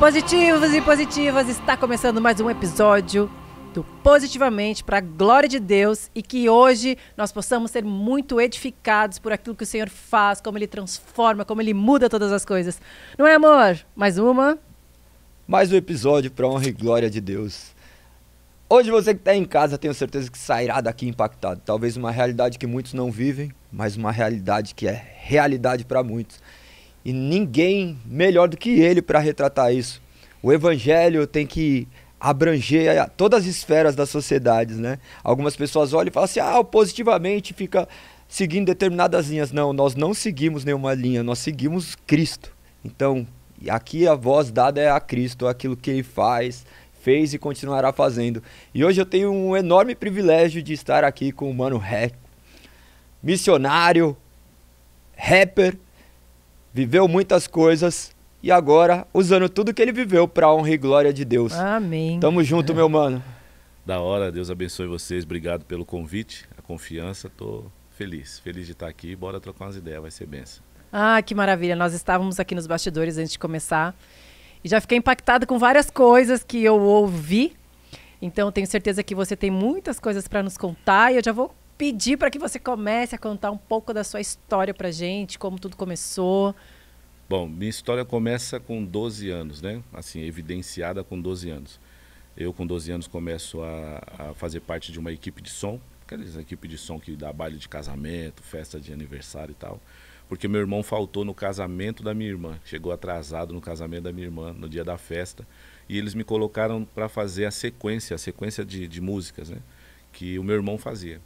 Positivos e positivas, está começando mais um episódio do Positivamente para a glória de Deus e que hoje nós possamos ser muito edificados por aquilo que o Senhor faz, como ele transforma, como ele muda todas as coisas. Não é, amor? Mais uma? Mais um episódio para honra e glória de Deus. Hoje você que está em casa, tenho certeza que sairá daqui impactado. Talvez uma realidade que muitos não vivem, mas uma realidade que é realidade para muitos. E ninguém melhor do que ele para retratar isso. O evangelho tem que abranger todas as esferas das sociedades, né? Algumas pessoas olham e falam assim: "Ah, positivamente fica seguindo determinadas linhas". Não, nós não seguimos nenhuma linha, nós seguimos Cristo. Então, aqui a voz dada é a Cristo, é aquilo que ele faz, fez e continuará fazendo. E hoje eu tenho um enorme privilégio de estar aqui com o Mano Ré, missionário, rapper, viveu muitas coisas e agora usando tudo que ele viveu para honra e glória de Deus. Amém. Tamo junto, meu mano. Da hora, Deus abençoe vocês. Obrigado pelo convite, a confiança. Tô feliz, feliz de estar aqui. Bora trocar umas ideias, vai ser benção. Ah, que maravilha. Nós estávamos aqui nos bastidores antes de começar e já fiquei impactado com várias coisas que eu ouvi. Então, tenho certeza que você tem muitas coisas para nos contar e eu já vou pedir para que você comece a contar um pouco da sua história para gente, como tudo começou. Bom, minha história começa com 12 anos, né? Assim, evidenciada com 12 anos. Eu, com 12 anos, começo a, a fazer parte de uma equipe de som, uma equipe de som que dá baile de casamento, festa de aniversário e tal. Porque meu irmão faltou no casamento da minha irmã, chegou atrasado no casamento da minha irmã, no dia da festa, e eles me colocaram para fazer a sequência, a sequência de, de músicas, né? Que o meu irmão fazia.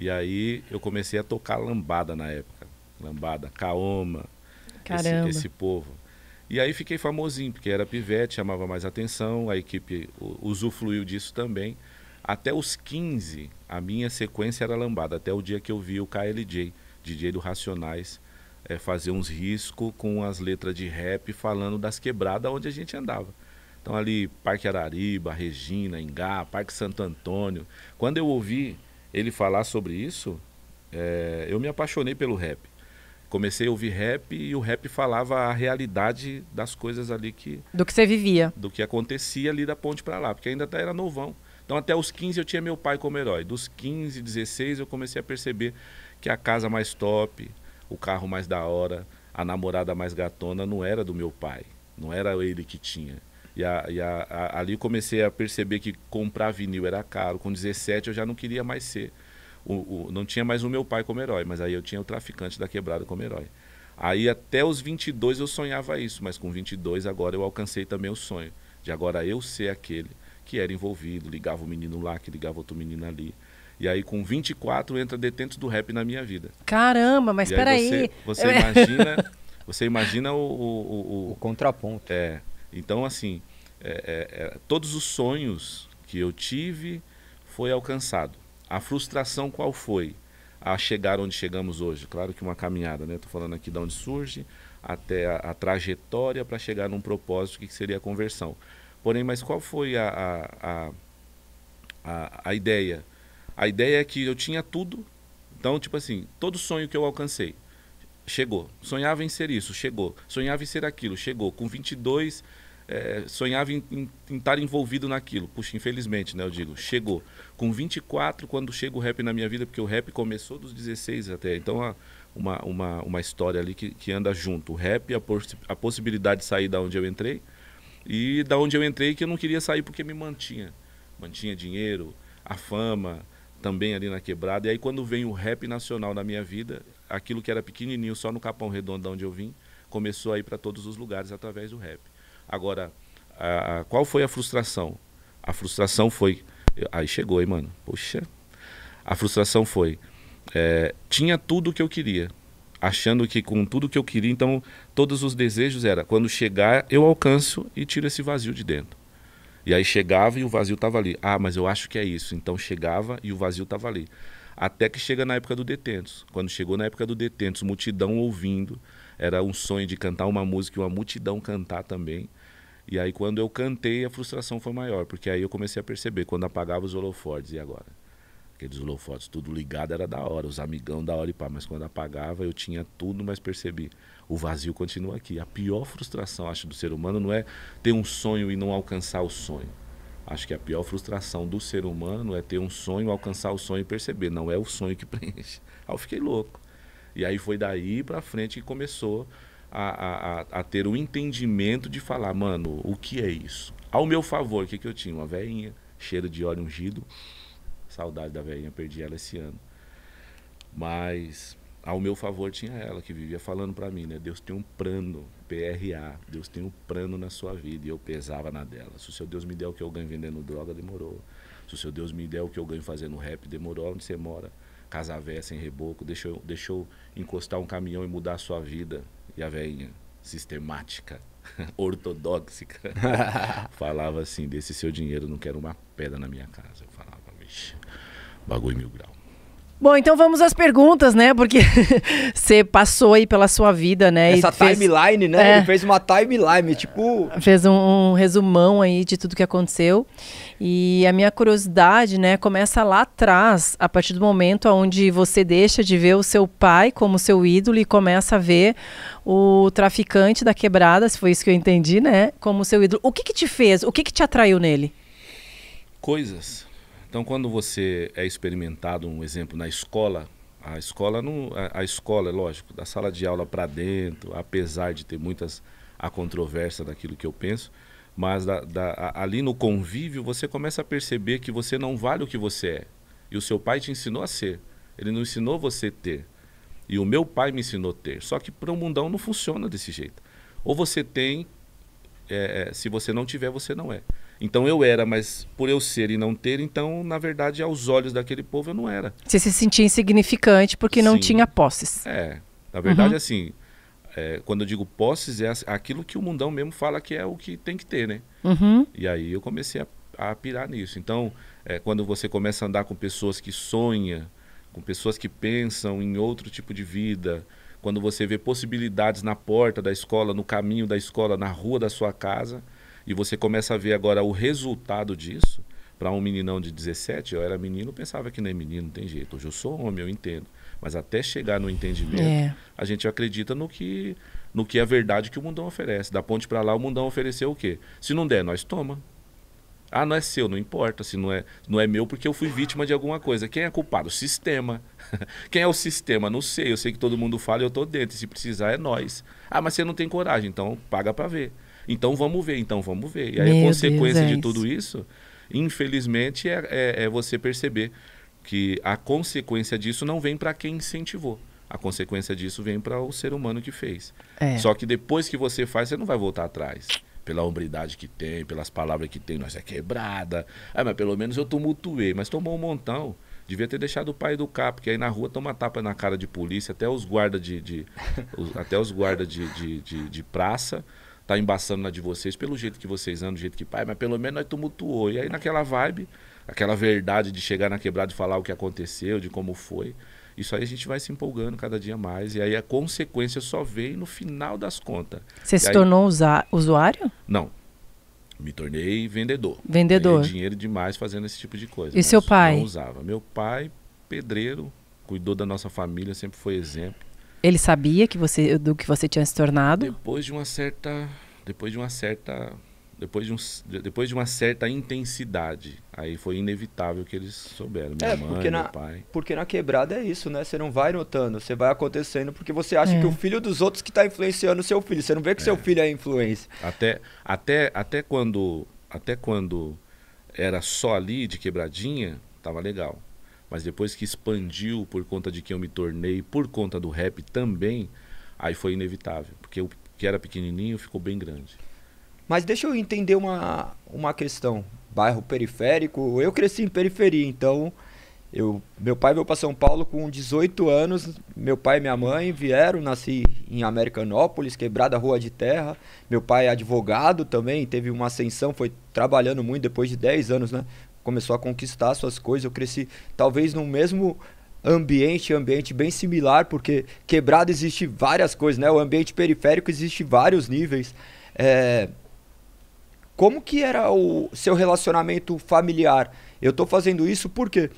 E aí eu comecei a tocar lambada na época. Lambada, caoma, esse, esse, povo. E aí fiquei famosinho, porque era pivete, chamava mais atenção, a equipe usufruiu disso também. Até os 15, a minha sequência era lambada, até o dia que eu vi o KLJ, DJ do Racionais, é, fazer uns riscos com as letras de rap falando das quebradas onde a gente andava. Então ali, Parque Arariba, Regina, Engá, Parque Santo Antônio. Quando eu ouvi ele falar sobre isso, é, eu me apaixonei pelo rap. Comecei a ouvir rap e o rap falava a realidade das coisas ali que. Do que você vivia. Do que acontecia ali da ponte para lá, porque ainda tá, era novão. Então, até os 15 eu tinha meu pai como herói. Dos 15, 16 eu comecei a perceber que a casa mais top, o carro mais da hora, a namorada mais gatona não era do meu pai. Não era ele que tinha. E, a, e a, a, ali comecei a perceber que comprar vinil era caro. Com 17 eu já não queria mais ser. O, o, não tinha mais o meu pai como herói, mas aí eu tinha o traficante da quebrada como herói. Aí até os 22 eu sonhava isso, mas com 22 agora eu alcancei também o sonho de agora eu ser aquele que era envolvido, ligava o menino lá, que ligava outro menino ali. E aí, com 24, entra detento do Rap na minha vida. Caramba, mas peraí. Você, você imagina, você imagina o, o, o, o, contraponto. É. Então, assim, é, é, é, todos os sonhos que eu tive foi alcançado. A frustração qual foi? A chegar onde chegamos hoje. Claro que uma caminhada, né? Estou falando aqui de onde surge até a, a trajetória para chegar num propósito que seria a conversão. Porém, mas qual foi a, a, a, a ideia? A ideia é que eu tinha tudo. Então, tipo assim, todo sonho que eu alcancei chegou. Sonhava em ser isso, chegou. Sonhava em ser aquilo, chegou. Com 22, é, sonhava em, em, em, estar envolvido naquilo. Puxa, infelizmente, né? Eu digo, chegou. Com 24, quando chega o rap na minha vida, porque o rap começou dos 16 até. Então, a, uma, uma, uma história ali que, que anda junto. O rap, a, a possibilidade de sair da onde eu entrei. E da onde eu entrei, que eu não queria sair porque me mantinha. Mantinha dinheiro, a fama, também ali na quebrada. E aí, quando vem o rap nacional na minha vida, aquilo que era pequenininho, só no Capão Redondo, de onde eu vim, começou a ir para todos os lugares através do rap. Agora, a, a, qual foi a frustração? A frustração foi. aí chegou, hein, mano? Poxa. A frustração foi. É, tinha tudo o que eu queria. Achando que com tudo que eu queria, então todos os desejos era quando chegar eu alcanço e tiro esse vazio de dentro. E aí chegava e o vazio estava ali. Ah, mas eu acho que é isso. Então chegava e o vazio estava ali. Até que chega na época do Detentos. Quando chegou na época do Detentos, multidão ouvindo. Era um sonho de cantar uma música e uma multidão cantar também. E aí quando eu cantei, a frustração foi maior, porque aí eu comecei a perceber, quando apagava os holofotes, e agora? Aqueles holofotes tudo ligado era da hora, os amigão da hora e pá, mas quando apagava eu tinha tudo, mas percebi, o vazio continua aqui. A pior frustração, acho, do ser humano não é ter um sonho e não alcançar o sonho. Acho que a pior frustração do ser humano é ter um sonho, alcançar o sonho e perceber, não é o sonho que preenche. Aí eu fiquei louco. E aí foi daí para frente que começou a, a, a ter o um entendimento de falar, mano, o que é isso? Ao meu favor, o que, que eu tinha? Uma veinha, cheiro de óleo ungido. Saudade da veinha, perdi ela esse ano. Mas ao meu favor tinha ela que vivia falando para mim, né? Deus tem um plano, PRA, Deus tem um plano na sua vida. E eu pesava na dela. Se o seu Deus me der o que eu ganho vendendo droga, demorou. Se o seu Deus me der o que eu ganho fazendo rap, demorou. Onde você mora? Casa velha, sem reboco. deixou deixou encostar um caminhão e mudar a sua vida. E a velhinha, sistemática, ortodoxica, falava assim: desse seu dinheiro não quero uma pedra na minha casa. Eu falava, vixe, bagulho mil graus. Bom, então vamos às perguntas, né? Porque você passou aí pela sua vida, né? Essa fez... timeline, né? É. Ele fez uma timeline, tipo. Fez um, um, resumão aí de tudo que aconteceu. E a minha curiosidade, né, começa lá atrás, a partir do momento onde você deixa de ver o seu pai como seu ídolo e começa a ver o traficante da quebrada, se foi isso que eu entendi, né? Como seu ídolo. O que que te fez? O que que te atraiu nele? Coisas então, quando você é experimentado, um exemplo, na escola, a escola, não, a, a escola, é lógico, da sala de aula para dentro, apesar de ter muitas a controvérsia daquilo que eu penso, mas da, da, a, ali no convívio você começa a perceber que você não vale o que você é. E o seu pai te ensinou a ser. Ele não ensinou você ter. E o meu pai me ensinou ter. Só que para o mundão não funciona desse jeito. Ou você tem, é, é se você não tiver, você não é. Então eu era, mas por eu ser e não ter, então, na verdade, aos olhos daquele povo eu não era. Você se sentia insignificante porque não tinha posses. É. Na verdade, uhum. assim, é, quando eu digo posses, é aquilo que o mundão mesmo fala que é o que tem que ter, né? Uhum. E aí eu comecei a, a pirar nisso. Então, é, quando você começa a andar com pessoas que sonham, com pessoas que pensam em outro tipo de vida, quando você vê possibilidades na porta da escola, no caminho da escola, na rua da sua casa e você começa a ver agora o resultado disso. Para um meninão de 17, eu era menino, pensava que não é menino, não tem jeito. Hoje eu sou homem, eu entendo. Mas até chegar no entendimento, é. a gente acredita no que no que é a verdade que o mundão oferece. Da ponte para lá, o mundão ofereceu o quê? Se não der, nós toma. Ah, não é seu, não importa. Se não é, não é meu porque eu fui vítima de alguma coisa. Quem é culpado? O sistema. Quem é o sistema? Não sei. Eu sei que todo mundo fala e eu tô dentro. Se precisar, é nós. Ah, mas você não tem coragem, então paga para ver. Então vamos ver, então vamos ver. E aí Meu a consequência Deus, é de tudo isso, infelizmente, é, é, é você perceber que a consequência disso não vem para quem incentivou. A consequência disso vem para o ser humano que fez. É. Só que depois que você faz, você não vai voltar atrás. Pela hombridade que tem, pelas palavras que tem, nós é quebrada. Ah, mas pelo menos eu tumultuei, mas tomou um montão. Devia ter deixado o pai educar, porque aí na rua toma tapa na cara de polícia, até os guardas de, de os, até os guarda de, de, de, de praça tá embaçando na de vocês, pelo jeito que vocês andam, do jeito que pai, mas pelo menos nós tumultuou. E aí naquela vibe, aquela verdade de chegar na quebrada e falar o que aconteceu, de como foi. Isso aí a gente vai se empolgando cada dia mais. E aí a consequência só vem no final das contas. Você e se aí... tornou usuário? Não. Me tornei vendedor. Vendedor. Ganhei dinheiro demais fazendo esse tipo de coisa. E seu pai? Não usava. Meu pai, pedreiro, cuidou da nossa família, sempre foi exemplo. Ele sabia que você do que você tinha se tornado? Depois de uma certa, depois de uma certa, depois de, um, depois de uma certa intensidade, aí foi inevitável que eles souberam. Minha é, mãe, porque na, meu pai. Porque na quebrada é isso, né? Você não vai notando, você vai acontecendo porque você acha é. que o filho dos outros que está influenciando o seu filho. Você não vê que é. seu filho é influência. Até, até, até quando, até quando era só ali de quebradinha, tava legal mas depois que expandiu por conta de quem eu me tornei, por conta do rap também, aí foi inevitável, porque o que era pequenininho ficou bem grande. Mas deixa eu entender uma, uma questão. Bairro periférico, eu cresci em periferia, então eu, meu pai veio para São Paulo com 18 anos, meu pai e minha mãe vieram, nasci em Americanópolis, quebrada rua de terra. Meu pai é advogado também, teve uma ascensão, foi trabalhando muito depois de 10 anos, né? começou a conquistar suas coisas. Eu cresci talvez no mesmo ambiente, ambiente bem similar, porque quebrado existe várias coisas, né? O ambiente periférico existe vários níveis. É... Como que era o seu relacionamento familiar? Eu estou fazendo isso porque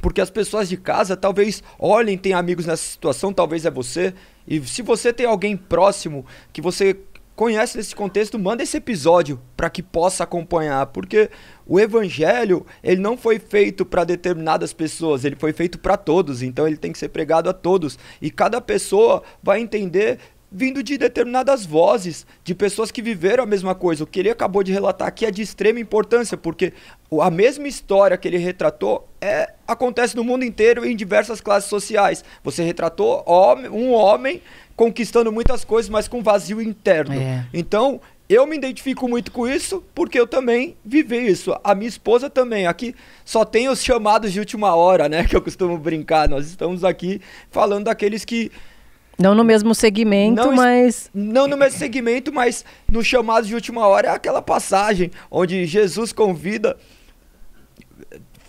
porque as pessoas de casa talvez olhem, tem amigos nessa situação, talvez é você. E se você tem alguém próximo que você conhece desse contexto, manda esse episódio para que possa acompanhar, porque o evangelho, ele não foi feito para determinadas pessoas, ele foi feito para todos, então ele tem que ser pregado a todos, e cada pessoa vai entender vindo de determinadas vozes, de pessoas que viveram a mesma coisa. O que ele acabou de relatar aqui é de extrema importância, porque a mesma história que ele retratou é, acontece no mundo inteiro em diversas classes sociais. Você retratou homem, um homem conquistando muitas coisas, mas com vazio interno. É. Então, eu me identifico muito com isso, porque eu também vivi isso. A minha esposa também. Aqui só tem os chamados de última hora, né? Que eu costumo brincar. Nós estamos aqui falando daqueles que não no mesmo segmento, não, mas. Não no mesmo segmento, mas no chamado de última hora é aquela passagem onde Jesus convida,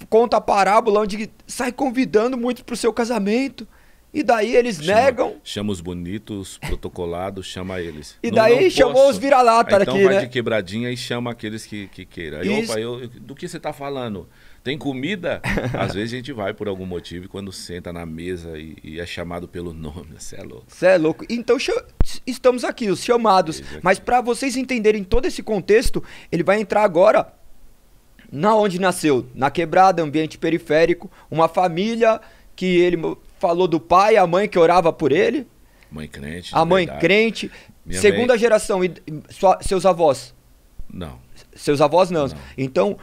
conta a parábola, onde sai convidando muito pro seu casamento. E daí eles chama, negam. Chama os bonitos, protocolados, chama eles. E daí não, chamou posso. os vira-lata ah, então aqui, né? Então vai de quebradinha e chama aqueles que, que queira. Aí, Isso. opa, eu, do que você está falando? Tem comida? Às vezes a gente vai por algum motivo e quando senta na mesa e, e é chamado pelo nome, você é louco. Você é louco. Então estamos aqui, os chamados. Aqui. Mas para vocês entenderem todo esse contexto, ele vai entrar agora na onde nasceu, na quebrada, ambiente periférico, uma família que ele falou do pai, a mãe que orava por ele. Mãe crente. A mãe verdade. crente. Minha Segunda mãe... geração, e sua, seus avós? Não. Seus avós não. não. Então,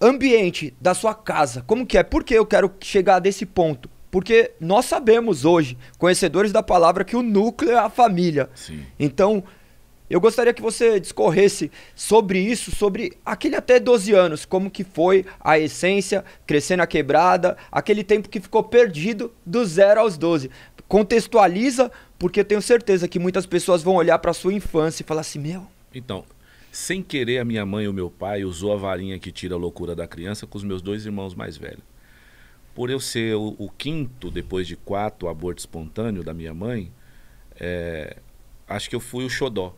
ambiente da sua casa, como que é? Por que eu quero chegar desse ponto? Porque nós sabemos hoje, conhecedores da palavra, que o núcleo é a família. Sim. Então, eu gostaria que você discorresse sobre isso, sobre aquele até 12 anos, como que foi a essência, crescendo a quebrada, aquele tempo que ficou perdido do zero aos 12. Contextualiza, porque eu tenho certeza que muitas pessoas vão olhar para sua infância e falar assim: meu. Então, sem querer, a minha mãe e o meu pai usou a varinha que tira a loucura da criança com os meus dois irmãos mais velhos. Por eu ser o, o quinto, depois de quatro, aborto espontâneo da minha mãe, é, acho que eu fui o xodó.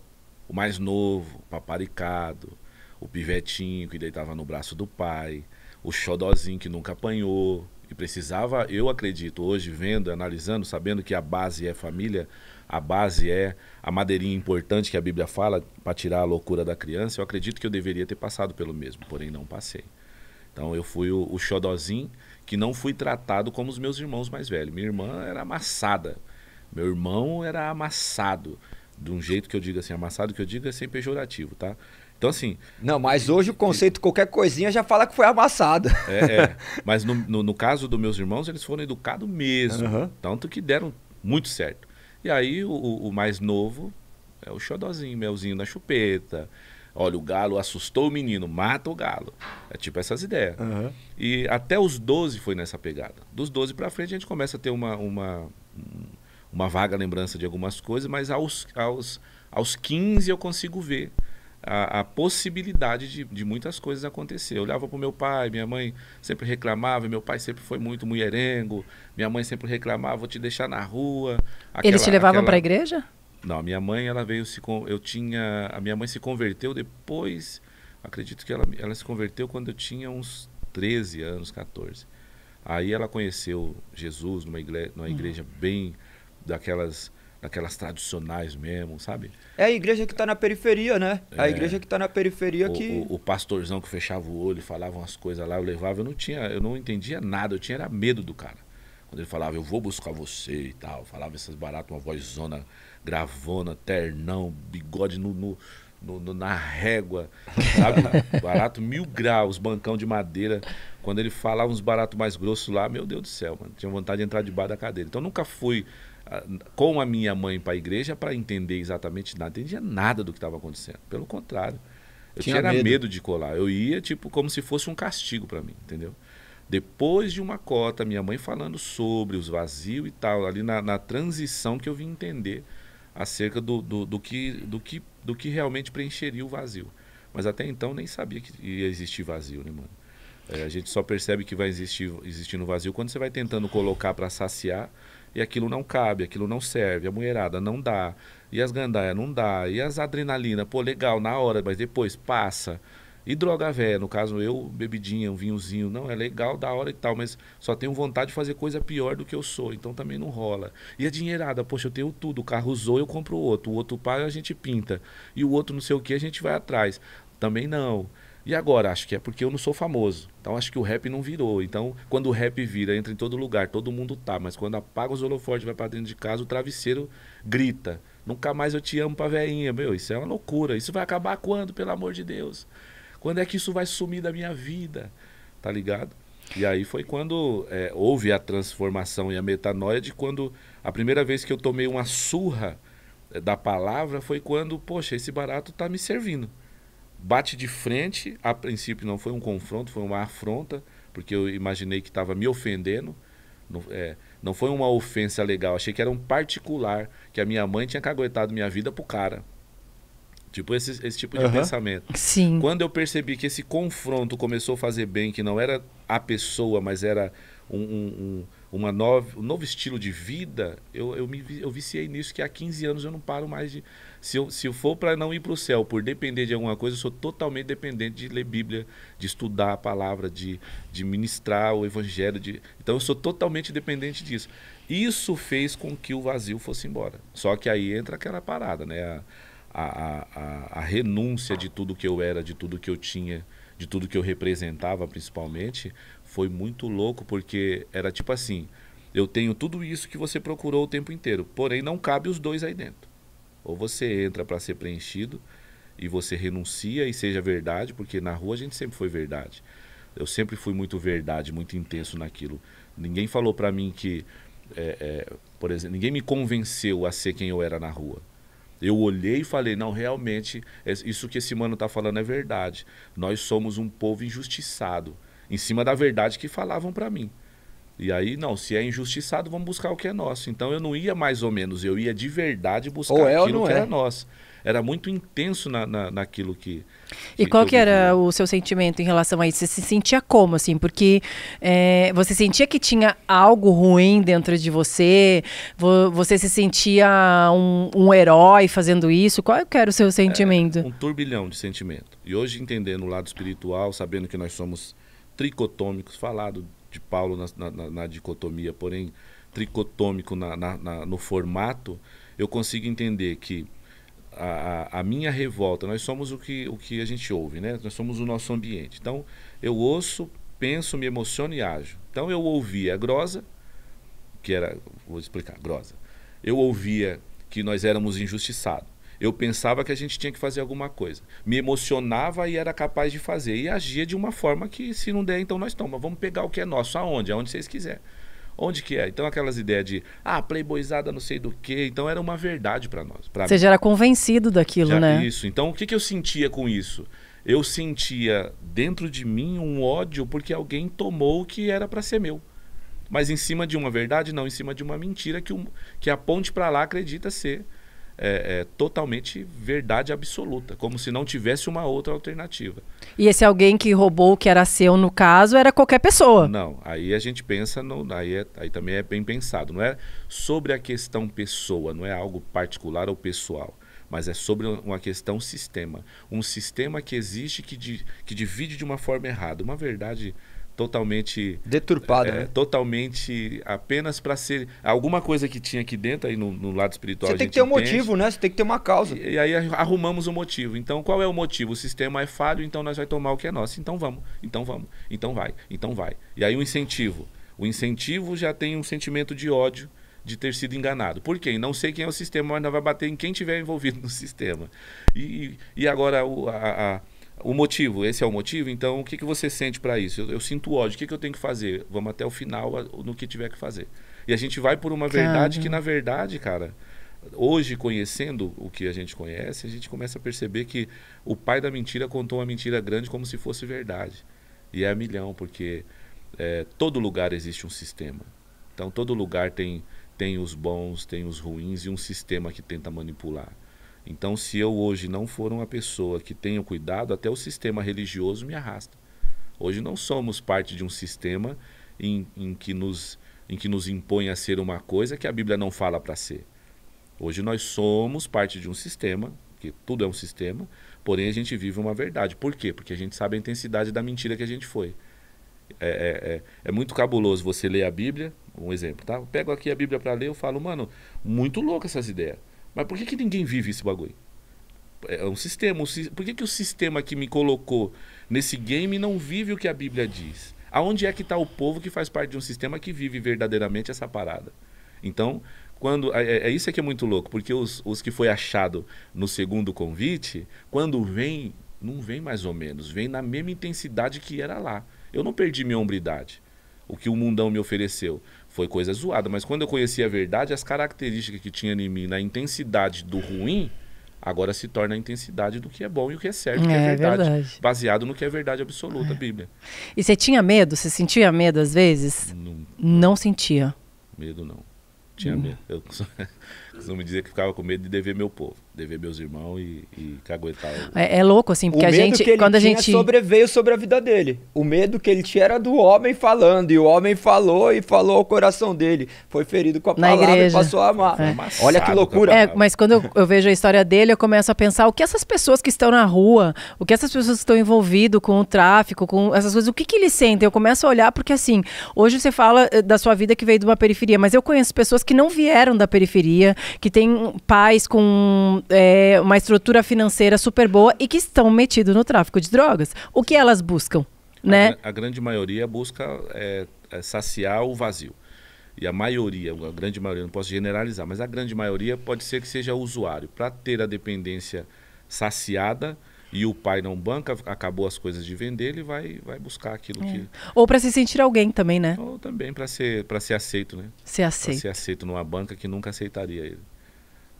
O mais novo, paparicado, o pivetinho que deitava no braço do pai, o xodózinho que nunca apanhou, e precisava, eu acredito, hoje vendo, analisando, sabendo que a base é família, a base é a madeirinha importante que a Bíblia fala para tirar a loucura da criança. Eu acredito que eu deveria ter passado pelo mesmo, porém não passei. Então eu fui o, o xodozinho que não fui tratado como os meus irmãos mais velhos. Minha irmã era amassada, meu irmão era amassado. De um jeito que eu digo assim, amassado que eu digo é sem pejorativo, tá? Então, assim. Não, mas hoje o conceito qualquer coisinha já fala que foi amassado. É, é. Mas no, no, no caso dos meus irmãos, eles foram educados mesmo. Uhum. Tanto que deram muito certo. E aí o, o mais novo é o xodozinho, melzinho na chupeta. Olha, o galo assustou o menino, mata o galo. É tipo essas ideias. Uhum. E até os 12 foi nessa pegada. Dos 12 para frente a gente começa a ter uma, uma, uma vaga lembrança de algumas coisas, mas aos, aos, aos 15 eu consigo ver a, a possibilidade de, de, muitas coisas acontecer. Eu olhava para meu pai, minha mãe sempre reclamava, meu pai sempre foi muito mulherengo, minha mãe sempre reclamava, vou te deixar na rua. Aquela, Eles te levavam aquela... para a igreja? Não, a minha mãe, ela veio se. Eu tinha. A minha mãe se converteu depois. Acredito que ela, ela se converteu quando eu tinha uns 13 anos, 14. Aí ela conheceu Jesus numa uhum. igreja, numa igreja uhum. bem daquelas Aquelas tradicionais mesmo, sabe? É a igreja que está na periferia, né? É. A igreja que está na periferia o, que. O, o, pastorzão que fechava o olho, falava umas coisas lá, eu levava, eu não tinha, eu não entendia nada, eu tinha era medo do cara. Quando ele falava, eu vou buscar você e tal, falava essas baratas, uma vozona gravona, ternão, bigode no, no, no, no na régua, sabe? barato mil graus, bancão de madeira. Quando ele falava uns baratos mais grossos lá, meu Deus do céu, mano, tinha vontade de entrar debaixo da cadeira. Então nunca fui com a minha mãe para a igreja para entender exatamente nada. Não entendia nada do que estava acontecendo. Pelo contrário. Eu tinha, medo. medo. de colar. Eu ia, tipo, como se fosse um castigo para mim, entendeu? Depois de uma cota, minha mãe falando sobre os vazios e tal, ali na, na transição que eu vim entender acerca do, do, do, que, do, que, do que realmente preencheria o vazio. Mas até então nem sabia que ia existir vazio, né, mano? É, a gente só percebe que vai existir, existir no vazio quando você vai tentando colocar para saciar e aquilo não cabe, aquilo não serve. A mulherada não dá. E as gandaia não dá. E as adrenalina, pô, legal na hora, mas depois passa. E droga velha, no caso eu, bebidinha, um vinhozinho, não, é legal, da hora e tal, mas só tenho vontade de fazer coisa pior do que eu sou, então também não rola. E a dinheirada, poxa, eu tenho tudo, o carro usou, eu compro outro, o outro paga, a gente pinta, e o outro não sei o que, a gente vai atrás. Também não. E agora, acho que é porque eu não sou famoso. Então acho que o rap não virou. Então, quando o rap vira, entra em todo lugar, todo mundo tá. Mas quando apaga os holofotes, vai pra dentro de casa, o travesseiro grita. Nunca mais eu te amo pra veinha, meu. Isso é uma loucura. Isso vai acabar quando, pelo amor de Deus? Quando é que isso vai sumir da minha vida? Tá ligado? E aí foi quando é, houve a transformação e a metanoia de quando a primeira vez que eu tomei uma surra é, da palavra foi quando, poxa, esse barato tá me servindo bate de frente. A princípio não foi um confronto, foi uma afronta, porque eu imaginei que estava me ofendendo. Não, é, não foi uma ofensa legal, achei que era um particular, que a minha mãe tinha caguetado minha vida pro cara. Tipo, esse, esse tipo de uhum. pensamento. Sim. Quando eu percebi que esse confronto começou a fazer bem, que não era a pessoa, mas era um, um, um uma nova, um novo estilo de vida, eu, eu, me, eu viciei nisso, que há 15 anos eu não paro mais de se eu, se eu for para não ir para o céu por depender de alguma coisa, eu sou totalmente dependente de ler Bíblia, de estudar a palavra, de, de ministrar o evangelho. De... Então eu sou totalmente dependente disso. Isso fez com que o vazio fosse embora. Só que aí entra aquela parada, né? A, a, a, a renúncia de tudo que eu era, de tudo que eu tinha, de tudo que eu representava, principalmente, foi muito louco, porque era tipo assim: eu tenho tudo isso que você procurou o tempo inteiro, porém não cabe os dois aí dentro. Ou você entra para ser preenchido e você renuncia e seja verdade, porque na rua a gente sempre foi verdade. Eu sempre fui muito verdade, muito intenso naquilo. Ninguém falou para mim que, é, é, por exemplo, ninguém me convenceu a ser quem eu era na rua. Eu olhei e falei: não, realmente, é, isso que esse mano está falando é verdade. Nós somos um povo injustiçado, em cima da verdade que falavam para mim. E aí, não, se é injustiçado, vamos buscar o que é nosso. Então eu não ia mais ou menos, eu ia de verdade buscar ou é aquilo que é. era nosso. Era muito intenso na, na, naquilo que. E qual que era o seu sentimento em relação a isso? Você se sentia como, assim? Porque é, você sentia que tinha algo ruim dentro de você? Você se sentia um, um herói fazendo isso? Qual que era o seu é, sentimento? É um turbilhão de sentimento. E hoje, entendendo o lado espiritual, sabendo que nós somos tricotômicos, falado de Paulo na, na, na dicotomia, porém tricotômico na, na, no formato, eu consigo entender que a, a, a, minha revolta, nós somos o que, o que a gente ouve, né? Nós somos o nosso ambiente. Então, eu ouço, penso, me emociono e ajo. Então, eu ouvia a Grosa, que era, vou explicar, Grosa. Eu ouvia que nós éramos injustiçados. Eu pensava que a gente tinha que fazer alguma coisa. Me emocionava e era capaz de fazer. E agia de uma forma que, se não der, então nós tomamos. Vamos pegar o que é nosso, aonde? Aonde vocês quiserem. Onde que é? Então aquelas ideias de ah, playboyzada não sei do que, então era uma verdade para nós. Pra Você mim. já era convencido daquilo, já, né? Isso. Então o que, que eu sentia com isso? Eu sentia dentro de mim um ódio porque alguém tomou o que era para ser meu. Mas em cima de uma verdade, não, em cima de uma mentira que, um, que a ponte para lá acredita ser é, é, totalmente verdade absoluta, como se não tivesse uma outra alternativa. E esse alguém que roubou o que era seu, no caso, era qualquer pessoa? Não, aí a gente pensa, no, aí, é, aí também é bem pensado, não é sobre a questão pessoa, não é algo particular ou pessoal mas é sobre uma questão sistema. Um sistema que existe que, di, que divide de uma forma errada. Uma verdade totalmente deturpada, é, né? totalmente apenas para ser alguma coisa que tinha aqui dentro aí no, no lado espiritual. Você tem que ter um motivo, né? Você tem que ter uma causa. E, e aí arrumamos o um motivo. Então qual é o motivo? O sistema é falho, então nós vai tomar o que é nosso. Então vamos, então vamos, então vai, então vai. E aí o incentivo, o incentivo já tem um sentimento de ódio de ter sido enganado. Por quem? Não sei quem é o sistema, mas não vai bater em quem tiver envolvido no sistema. E, e agora o, a, a o motivo, esse é o motivo, então o que, que você sente para isso? Eu, eu, sinto ódio, o que, que eu tenho que fazer? Vamos até o final no que tiver que fazer. E a gente vai por uma verdade cara. que, na verdade, cara, hoje conhecendo o que a gente conhece, a gente começa a perceber que o pai da mentira contou uma mentira grande como se fosse verdade. E é a milhão, porque é, todo lugar existe um sistema. Então todo lugar tem, tem os bons, tem os ruins e um sistema que tenta manipular. Então, se eu hoje não for uma pessoa que tenha cuidado, até o sistema religioso me arrasta. Hoje não somos parte de um sistema em, em que, nos, em que nos impõe a ser uma coisa que a Bíblia não fala para ser. Hoje nós somos parte de um sistema, que tudo é um sistema, porém a gente vive uma verdade. Por quê? Porque a gente sabe a intensidade da mentira que a gente foi. É, é, é, é muito cabuloso você ler a Bíblia, um exemplo, tá? Eu pego aqui a Bíblia para ler, eu falo, mano, muito louco essas ideias. Mas por que, que ninguém vive esse bagulho? É, é um sistema. Um, por que, que o sistema que me colocou nesse game não vive o que a Bíblia diz? Aonde é que está o povo que faz parte de um sistema que vive verdadeiramente essa parada? Então, quando é, é, é isso é que é muito louco, porque os, os que foi achado no segundo convite, quando vem, não vem mais ou menos, vem na mesma intensidade que era lá. Eu não perdi minha hombridade, o que o mundão me ofereceu. Foi coisa zoada. Mas quando eu conheci a verdade, as características que tinha em mim, na intensidade do ruim, agora se torna a intensidade do que é bom e o que é certo, que é, é, é verdade, verdade, Baseado no que é verdade absoluta, é. a Bíblia. E você tinha medo? Você sentia medo às vezes? Não, não sentia. Medo não. Tinha hum. medo. Eu costumo dizer que ficava com medo de dever meu povo dever meus irmãos e, e caguetar. É, é, louco, assim, porque a gente. quando a gente. sobreveio sobre a vida dele. O medo que ele tinha era do homem falando. E o homem falou e falou o coração dele. Foi ferido com a Na palavra igreja. e passou a amar. É. Olha que loucura. É, mas quando eu, eu vejo a história dele, eu começo a pensar o que essas pessoas que estão na rua, o que essas pessoas que estão envolvidas com o tráfico, com essas coisas, o que, que eles sentem? Eu começo a olhar, porque assim, hoje você fala eh, da sua vida que veio de uma periferia, mas eu conheço pessoas que não vieram da periferia, que têm pais com é, uma estrutura financeira super boa e que estão metidos no tráfico de drogas. O que elas buscam? A, né? a grande maioria busca é, é, saciar o vazio. E a maioria, a grande maioria, não posso generalizar, mas a grande maioria pode ser que seja usuário. Para ter a dependência saciada, e o pai não banca, acabou as coisas de vender, ele vai, vai buscar aquilo é. que. Ou para se sentir alguém também, né? Ou também para ser, ser aceito, né? Ser aceito. Pra ser aceito numa banca que nunca aceitaria ele.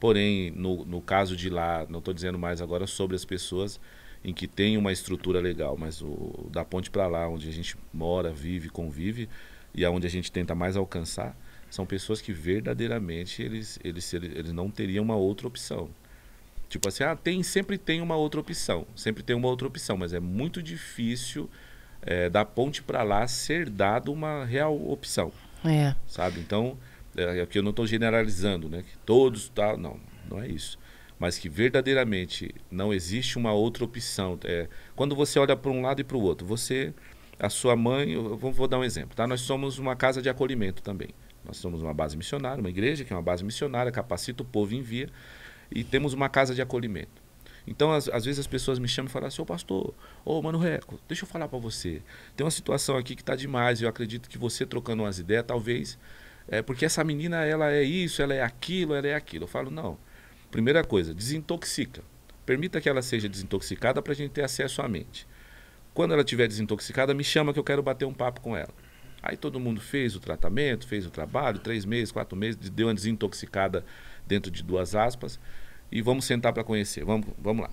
Porém, no, no caso de lá, não estou dizendo mais agora sobre as pessoas em que tem uma estrutura legal, mas o, da ponte para lá, onde a gente mora, vive, convive e aonde a gente tenta mais alcançar, são pessoas que verdadeiramente eles, eles, eles não teriam uma outra opção. Tipo assim, ah, tem, sempre tem uma outra opção, sempre tem uma outra opção, mas é muito difícil é, da ponte para lá ser dado uma real opção. É. Sabe? Então, é, é, que eu não estou generalizando, né? Que todos tá, não, não é isso. Mas que verdadeiramente não existe uma outra opção. É, quando você olha para um lado e para o outro, você, a sua mãe, eu vou, vou dar um exemplo, tá? Nós somos uma casa de acolhimento também. Nós somos uma base missionária, uma igreja que é uma base missionária, capacita o povo, em via e temos uma casa de acolhimento. Então, às, às, vezes as pessoas me chamam e falam assim, ô pastor, ô Mano Reco, deixa eu falar para você. Tem uma situação aqui que está demais, eu acredito que você trocando umas ideias, talvez é porque essa menina ela é isso, ela é aquilo, ela é aquilo. Eu falo, não. Primeira coisa, desintoxica. Permita que ela seja desintoxicada para a gente ter acesso à mente. Quando ela estiver desintoxicada, me chama que eu quero bater um papo com ela. Aí todo mundo fez o tratamento, fez o trabalho, três meses, quatro meses, deu uma desintoxicada dentro de duas aspas e vamos sentar para conhecer. Vamos, vamos lá.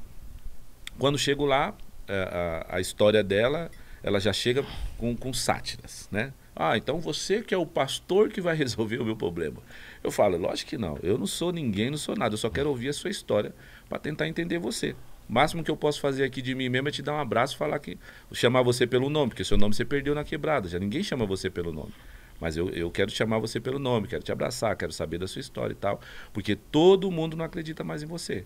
Quando chego lá, a, é, a, a, história dela, ela já chega com, com sátiras, né? Ah, então você que é o pastor que vai resolver o meu problema. Eu falo, lógico que não. Eu não sou ninguém, não sou nada. Eu só quero ouvir a sua história para tentar entender você. O máximo que eu posso fazer aqui de mim mesmo é te dar um abraço e falar que. chamar você pelo nome, porque seu nome você perdeu na quebrada. Já ninguém chama você pelo nome. Mas eu, eu quero chamar você pelo nome, quero te abraçar, quero saber da sua história e tal. Porque todo mundo não acredita mais em você.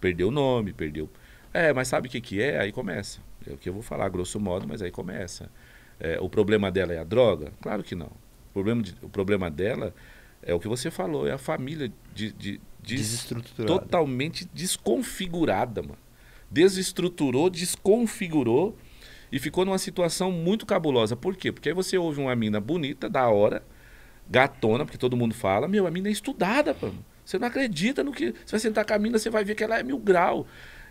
Perdeu o nome, perdeu. É, mas sabe o que, que é? Aí começa. É o que eu vou falar, grosso modo, mas aí começa é, o problema dela é a droga? Claro que não. O problema, de, o problema dela é o que você falou, é a família de, de, de desestruturada. totalmente desconfigurada, mano. Desestruturou, desconfigurou e ficou numa situação muito cabulosa. Por quê? Porque aí você ouve uma mina bonita, da hora, gatona, porque todo mundo fala, meu, a mina é estudada, mano. Você não acredita no que. Você vai sentar com a mina, você vai ver que ela é mil grau.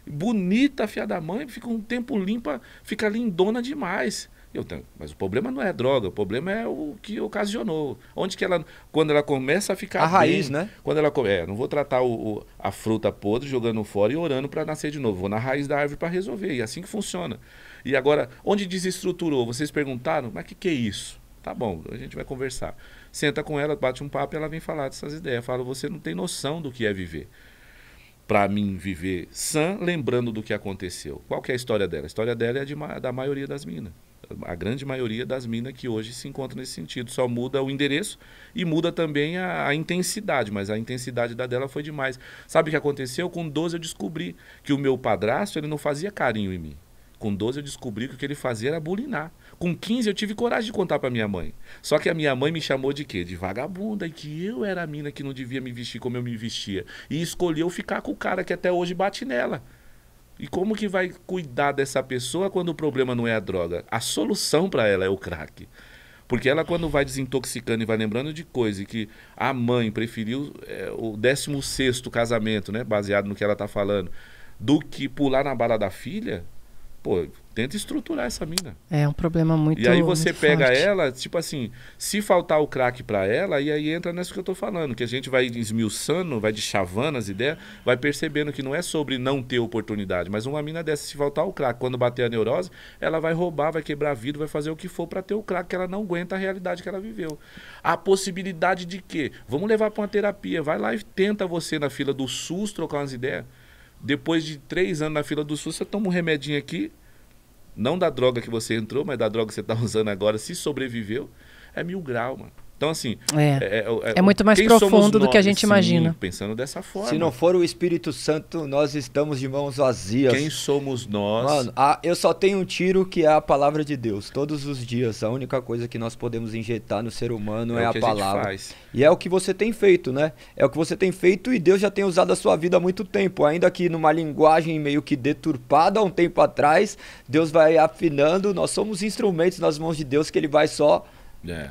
Bonita, fia da mãe, fica um tempo limpa, fica lindona demais. Eu tenho, mas o problema não é droga, o problema é o que ocasionou. Onde que ela. Quando ela começa a ficar. A bem, raiz, né? Quando ela É, não vou tratar o, o, a fruta podre jogando fora e orando para nascer de novo. Vou na raiz da árvore para resolver. E é assim que funciona. E agora, onde desestruturou? Vocês perguntaram, mas o que, que é isso? Tá bom, a gente vai conversar. Senta com ela, bate um papo e ela vem falar dessas ideias. Fala, você não tem noção do que é viver para mim viver sã, lembrando do que aconteceu. Qual que é a história dela? A história dela é de, da maioria das minas a grande maioria das minas que hoje se encontra nesse sentido. Só muda o endereço e muda também a, a, intensidade, mas a intensidade da dela foi demais. Sabe o que aconteceu? Com 12 eu descobri que o meu padrasto ele não fazia carinho em mim. Com 12 eu descobri que o que ele fazia era bulinar. Com 15 eu tive coragem de contar para minha mãe. Só que a minha mãe me chamou de quê? De vagabunda e que eu era a mina que não devia me vestir como eu me vestia e escolheu ficar com o cara que até hoje bate nela. E como que vai cuidar dessa pessoa quando o problema não é a droga? A solução para ela é o crack. Porque ela, quando vai desintoxicando e vai lembrando de coisa que a mãe preferiu é, o 16 casamento, né, baseado no que ela está falando, do que pular na bala da filha, Pô, tenta estruturar essa mina. É um problema muito E aí você pega forte. ela, tipo assim, se faltar o crack para ela, e aí entra nisso que eu tô falando, que a gente vai esmiuçando, vai chavana as ideias, vai percebendo que não é sobre não ter oportunidade, mas uma mina dessa, se faltar o crack, quando bater a neurose, ela vai roubar, vai quebrar vida, vai fazer o que for para ter o crack, que ela não aguenta a realidade que ela viveu. A possibilidade de quê? Vamos levar para uma terapia, vai lá e tenta você na fila do SUS trocar umas ideias. Depois de três anos na fila do SUS, você toma um remedinho aqui, não da droga que você entrou, mas da droga que você está usando agora, se sobreviveu, é mil grau, mano. Então, assim. É, é, é, é muito mais profundo do que a gente sim, imagina. Pensando dessa forma. Se não for o Espírito Santo, nós estamos de mãos vazias. Quem somos nós? Mano, a, eu só tenho um tiro que é a palavra de Deus. Todos os dias, a única coisa que nós podemos injetar no ser humano é, é a palavra. A e é o que você tem feito, né? É o que você tem feito e Deus já tem usado a sua vida há muito tempo. Ainda que numa linguagem meio que deturpada há um tempo atrás, Deus vai afinando. Nós somos instrumentos nas mãos de Deus que Ele vai só. É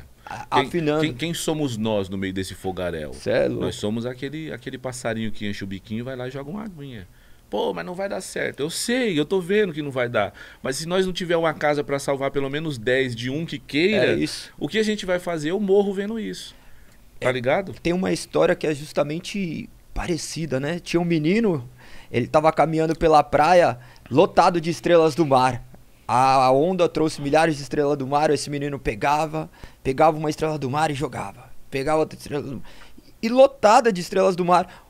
afinando. Quem, quem, somos nós no meio desse fogaréu? Celo. É nós somos aquele, aquele passarinho que enche o biquinho e vai lá e joga uma aguinha. Pô, mas não vai dar certo. Eu sei, eu tô vendo que não vai dar. Mas se nós não tiver uma casa para salvar pelo menos 10 de um que queira, é o que a gente vai fazer? Eu morro vendo isso. Tá é, ligado? tem uma história que é justamente parecida, né? Tinha um menino, ele tava caminhando pela praia, lotado de estrelas do mar. A onda trouxe milhares de estrelas do mar, esse menino pegava, Pegava uma estrela do mar e jogava. Pegava outra estrela do mar. E lotada de estrelas do mar.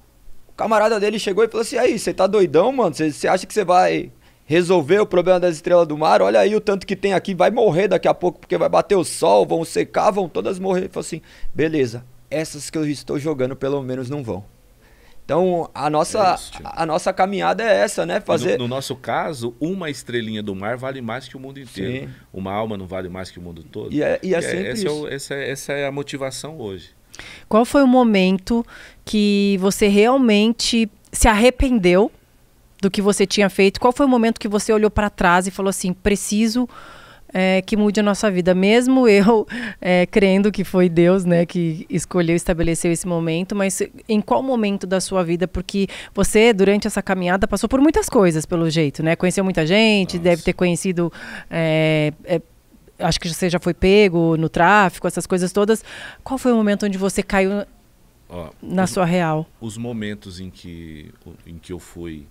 O camarada dele chegou e falou assim: aí, você tá doidão, mano? Você acha que você vai resolver o problema das estrelas do mar? Olha aí o tanto que tem aqui, vai morrer daqui a pouco porque vai bater o sol, vão secar, vão todas morrer. Ele falou assim: beleza, essas que eu estou jogando pelo menos não vão. Então, a nossa, é a, nossa caminhada é essa, né? Fazer... No, no, nosso caso, uma estrelinha do mar vale mais que o mundo inteiro. Sim. Uma alma não vale mais que o mundo todo. E é, e é, é, é o, essa, é, essa é a motivação hoje. Qual foi o momento que você realmente se arrependeu do que você tinha feito? Qual foi o momento que você olhou para trás e falou assim: preciso é, que mude a nossa vida. Mesmo eu é, crendo que foi Deus né, que escolheu, estabeleceu esse momento, mas em qual momento da sua vida? Porque você, durante essa caminhada, passou por muitas coisas, pelo jeito, né? Conheceu muita gente, nossa. deve ter conhecido. É, é, acho que você já foi pego no tráfico, essas coisas todas. Qual foi o momento onde você caiu Ó, na os, sua real? Os momentos em que, em que eu fui.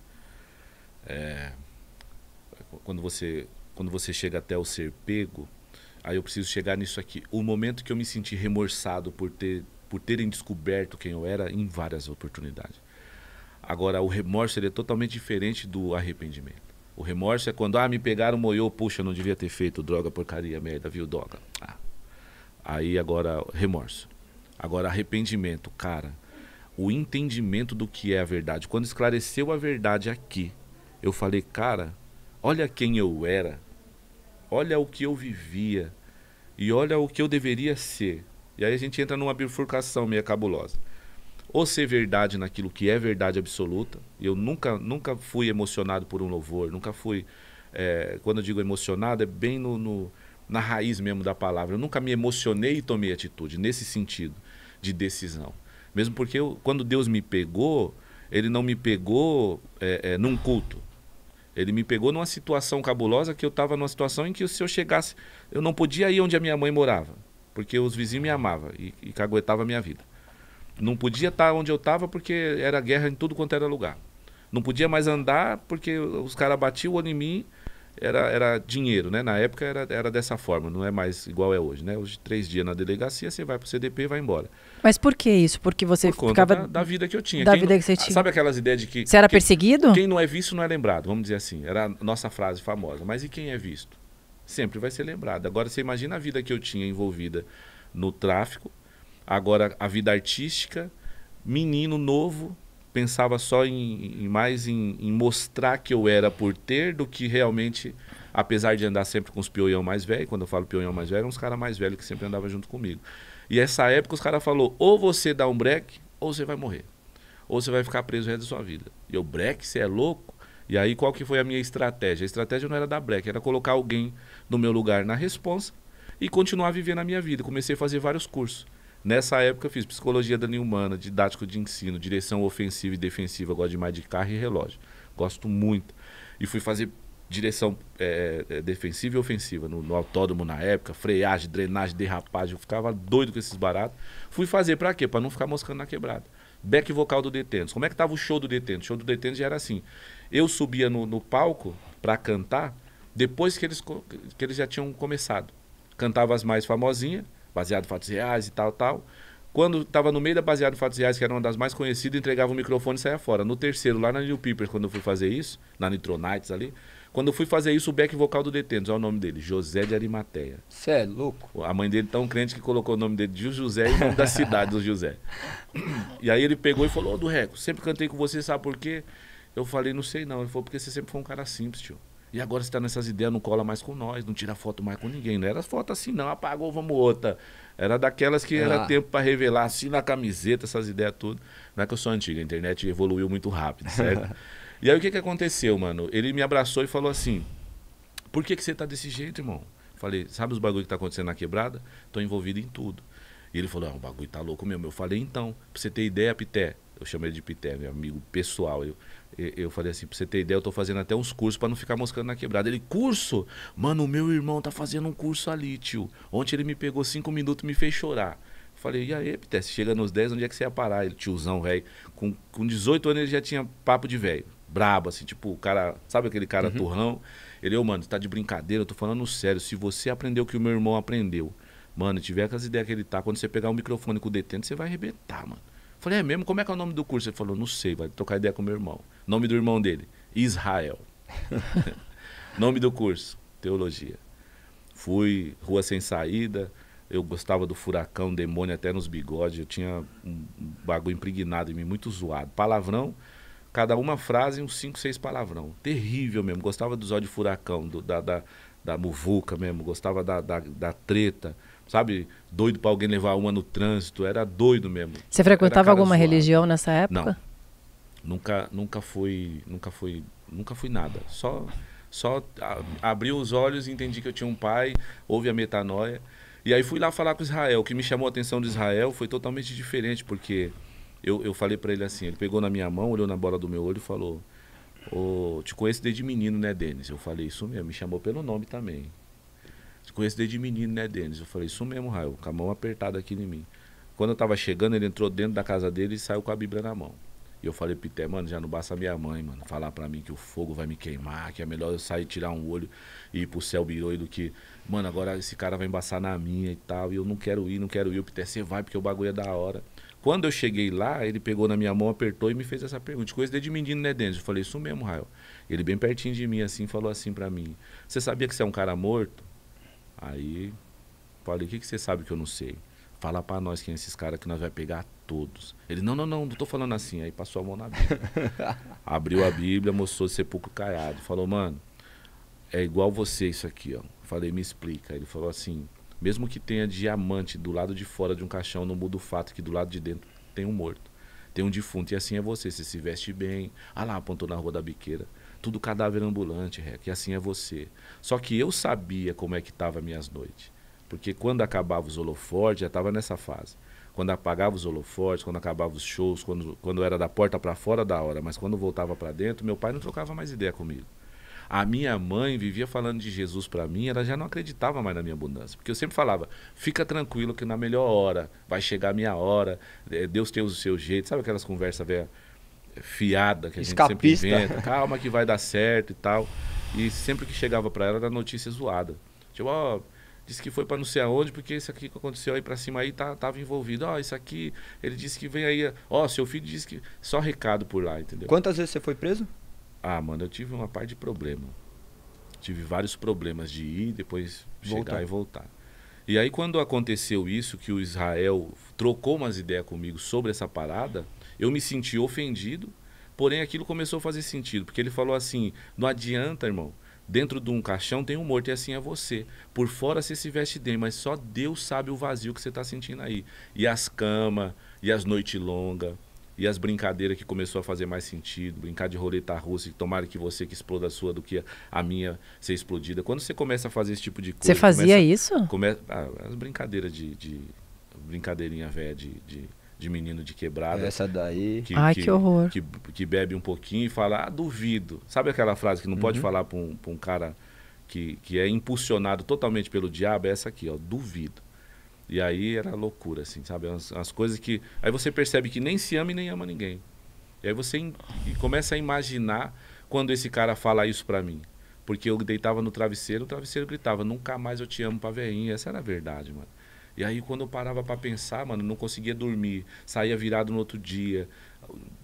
É, quando você quando você chega até o ser pego, aí eu preciso chegar nisso aqui. O momento que eu me senti remorsado por, ter, por terem descoberto quem eu era em várias oportunidades. Agora, o remorso ele é totalmente diferente do arrependimento. O remorso é quando, ah, me pegaram, moiou, puxa, não devia ter feito, droga, porcaria, merda, viu, droga. Ah. Aí agora, remorso. Agora, arrependimento, cara, o entendimento do que é a verdade. Quando esclareceu a verdade aqui, eu falei, cara, olha quem eu era olha o que eu vivia e olha o que eu deveria ser. E aí a gente entra numa bifurcação meio cabulosa. Ou ser verdade naquilo que é verdade absoluta. Eu nunca, nunca fui emocionado por um louvor, nunca fui. É, quando eu digo emocionado, é bem no, no, na raiz mesmo da palavra. Eu nunca me emocionei e tomei atitude nesse sentido de decisão. Mesmo porque eu, quando Deus me pegou, Ele não me pegou é, é, num culto. Ele me pegou numa situação cabulosa que eu estava numa situação em que se eu chegasse, eu não podia ir onde a minha mãe morava, porque os vizinhos me amavam e, e caguetava a minha vida. Não podia estar tá onde eu estava porque era guerra em tudo quanto era lugar. Não podia mais andar porque os caras batiam o olho em mim era, era dinheiro, né? Na época era, era dessa forma, não é mais igual é hoje, né? Hoje, três dias na delegacia, você vai pro CDP e vai embora. Mas por que isso? Porque você por ficava... Da, da, vida que eu tinha. Da quem vida não... que você tinha. Sabe aquelas ideias de que... Você era quem, perseguido? Quem não é visto não é lembrado, vamos dizer assim. Era a nossa frase famosa. Mas e quem é visto? Sempre vai ser lembrado. Agora, você imagina a vida que eu tinha envolvida no tráfico, agora a vida artística, menino novo, pensava só em, em mais em, em, mostrar que eu era por ter do que realmente, apesar de andar sempre com os pioião mais velho, quando eu falo pioião é mais velho, eram os caras mais velhos que sempre andavam junto comigo. E essa época os caras falou ou você dá um break ou você vai morrer. Ou você vai ficar preso o resto da sua vida. E eu, break, você é louco? E aí qual que foi a minha estratégia? A estratégia não era dar break, era colocar alguém no meu lugar na responsa e continuar vivendo a minha vida. Comecei a fazer vários cursos. Nessa época eu fiz psicologia da humana, didático de ensino, direção ofensiva e defensiva, eu gosto demais de carro e relógio. Gosto muito. E fui fazer direção é, é, defensiva e ofensiva no, no, autódromo na época, freagem, drenagem, derrapagem, eu ficava doido com esses baratos. Fui fazer para quê? Para não ficar moscando na quebrada. Back vocal do Detentos. Como é que tava o show do Detentos? O show do Detentos já era assim. Eu subia no, no palco para cantar depois que eles, que eles já tinham começado. Cantava as mais famosinhas, baseado em fatos reais e tal, tal. Quando estava no meio da baseado em fatos reais, que era uma das mais conhecidas, entregava o microfone e saia fora. No terceiro, lá na New Peepers, quando eu fui fazer isso, na Nitronites ali, quando eu fui fazer isso, o back vocal do Detentos, olha o nome dele, José de Arimateia. Você é louco? A mãe dele tão crente que colocou o nome dele de José e o nome da cidade do José. E aí ele pegou e falou, ô oh, do Reco, sempre cantei com você, sabe por quê? Eu falei, não sei não. Ele falou, porque você sempre foi um cara simples, tio. E agora você está nessas ideias, não cola mais com nós, não tira foto mais com ninguém. Não era foto assim, não, apagou, vamos outra. Era daquelas que era tempo para revelar, assim na camiseta, essas ideias tudo. Não é que eu sou antigo, a internet evoluiu muito rápido, certo? e aí o que, que aconteceu, mano? Ele me abraçou e falou assim: Por que, que você tá desse jeito, irmão? Falei, sabe os bagulho que tá acontecendo na quebrada? Tô envolvido em tudo. E ele falou: ah, o bagulho tá louco mesmo. Eu falei, então, pra você ter ideia, Pité, eu chamo ele de Pité, meu amigo pessoal. Eu, eu falei assim, pra você ter ideia, eu tô fazendo até uns cursos para não ficar moscando na quebrada. Ele, curso? Mano, o meu irmão tá fazendo um curso ali, tio. Ontem ele me pegou cinco minutos e me fez chorar. Eu falei, e aí, Pitesse, chega nos 10, onde é que você ia parar? Ele, tiozão, velho. Com, com 18 anos ele já tinha papo de velho. Brabo, assim, tipo, o cara, sabe aquele cara uhum. turrão? Ele, ô, oh, mano, tá de brincadeira, eu tô falando sério. Se você aprendeu o que o meu irmão aprendeu, mano, tiver aquelas ideias que ele tá, quando você pegar o microfone com o detento, você vai arrebentar, mano. Eu falei, é mesmo? Como é que é o nome do curso? Ele falou, não sei, vai trocar ideia com o meu irmão. Nome do irmão dele: Israel. Nome do curso: Teologia. Fui, rua sem saída. Eu gostava do furacão, demônio até nos bigodes. Eu tinha um bagulho impregnado em mim, muito zoado. Palavrão, cada uma frase, uns cinco, seis palavrão. Terrível mesmo. Gostava do zóio de furacão, do, da, da, da muvuca mesmo. Gostava da, da, da treta sabe, doido para alguém levar uma no trânsito, era doido mesmo. Você frequentava alguma zoada. religião nessa época? Não. Nunca, nunca fui, nunca fui, nunca fui nada. Só, só abri os olhos e entendi que eu tinha um pai, houve a metanoia. E aí fui lá falar com Israel. O que me chamou a atenção de Israel foi totalmente diferente, porque eu, eu falei para ele assim, ele pegou na minha mão, olhou na bola do meu olho e falou: oh, te conheço desde menino, né, Denis? Eu falei, isso mesmo, me chamou pelo nome também. Te conheço desde menino, né, Denis? Eu falei, isso mesmo, Rael, com a mão apertada aqui em mim. Quando eu tava chegando, ele entrou dentro da casa dele e saiu com a Bíblia na mão. E eu falei pro mano, já não basta minha mãe, mano, falar pra mim que o fogo vai me queimar, que é melhor eu sair tirar um olho e ir pro céu biroi do que, mano, agora esse cara vai embaçar na minha e tal, e eu não quero ir, não quero ir. Peter você vai, porque o bagulho é da hora. Quando eu cheguei lá, ele pegou na minha mão, apertou e me fez essa pergunta. Coisa de menino, né, Denis? Eu falei, isso mesmo, Raio. Ele bem pertinho de mim, assim, falou assim para mim: Você sabia que você é um cara morto? Aí falei, o que, que você sabe que eu não sei? Fala para nós quem é esses caras que nós vai pegar todos. Ele, não, não, não, não tô falando assim. Aí passou a mão na Bíblia. Abriu a Bíblia, mostrou o sepulcro caiado. Falou, mano, é igual você isso aqui, ó. Falei, me explica. Ele falou assim, mesmo que tenha diamante do lado de fora de um caixão, não muda o fato que do lado de dentro tem um morto. Tem um defunto. E assim é você. Você se veste bem. Ah lá, apontou na rua da biqueira. Tudo cadáver ambulante, Rec. E assim é você. Só que eu sabia como é que tava minhas noites. Porque quando acabava os holofortes, já estava nessa fase quando apagava os holofotes, quando acabava os shows, quando, quando era da porta para fora da hora, mas quando voltava para dentro, meu pai não trocava mais ideia comigo. A minha mãe vivia falando de Jesus para mim, ela já não acreditava mais na minha abundância, porque eu sempre falava: fica tranquilo que na melhor hora vai chegar a minha hora, eh, Deus tem o seu jeito, sabe aquelas conversas velha fiada que a Escapista. gente sempre inventa, calma que vai dar certo e tal. E sempre que chegava para ela era notícia zoada. Tipo, ó, oh, disse que foi para não sei aonde, porque isso aqui que aconteceu aí para cima aí tá, tava envolvido. Ó, oh, isso aqui, ele disse que vem aí, ó, oh, seu filho disse que só recado por lá, entendeu? Quantas vezes você foi preso? Ah, mano, eu tive uma parte de problema. Tive vários problemas de ir, depois voltar. chegar e voltar. E aí quando aconteceu isso que o Israel trocou umas ideias comigo sobre essa parada, eu me senti ofendido, porém aquilo começou a fazer sentido, porque ele falou assim: "Não adianta, irmão, Dentro de um caixão tem um morto, e assim é você. Por fora você se veste bem, mas só Deus sabe o vazio que você está sentindo aí. E as camas, e as noites longas, e as brincadeiras que começou a fazer mais sentido, brincar de roleta russa, e tomara que você que exploda a sua do que a minha ser explodida. Quando você começa a fazer esse tipo de coisa. Você fazia começa, isso? Começa, ah, as brincadeiras de, de. brincadeirinha velha de, de de menino de quebrada. Essa daí. Que, Ai, que, que horror. Que, que, bebe um pouquinho e fala, ah, duvido. Sabe aquela frase que não uhum. pode falar para um, pra um cara que, que é impulsionado totalmente pelo diabo? É essa aqui, ó, duvido. E aí era loucura, assim, sabe? As, as coisas que. Aí você percebe que nem se ama e nem ama ninguém. E aí você in, e começa a imaginar quando esse cara fala isso para mim. Porque eu deitava no travesseiro, o travesseiro gritava, nunca mais eu te amo pra veinha. Essa era a verdade, mano. E aí quando eu parava para pensar, mano, não conseguia dormir, saía virado no outro dia.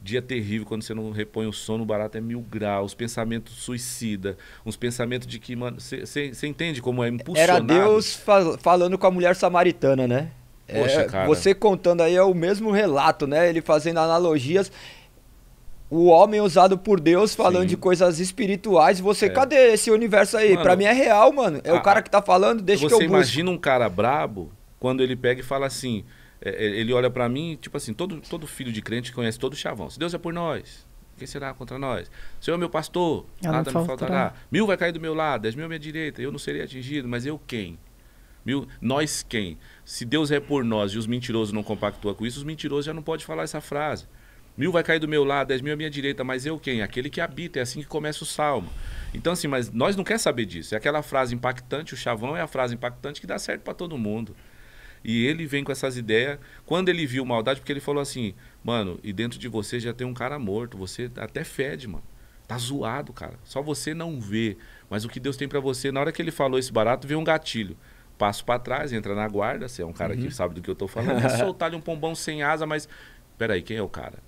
Dia terrível quando você não repõe o sono, barato é mil graus, pensamentos suicida, uns pensamentos de que, mano, você entende como é impulsionado. Era Deus fal falando com a mulher samaritana, né? Poxa, é, você contando aí é o mesmo relato, né? Ele fazendo analogias o homem é usado por Deus falando Sim. de coisas espirituais. Você, é. cadê esse universo aí? Mano, pra mim é real, mano. É a, o cara que tá falando, deixa que eu Você imagina um cara brabo quando ele pega e fala assim, é, é, ele olha para mim, tipo assim, todo, todo filho de crente conhece todo chavão. Se Deus é por nós, quem será contra nós? Senhor é meu pastor, eu ah, nada me faltará. Mil vai cair do meu lado, dez mil à minha direita, eu não serei atingido, mas eu quem? Mil, nós quem? Se Deus é por nós e os mentirosos não compactuam com isso, os mentirosos já não podem falar essa frase. Mil vai cair do meu lado, dez mil à minha direita, mas eu quem? Aquele que habita, é assim que começa o salmo. Então, assim, mas nós não quer saber disso. É aquela frase impactante, o chavão é a frase impactante que dá certo para todo mundo. E ele vem com essas ideias. Quando ele viu maldade, porque ele falou assim, mano, e dentro de você já tem um cara morto, você até fede, mano. Tá zoado, cara. Só você não vê. Mas o que Deus tem para você, na hora que ele falou esse barato, veio um gatilho. Passo para trás, entra na guarda, você é um cara uhum. que sabe do que eu tô falando. soltar-lhe um pombão sem asa, mas. Peraí, quem é o cara?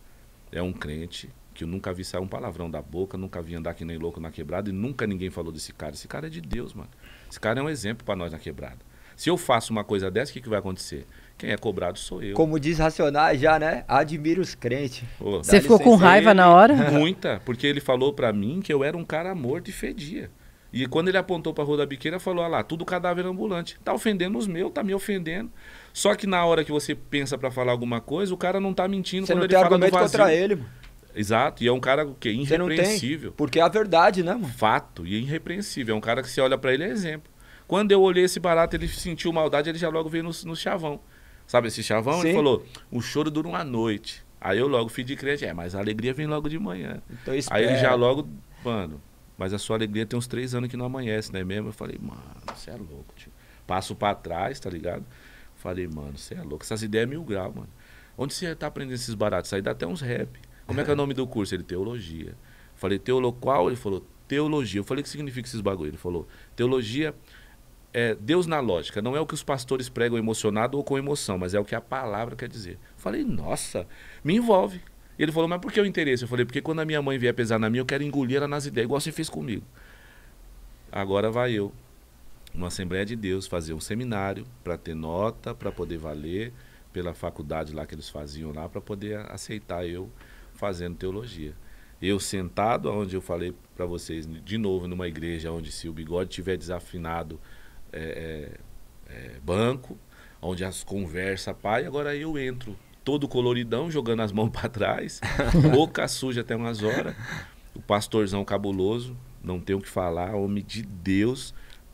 É um crente que eu nunca vi sair um palavrão da boca, nunca vi andar que nem louco na quebrada e nunca ninguém falou desse cara. Esse cara é de Deus, mano. Esse cara é um exemplo para nós na quebrada. Se eu faço uma coisa dessa, o que, que vai acontecer? Quem é cobrado sou eu. Como diz Racionais já, né? Admiro os crentes. Oh, Você ficou com raiva ele, na hora? Muita, porque ele falou para mim que eu era um cara morto e fedia. E quando ele apontou para a Rua da Biqueira, falou: Olha lá, tudo cadáver ambulante. Tá ofendendo os meus, tá me ofendendo. Só que na hora que você pensa para falar alguma coisa, o cara não tá mentindo você quando não ele tem fala argumento contra ele, mano. Exato, e é um cara que é irrepreensível. Você não tem, porque é a verdade, né, mano? Fato, e é irrepreensível. É um cara que você olha para ele é exemplo. Quando eu olhei esse barato, ele sentiu maldade, ele já logo veio no, no chavão. Sabe esse chavão? Sim. Ele falou: o choro dura uma noite. Aí eu logo fui de crente, é, mas a alegria vem logo de manhã. Então, Aí ele já logo, mano, mas a sua alegria tem uns três anos que não amanhece, né mesmo? Eu falei, mano, você é louco, tio. Passo pra trás, tá ligado? Falei, mano, você é louco. Essas ideias é mil graus, mano. Onde você tá aprendendo esses baratos? Isso aí dá até uns rap. Como é que é o nome do curso? Ele, teologia. Falei, teolo qual? Ele falou, teologia. Eu falei, o que significa esses bagulho? Ele falou, teologia é, Deus na lógica. Não é o que os pastores pregam emocionado ou com emoção, mas é o que a palavra quer dizer. Falei, nossa, me envolve. Ele falou, mas por que o interesse? Eu falei, porque quando a minha mãe vier pesar na minha, eu quero engolir ela nas ideias, igual você fez comigo. Agora vai eu, numa Assembleia de Deus, fazer um seminário para ter nota, para poder valer pela faculdade lá que eles faziam lá, para poder aceitar eu fazendo teologia. Eu sentado, onde eu falei para vocês, de novo, numa igreja onde se o bigode tiver desafinado, é, é, é, banco, onde as conversa pai, agora eu entro todo coloridão, jogando as mãos para trás, boca suja até umas horas. O pastorzão cabuloso, não tenho o que falar, homem de Deus.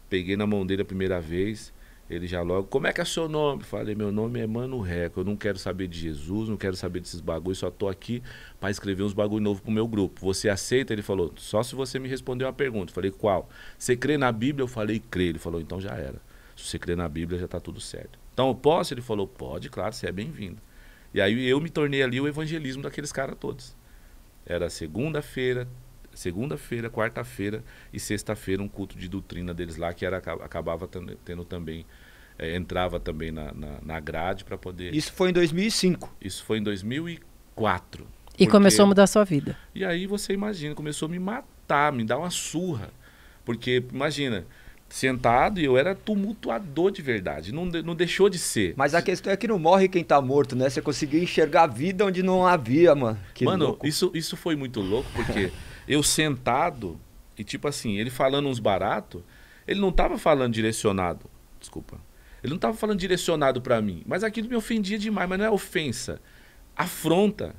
Peguei na mão dele a primeira vez, ele já logo, como é que é seu nome? Falei, meu nome é Mano Reco, eu não quero saber de Jesus, não quero saber desses bagulhos, só tô aqui para escrever uns bagulho novo pro meu grupo. Você aceita? Ele falou, só se você me responder uma pergunta. Falei, qual? Você crê na Bíblia? Eu falei, crê. Ele falou, então já era. Se você crê na Bíblia, já tá tudo certo. Então eu posso? Ele falou, pode, claro, você é bem-vindo. E aí eu me tornei ali o evangelismo daqueles caras todos. Era segunda-feira, segunda-feira, quarta-feira e sexta-feira um culto de doutrina deles lá que era acabava tendo, tendo também é, entrava também na, na, na grade para poder. Isso foi em 2005. Isso foi em 2004. E porque... começou a mudar a sua vida. E aí você imagina, começou a me matar, me dar uma surra. Porque, imagina, sentado e eu era tumultuador de verdade. Não, não deixou de ser. Mas a questão é que não morre quem tá morto, né? Você conseguiu enxergar a vida onde não havia, mano. Que mano, louco. Isso, isso foi muito louco, porque eu sentado e, tipo assim, ele falando uns barato, ele não tava falando direcionado. Desculpa. Ele não estava falando direcionado para mim, mas aquilo me ofendia demais, mas não é ofensa. É afronta.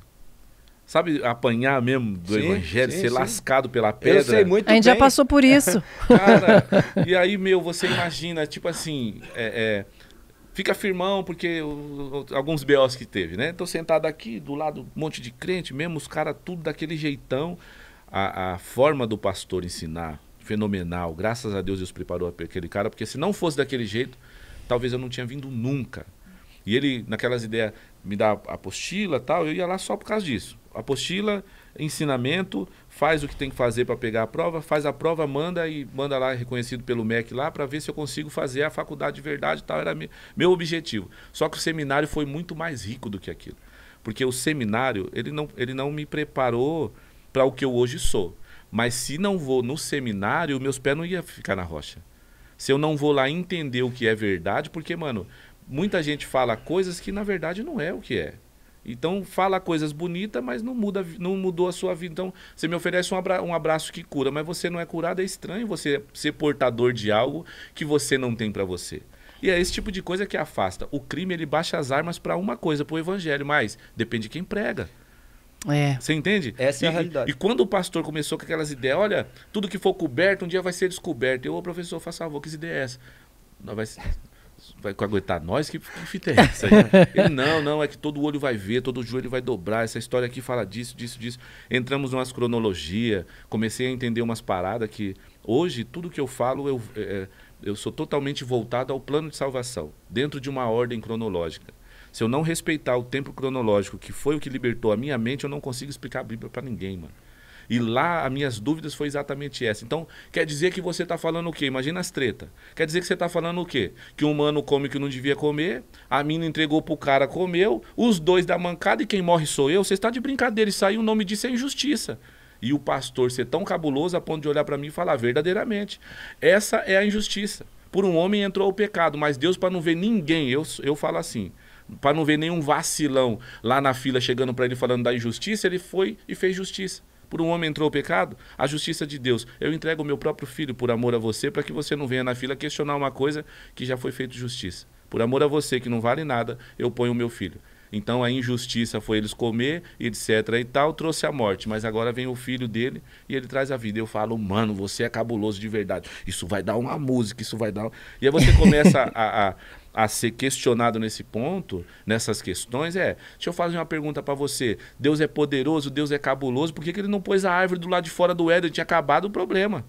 Sabe, apanhar mesmo do sim, evangelho, sim, ser sim. lascado pela pedra. Eu sei muito A gente bem. já passou por isso. Cara, e aí, meu, você imagina, tipo assim, é, é, fica firmão, porque alguns B.O.s que teve, né? Tô sentado aqui, do lado, um monte de crente mesmo, os caras tudo daquele jeitão. A, a forma do pastor ensinar, fenomenal. Graças a Deus, Deus preparou aquele cara, porque se não fosse daquele jeito, talvez eu não tinha vindo nunca. E ele, naquelas ideias, me dá apostila tal, eu ia lá só por causa disso. Apostila, ensinamento, faz o que tem que fazer para pegar a prova, faz a prova, manda e manda lá reconhecido pelo MEC lá para ver se eu consigo fazer a faculdade de verdade tal, era meu objetivo. Só que o seminário foi muito mais rico do que aquilo. Porque o seminário, ele não, ele não me preparou para o que eu hoje sou. Mas se não vou no seminário, meus pés não iam ficar na rocha se eu não vou lá entender o que é verdade, porque, mano, muita gente fala coisas que na verdade não é o que é. Então fala coisas bonitas, mas não muda, não mudou a sua vida. Então você me oferece um, abra um abraço que cura, mas você não é curado, é estranho você ser portador de algo que você não tem para você. E é esse tipo de coisa que afasta. O crime ele baixa as armas para uma coisa, para o evangelho, mas depende de quem prega. É. Você entende? Essa e, é a realidade. E quando o pastor começou com aquelas ideias, olha, tudo que for coberto um dia vai ser descoberto. Eu, o professor, faça favor, que ideia é essa? Não, vai, vai aguentar nós? Que, fita é essa? Né? Ele, não, não, é que todo olho vai ver, todo joelho vai dobrar. Essa história aqui fala disso, disso, disso. Entramos numas cronologia, comecei a entender umas paradas que hoje tudo que eu falo, eu, é, é eu sou totalmente voltado ao plano de salvação, dentro de uma ordem cronológica. Se eu não respeitar o tempo cronológico, que foi o que libertou a minha mente, eu não consigo explicar a Bíblia para ninguém, mano. E lá as minhas dúvidas foi exatamente essa. Então, quer dizer que você está falando o quê? Imagina as tretas. Quer dizer que você está falando o quê? Que um humano come o que não devia comer, a mina entregou pro cara, comeu, os dois da mancada e quem morre sou eu. Você está de brincadeira, e saiu o nome disso é injustiça. E o pastor ser tão cabuloso a ponto de olhar para mim e falar verdadeiramente. Essa é a injustiça. Por um homem entrou o pecado, mas Deus, para não ver ninguém, eu, eu falo assim: para não ver nenhum vacilão lá na fila chegando para ele falando da injustiça, ele foi e fez justiça. Por um homem entrou o pecado, a justiça de Deus. Eu entrego o meu próprio filho por amor a você, para que você não venha na fila questionar uma coisa que já foi feita justiça. Por amor a você, que não vale nada, eu ponho o meu filho. Então a injustiça foi eles comer, etc. e tal, trouxe a morte. Mas agora vem o filho dele e ele traz a vida. Eu falo, mano, você é cabuloso de verdade. Isso vai dar uma música, isso vai dar. E aí você começa a, a, a ser questionado nesse ponto, nessas questões, é: deixa eu fazer uma pergunta para você. Deus é poderoso, Deus é cabuloso, por que, que ele não pôs a árvore do lado de fora do Éden? Tinha acabado o problema.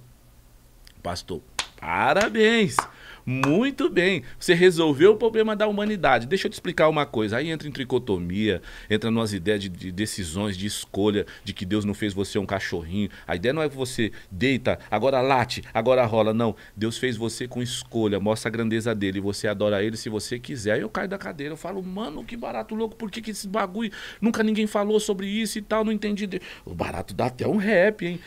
Pastor, parabéns! Muito bem, você resolveu o problema da humanidade. Deixa eu te explicar uma coisa. Aí entra em tricotomia, entra nas ideias de, de decisões, de escolha, de que Deus não fez você um cachorrinho. A ideia não é que você deita, agora late, agora rola. Não, Deus fez você com escolha, mostra a grandeza dele. Você adora ele se você quiser. Aí eu caio da cadeira, eu falo, mano, que barato louco, por que, que esse bagulho? Nunca ninguém falou sobre isso e tal, não entendi. O barato dá até um rap, hein?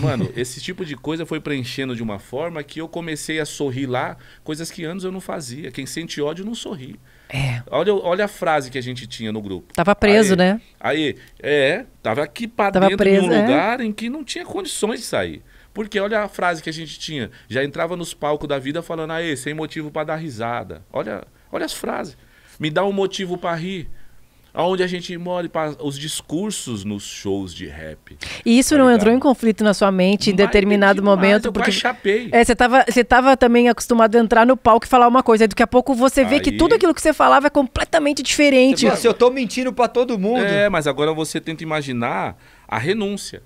Mano, esse tipo de coisa foi preenchendo de uma forma que eu comecei a sorrir lá coisas que anos eu não fazia. Quem sente ódio não sorri. É. Olha, olha a frase que a gente tinha no grupo. Tava preso, aí, né? Aí, é, tava aqui para dentro preso, de um é. lugar é. em que não tinha condições de sair. Porque olha a frase que a gente tinha. Já entrava nos palcos da vida falando, aí, sem motivo para dar risada. Olha, olha as frases. Me dá um motivo para rir aonde a gente para os discursos nos shows de rap. E isso tá não ligado? entrou em conflito na sua mente em determinado demais, momento? Eu porque chapei. É, você estava você tava também acostumado a entrar no palco e falar uma coisa, e daqui a pouco você vê Aí... que tudo aquilo que você falava é completamente diferente. Nossa, assim, eu tô mentindo para todo mundo. É, mas agora você tenta imaginar a renúncia.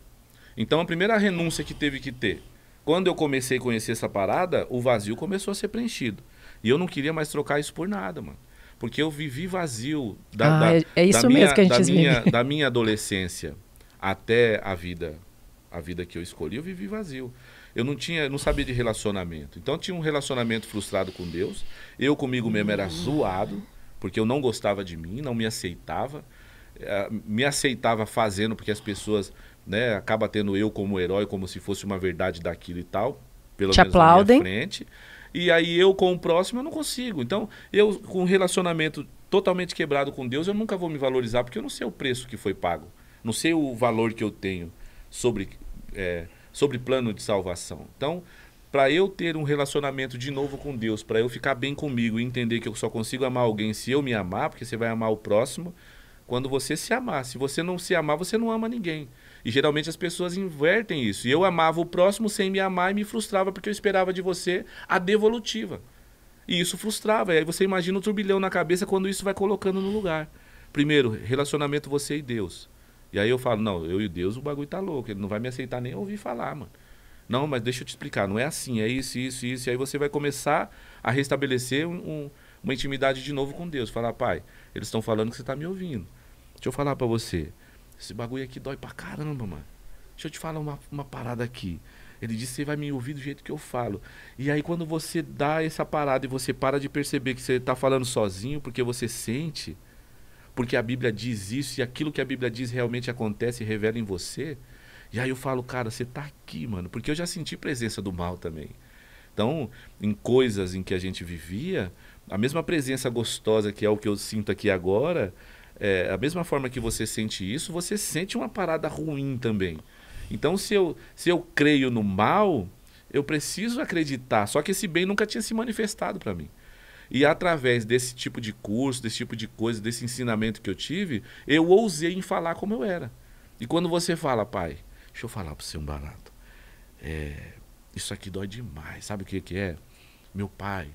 Então a primeira renúncia que teve que ter, quando eu comecei a conhecer essa parada, o vazio começou a ser preenchido. E eu não queria mais trocar isso por nada, mano. Porque eu vivi vazio da, ah, da, é, é isso da mesmo minha, que a gente da minha, da minha adolescência até a vida a vida que eu escolhi, eu vivi vazio. Eu não tinha, não sabia de relacionamento. Então tinha um relacionamento frustrado com Deus. Eu comigo mesmo era zoado, porque eu não gostava de mim, não me aceitava. Eh, me aceitava fazendo porque as pessoas, né, acaba tendo eu como herói, como se fosse uma verdade daquilo e tal, pelo Te menos aplaudem. na minha frente. E aí eu com o próximo eu não consigo. Então, eu com um relacionamento totalmente quebrado com Deus, eu nunca vou me valorizar porque eu não sei o preço que foi pago. Não sei o valor que eu tenho sobre, é, sobre plano de salvação. Então, para eu ter um relacionamento de novo com Deus, para eu ficar bem comigo e entender que eu só consigo amar alguém se eu me amar, porque você vai amar o próximo, quando você se amar. Se você não se amar, você não ama ninguém. E geralmente as pessoas invertem isso. E eu amava o próximo sem me amar e me frustrava porque eu esperava de você a devolutiva. E isso frustrava. E aí você imagina o um turbilhão na cabeça quando isso vai colocando no lugar. Primeiro, relacionamento você e Deus. E aí eu falo, não, eu e Deus o bagulho tá louco, ele não vai me aceitar nem ouvir falar, mano. Não, mas deixa eu te explicar, não é assim, é isso, isso, isso. E aí você vai começar a restabelecer um, um, uma intimidade de novo com Deus. Falar, pai, eles estão falando que você está me ouvindo. Deixa eu falar para você. Esse bagulho aqui dói pra caramba, mano. Deixa eu te falar uma, uma parada aqui. Ele disse: Você vai me ouvir do jeito que eu falo. E aí, quando você dá essa parada e você para de perceber que você tá falando sozinho, porque você sente, porque a Bíblia diz isso e aquilo que a Bíblia diz realmente acontece e revela em você. E aí eu falo: Cara, você tá aqui, mano. Porque eu já senti presença do mal também. Então, em coisas em que a gente vivia, a mesma presença gostosa que é o que eu sinto aqui agora, é, a mesma forma que você sente isso, você sente uma parada ruim também. Então, se eu, se eu creio no mal, eu preciso acreditar. Só que esse bem nunca tinha se manifestado para mim. E através desse tipo de curso, desse tipo de coisa, desse ensinamento que eu tive, eu ousei em falar como eu era. E quando você fala, pai, deixa eu falar para você um barato. É, isso aqui dói demais. Sabe o que, que é? Meu pai,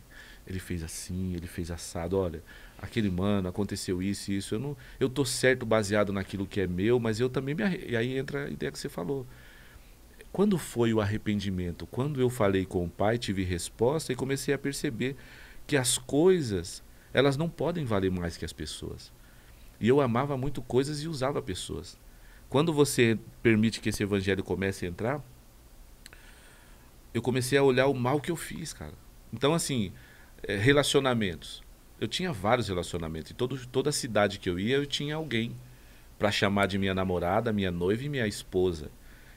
ele fez assim, ele fez assado, olha, aquele mano, aconteceu isso e isso, eu não, eu tô certo baseado naquilo que é meu, mas eu também me arre... e aí entra a ideia que você falou. Quando foi o arrependimento? Quando eu falei com o pai, tive resposta e comecei a perceber que as coisas, elas não podem valer mais que as pessoas. E eu amava muito coisas e usava pessoas. Quando você permite que esse evangelho comece a entrar, eu comecei a olhar o mal que eu fiz, cara. Então assim, eh, relacionamentos. Eu tinha vários relacionamentos. Em todo, toda cidade que eu ia, eu tinha alguém para chamar de minha namorada, minha noiva e minha esposa.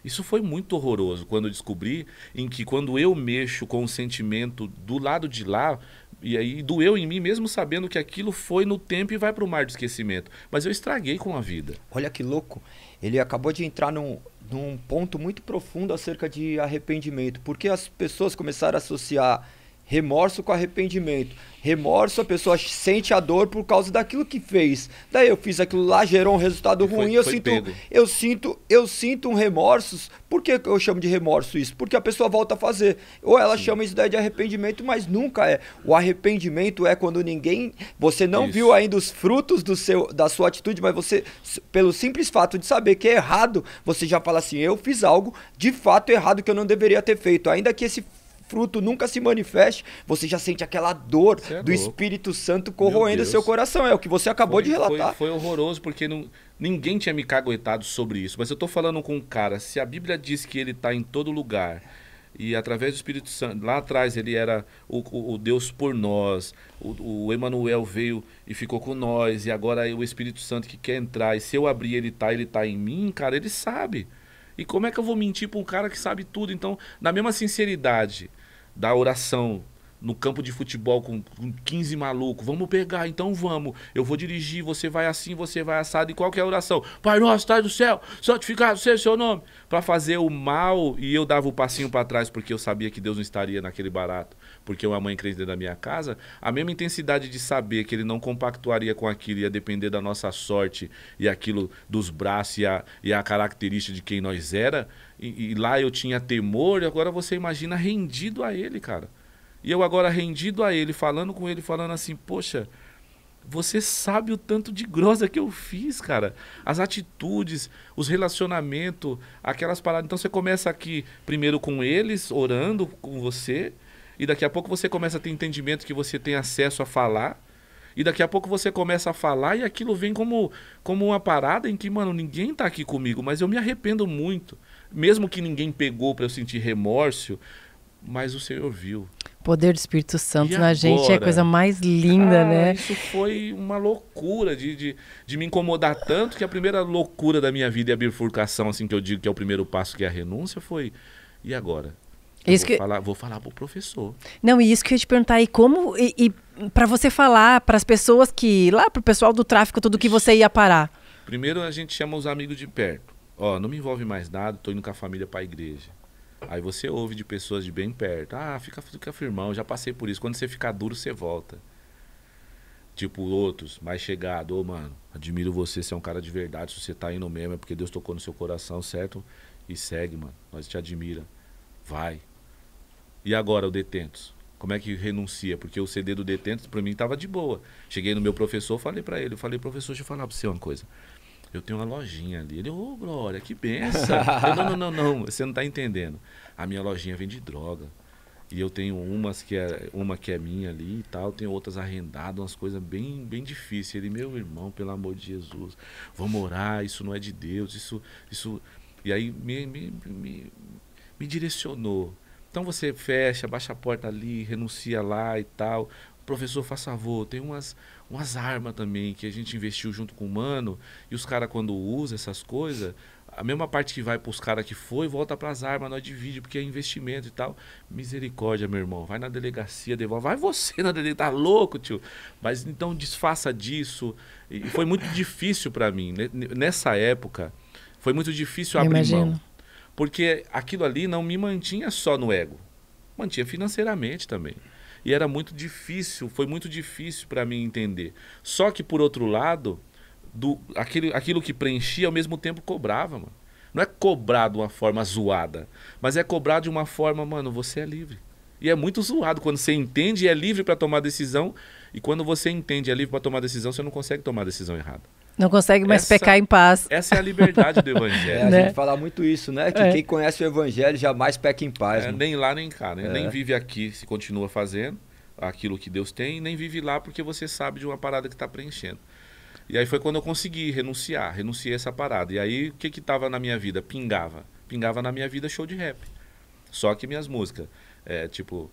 Isso foi muito horroroso quando eu descobri em que quando eu mexo com o sentimento do lado de lá, e aí doeu em mim mesmo sabendo que aquilo foi no tempo e vai para o mar do esquecimento. Mas eu estraguei com a vida. Olha que louco. Ele acabou de entrar num, num ponto muito profundo acerca de arrependimento. Porque as pessoas começaram a associar Remorso com arrependimento. Remorso, a pessoa sente a dor por causa daquilo que fez. Daí eu fiz aquilo lá, gerou um resultado foi, ruim, eu sinto, pego. eu sinto, eu sinto um remorso. Por que eu chamo de remorso isso? Porque a pessoa volta a fazer. Ou ela Sim. chama isso daí de arrependimento, mas nunca é. O arrependimento é quando ninguém, você não isso. viu ainda os frutos do seu, da sua atitude, mas você, pelo simples fato de saber que é errado, você já fala assim, eu fiz algo de fato errado que eu não deveria ter feito, ainda que esse fruto nunca se manifeste, você já sente aquela dor é do Espírito Santo corroendo o seu coração. É o que você acabou foi, de relatar. Foi, foi horroroso, porque não, ninguém tinha me caguetado sobre isso. Mas eu tô falando com um cara, se a Bíblia diz que ele está em todo lugar, e através do Espírito Santo, lá atrás ele era o, o, o Deus por nós, o, o Emanuel veio e ficou com nós, e agora é o Espírito Santo que quer entrar, e se eu abrir ele tá, ele tá em mim, cara, ele sabe. E como é que eu vou mentir para um cara que sabe tudo? Então, na mesma sinceridade da oração no campo de futebol com, 15 malucos. Vamos pegar, então vamos. Eu vou dirigir, você vai assim, você vai assado. E qual que é a oração? Pai nosso, pai do céu, santificado seja o seu nome. Para fazer o mal, e eu dava o um passinho para trás porque eu sabia que Deus não estaria naquele barato, porque uma mãe crente dentro da minha casa. A mesma intensidade de saber que ele não compactuaria com aquilo, ia depender da nossa sorte e aquilo dos braços e a, e a característica de quem nós era. E, e lá eu tinha temor, e agora você imagina rendido a ele, cara. E eu agora rendido a ele, falando com ele, falando assim: Poxa, você sabe o tanto de grosa que eu fiz, cara. As atitudes, os relacionamentos, aquelas paradas. Então você começa aqui primeiro com eles, orando com você. E daqui a pouco você começa a ter entendimento que você tem acesso a falar. E daqui a pouco você começa a falar e aquilo vem como, como uma parada em que, mano, ninguém tá aqui comigo, mas eu me arrependo muito. Mesmo que ninguém pegou para eu sentir remorso, mas o Senhor viu poder do Espírito Santo e na agora? gente é a coisa mais linda, ah, né? Isso foi uma loucura de, de, de, me incomodar tanto que a primeira loucura da minha vida e a bifurcação, assim, que eu digo que é o primeiro passo, que é a renúncia, foi. E agora? isso vou, que... falar, vou falar pro professor. Não, e isso que eu ia te perguntar, e como. E, e para você falar para as pessoas que. Lá pro pessoal do tráfico, tudo que você ia parar. Primeiro a gente chama os amigos de perto. Ó, não me envolve mais nada, tô indo com a família pra igreja. Aí você ouve de pessoas de bem perto. Ah, fica, fica firmão, já passei por isso. Quando você ficar duro, você volta. Tipo, outros, mais chegado. Ô, oh, mano, admiro você, você é um cara de verdade. Se você tá indo mesmo, é porque Deus tocou no seu coração, certo? E segue, mano. Nós te admira. Vai. E agora, o Detentos? Como é que renuncia? Porque o CD do Detentos, pra mim, tava de boa. Cheguei no meu professor, falei para ele. Eu falei, professor, deixa eu falar pra você uma coisa eu tenho uma lojinha ali. Ele, ô, oh, Glória, que benção. não, não, não, não, você não está entendendo. A minha lojinha vende droga. E eu tenho umas que é, uma que é minha ali e tal, tenho outras arrendadas, umas coisas bem, bem difíceis. Ele, meu irmão, pelo amor de Jesus, vou morar isso não é de Deus, isso. isso... E aí me, me, me, me direcionou. Então você fecha, baixa a porta ali, renuncia lá e tal. Professor, faz favor, tem umas, umas armas também que a gente investiu junto com o mano. E os caras, quando usam essas coisas, a mesma parte que vai para os caras que foi, volta para as armas, nós divide, porque é investimento e tal. Misericórdia, meu irmão. Vai na delegacia, devolve. Vai você na delegacia, tá louco, tio. Mas então desfaça disso. E foi muito difícil para mim. Nessa época, foi muito difícil abrir Imagino. mão. Porque aquilo ali não me mantinha só no ego, mantinha financeiramente também e era muito difícil, foi muito difícil para mim entender. Só que por outro lado, do aquele, aquilo que preenchia ao mesmo tempo cobrava, mano. Não é cobrar de uma forma zoada, mas é cobrar de uma forma, mano, você é livre. E é muito zoado quando você entende e é livre para tomar decisão, e quando você entende e é livre para tomar decisão, você não consegue tomar decisão errada. Não consegue mais essa, pecar em paz. Essa é a liberdade do evangelho. É, a né? gente fala muito isso, né? Que é. quem conhece o evangelho jamais peca em paz. É, nem lá, nem cá, né? É. Nem vive aqui se continua fazendo aquilo que Deus tem, nem vive lá porque você sabe de uma parada que está preenchendo. E aí foi quando eu consegui renunciar, renunciei essa parada. E aí o que que na minha vida? Pingava. Pingava na minha vida show de rap. Só que minhas músicas, é, tipo...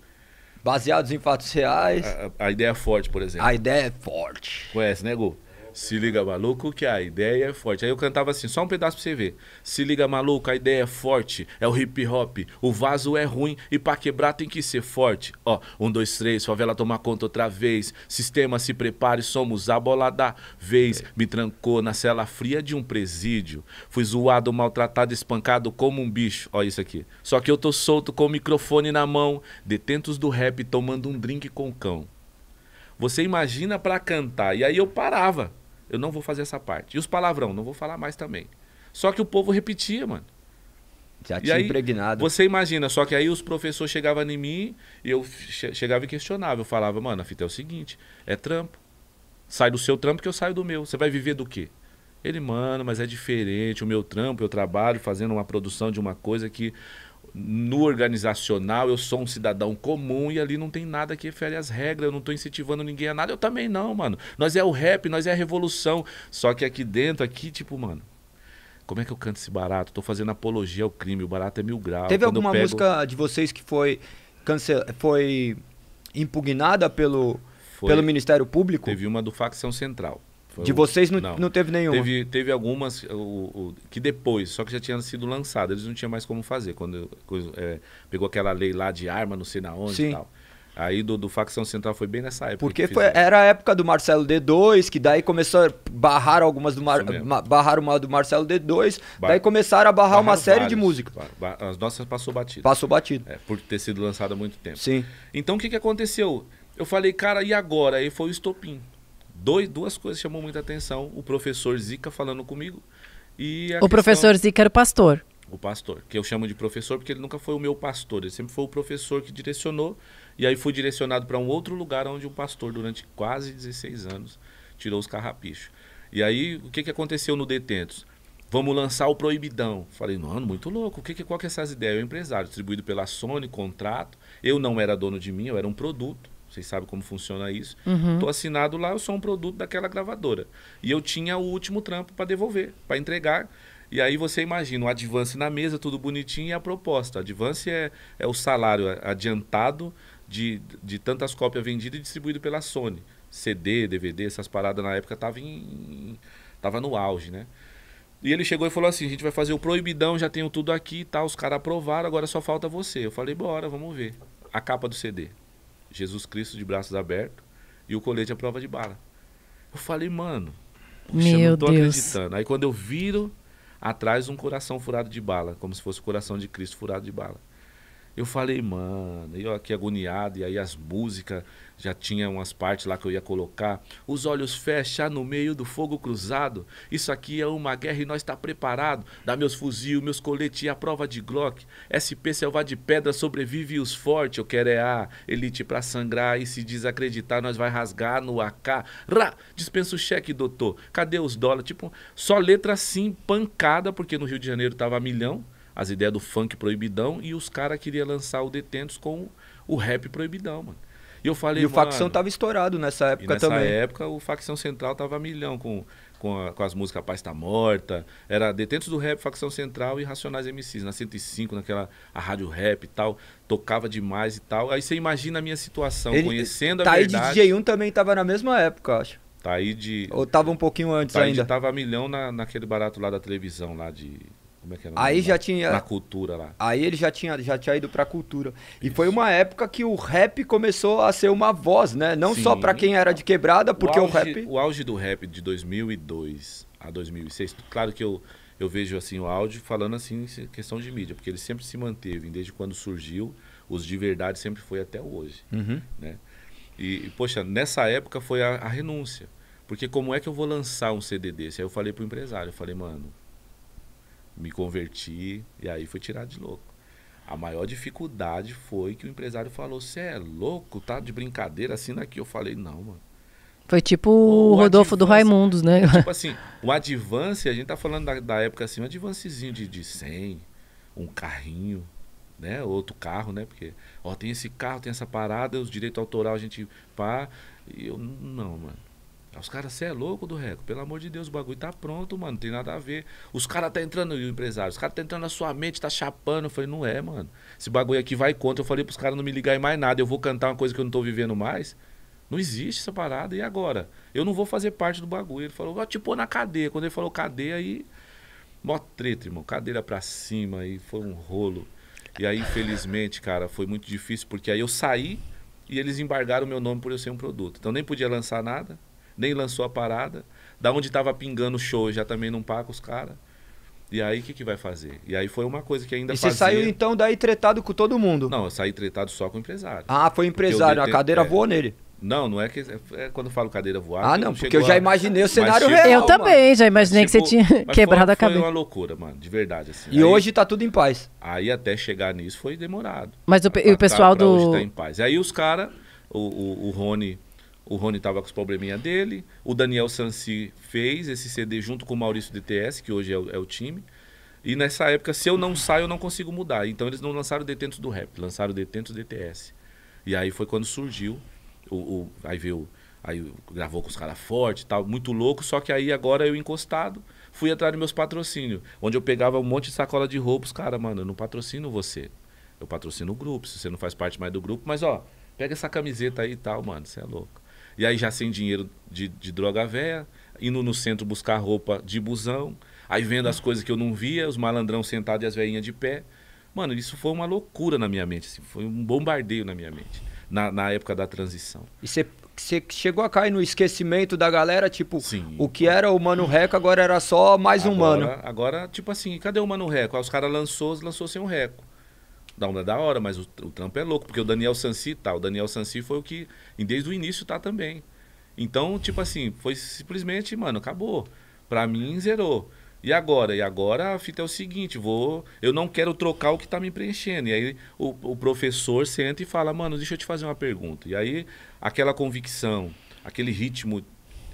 Baseados em fatos reais. A, a ideia é forte, por exemplo. A ideia é forte. Conhece, né, Gu? Se liga maluco que a ideia é forte. Aí eu cantava assim, só um pedaço pra você ver. Se liga maluco, a ideia é forte, é o hip hop. O vaso é ruim e pra quebrar tem que ser forte. Ó, um, dois, três, favela toma conta outra vez. Sistema se prepare, somos a bola da vez. É. Me trancou na cela fria de um presídio. Fui zoado, maltratado, espancado como um bicho. Ó, isso aqui. Só que eu tô solto com o microfone na mão. Detentos do rap tomando um drink com cão. Você imagina para cantar. E aí eu parava. Eu não vou fazer essa parte. E os palavrão, não vou falar mais também. Só que o povo repetia, mano. Já tinha aí, impregnado. Você imagina, só que aí os professores chegavam em mim e eu che chegava e questionava. Eu falava, mano, a fita é o seguinte: é trampo. Sai do seu trampo que eu saio do meu. Você vai viver do quê? Ele, mano, mas é diferente. O meu trampo, eu trabalho fazendo uma produção de uma coisa que no organizacional eu sou um cidadão comum e ali não tem nada que fere as regras, eu não estou incentivando ninguém a nada, eu também não, mano. Nós é o rap, nós é a revolução. Só que aqui dentro, aqui, tipo, mano, como é que eu canto esse barato? Estou fazendo apologia ao crime, o barato é mil graus. Teve Quando alguma pego... música de vocês que foi cancel... foi impugnada pelo, foi... pelo Ministério Público? Teve uma do Facção Central. Foi de vocês não, não, não teve nenhuma? Teve, teve algumas o, o, que depois, só que já tinham sido lançadas, eles não tinham mais como fazer. Quando é, pegou aquela lei lá de arma, não sei na onde Sim. e tal. Aí do, do Facção Central foi bem nessa época. Porque foi, era a época do Marcelo D2, que daí começou a barrar algumas do Mar, barrar uma do Marcelo D2, ba daí começaram a barrar uma série vários, de músicas. As nossas passou batido. Passou batido. É, por ter sido lançada há muito tempo. Sim. Então o que, que aconteceu? Eu falei, cara, e agora? Aí foi o estopim dois, duas coisas chamou muita atenção. O professor Zica falando comigo e O questão, professor Zica era o pastor. O pastor, que eu chamo de professor porque ele nunca foi o meu pastor, ele sempre foi o professor que direcionou. E aí fui direcionado para um outro lugar onde um pastor, durante quase 16 anos, tirou os carrapichos. E aí, o que, que aconteceu no Detentos? Vamos lançar o Proibidão. Falei, mano, muito louco. O que, que, qual que é essas ideias? Eu, empresário, distribuído pela Sony, contrato. Eu não era dono de mim, eu era um produto. Vocês sabem como funciona isso. Uhum. Tô assinado lá, eu sou um produto daquela gravadora. E eu tinha o último trampo para devolver, para entregar. E aí você imagina o advance na mesa, tudo bonitinho, e a proposta. Advance é, é o salário adiantado de, de tantas cópias vendidas e distribuído pela Sony. CD, DVD, essas paradas na época tava, em, tava no auge, né? E ele chegou e falou assim: a gente vai fazer o proibidão, já tenho tudo aqui e tá, tal. Os caras aprovaram, agora só falta você. Eu falei: bora, vamos ver. A capa do CD. Jesus Cristo de braços abertos e o colete à prova de bala. Eu falei, mano, eu Meu não tô Deus. acreditando. Aí quando eu viro atrás, um coração furado de bala, como se fosse o coração de Cristo furado de bala. Eu falei, mano, eu aqui agoniado, e aí as músicas já tinha umas partes lá que eu ia colocar. Os olhos fecham no meio do fogo cruzado. Isso aqui é uma guerra e nós está preparado. Dá meus fuzil, meus colete e a prova de Glock. SP selva de pedra sobrevive os fortes. Eu quero é A, elite pra sangrar e se desacreditar nós vai rasgar no AK. Rá, dispensa o cheque, doutor. Cadê os dólares? Tipo, só letra assim, pancada, porque no Rio de Janeiro tava milhão as ideias do funk proibidão e os caras queriam lançar o Detentos com o rap proibidão, mano. E eu falei, e o Facção tava estourado nessa época nessa também. Nessa época o Facção Central tava milhão com, com, a, com as músicas Paz Tá Morta. Era Detentos do Rap, Facção Central e Racionais MCs, na 105, naquela a rádio rap e tal. Tocava demais e tal. Aí você imagina a minha situação, Ele, conhecendo tá a verdade. Tá de DJ1 também tava na mesma época, acho. Tá aí de. Ou tava um pouquinho antes Taíde ainda. Tava milhão na, naquele barato lá da televisão, lá de como é que era? Aí na, já tinha. Na cultura lá. Aí ele já tinha, já tinha ido pra cultura. E foi uma época que o rap começou a ser uma voz, né? Não Sim. só pra quem era de quebrada, porque o, auge, o rap. O auge do rap de 2002 a 2006, claro que eu, eu vejo assim o áudio falando assim questão de mídia, porque ele sempre se manteve, desde quando surgiu, os de verdade sempre foi até hoje, uhum. né? E, e, poxa, nessa época foi a, a renúncia. Porque como é que eu vou lançar um CD desse? Aí eu falei pro empresário, eu falei, mano, me converti e aí foi tirado de louco. A maior dificuldade foi que o empresário falou: Você é louco, tá de brincadeira, assina aqui. Eu falei: Não, mano. Foi tipo o Rodolfo do Raimundos, né? É tipo assim, o advance, a gente tá falando da, da época assim, um advancezinho de, de 100, um carrinho, né? Outro carro, né? Porque, ó, tem esse carro, tem essa parada, os direitos autorais a gente pá. E eu, não, mano. Os caras, você é louco do Reco, pelo amor de Deus, o bagulho tá pronto, mano, não tem nada a ver. Os caras tá entrando, o empresário, os caras tá entrando na sua mente, tá chapando. Eu falei, não é, mano. Esse bagulho aqui vai contra. Eu falei pros caras não me ligarem mais nada, eu vou cantar uma coisa que eu não tô vivendo mais. Não existe essa parada, e agora? Eu não vou fazer parte do bagulho. Ele falou, tipo na cadeia. Quando ele falou cadeia, aí. Mó treta, irmão, cadeira pra cima, aí foi um rolo. E aí, infelizmente, cara, foi muito difícil, porque aí eu saí e eles embargaram o meu nome por eu ser um produto. Então nem podia lançar nada nem lançou a parada. Da onde estava pingando o show, já também não paga os caras. E aí, o que, que vai fazer? E aí foi uma coisa que ainda e fazia... você saiu, então, daí tretado com todo mundo? Não, eu saí tretado só com o empresário. Ah, foi empresário, a cadeira é... voou nele. Não, não é que. É, é quando eu falo cadeira voar. Ah, não, porque eu já a... imaginei o cenário real. Eu também, já imaginei que você tinha quebrado foi, a cabeça. Foi uma loucura, mano, de verdade. Assim. E aí, hoje tá tudo em paz. Aí até chegar nisso foi demorado. Mas o, e o tá- pessoal do. Hoje tá em paz. E aí os caras, o, o, o Rony o Rony estava com os probleminha dele. O Daniel Sansi fez esse CD junto com o Maurício DTS, que hoje é o, é o time. E nessa época, se eu não saio, eu não consigo mudar. Então eles não lançaram Detentos do Rap, lançaram Detentos DTS. E aí foi quando surgiu. O, o aí veio. Aí gravou com os caras fortes tal, muito louco. Só que aí agora eu encostado, fui atrás dos meus patrocínios. Onde eu pegava um monte de sacola de roupas, cara, mano, eu não patrocino você. Eu patrocino o grupo. Se você não faz parte mais do grupo, mas ó, pega essa camiseta aí e tal, mano, você é louco. E aí já sem dinheiro de, de droga véia, indo no centro buscar roupa de busão, aí vendo as coisas que eu não via, os malandrão sentados e as veinhas de pé. Mano, isso foi uma loucura na minha mente, assim, foi um bombardeio na minha mente, na, na época da transição. E você você chegou a cair no esquecimento da galera, tipo, Sim. o que era o Mano Reco agora era só mais agora, um mano. Agora, tipo assim, cadê o Mano Reco? Aí os caras lançou, lançou sem um Reco lockdown é da hora, mas o, o Trump é louco, porque o Daniel Sansi tá. O Daniel Sansi foi o que, desde o início, tá também. Então, tipo assim, foi simplesmente, mano, acabou. Pra mim, zerou. E agora? E agora a fita é o seguinte, vou, eu não quero trocar o que está me preenchendo. E aí o, o, professor senta e fala, mano, deixa eu te fazer uma pergunta. E aí aquela convicção, aquele ritmo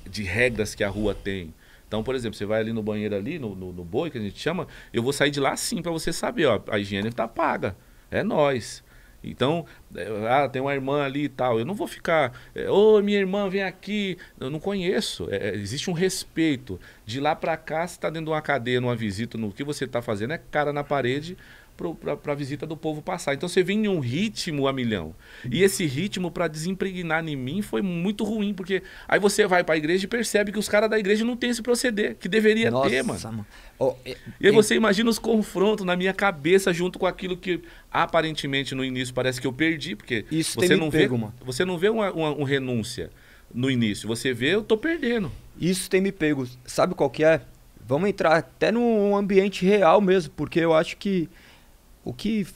de regras que a rua tem. Então, por exemplo, você vai ali no banheiro ali, no, no, no boi, que a gente chama, eu vou sair de lá sim para você saber, ó, a higiene está paga. É nós. Então, é, ah, tem uma irmã ali e tal. Eu não vou ficar, é, ô oh, minha irmã, vem aqui. Eu não conheço. É, é existe um respeito. De lá para cá, se está dentro de uma cadeia, numa visita, no que você está fazendo, é cara na parede para a visita do povo passar. Então você vem em um ritmo a milhão. E esse ritmo para desimpregnar em mim foi muito ruim, porque aí você vai para a igreja e percebe que os caras da igreja não têm esse proceder, que deveria Nossa, ter, mano. mano. Oh, e, é, e aí você e... imagina os confrontos na minha cabeça junto com aquilo que aparentemente no início parece que eu perdi, porque Isso você, não pego, vê, mano. você não vê uma, uma, uma renúncia no início, você vê eu tô perdendo. Isso tem me pego. Sabe qual que é? Vamos entrar até num ambiente real mesmo, porque eu acho que o que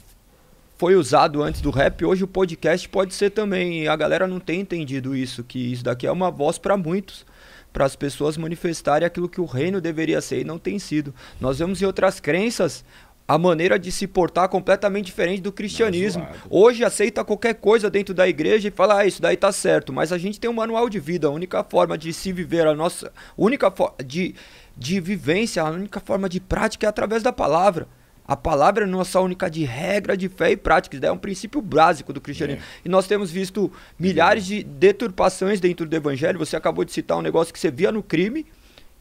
foi usado antes do rap, hoje o podcast pode ser também. a galera não tem entendido isso, que isso daqui é uma voz para muitos, para as pessoas manifestarem aquilo que o reino deveria ser e não tem sido. Nós vemos em outras crenças a maneira de se portar completamente diferente do tá cristianismo. Hoje aceita qualquer coisa dentro da igreja e fala, ah, isso daí tá certo, mas a gente tem um manual de vida, a única forma de se viver a nossa única forma de de vivência, a única forma de prática é através da palavra. A palavra não é só única de regra, de fé e práticas, né? é um princípio básico do cristianismo. É. E nós temos visto milhares de deturpações dentro do evangelho. Você acabou de citar um negócio que você via no crime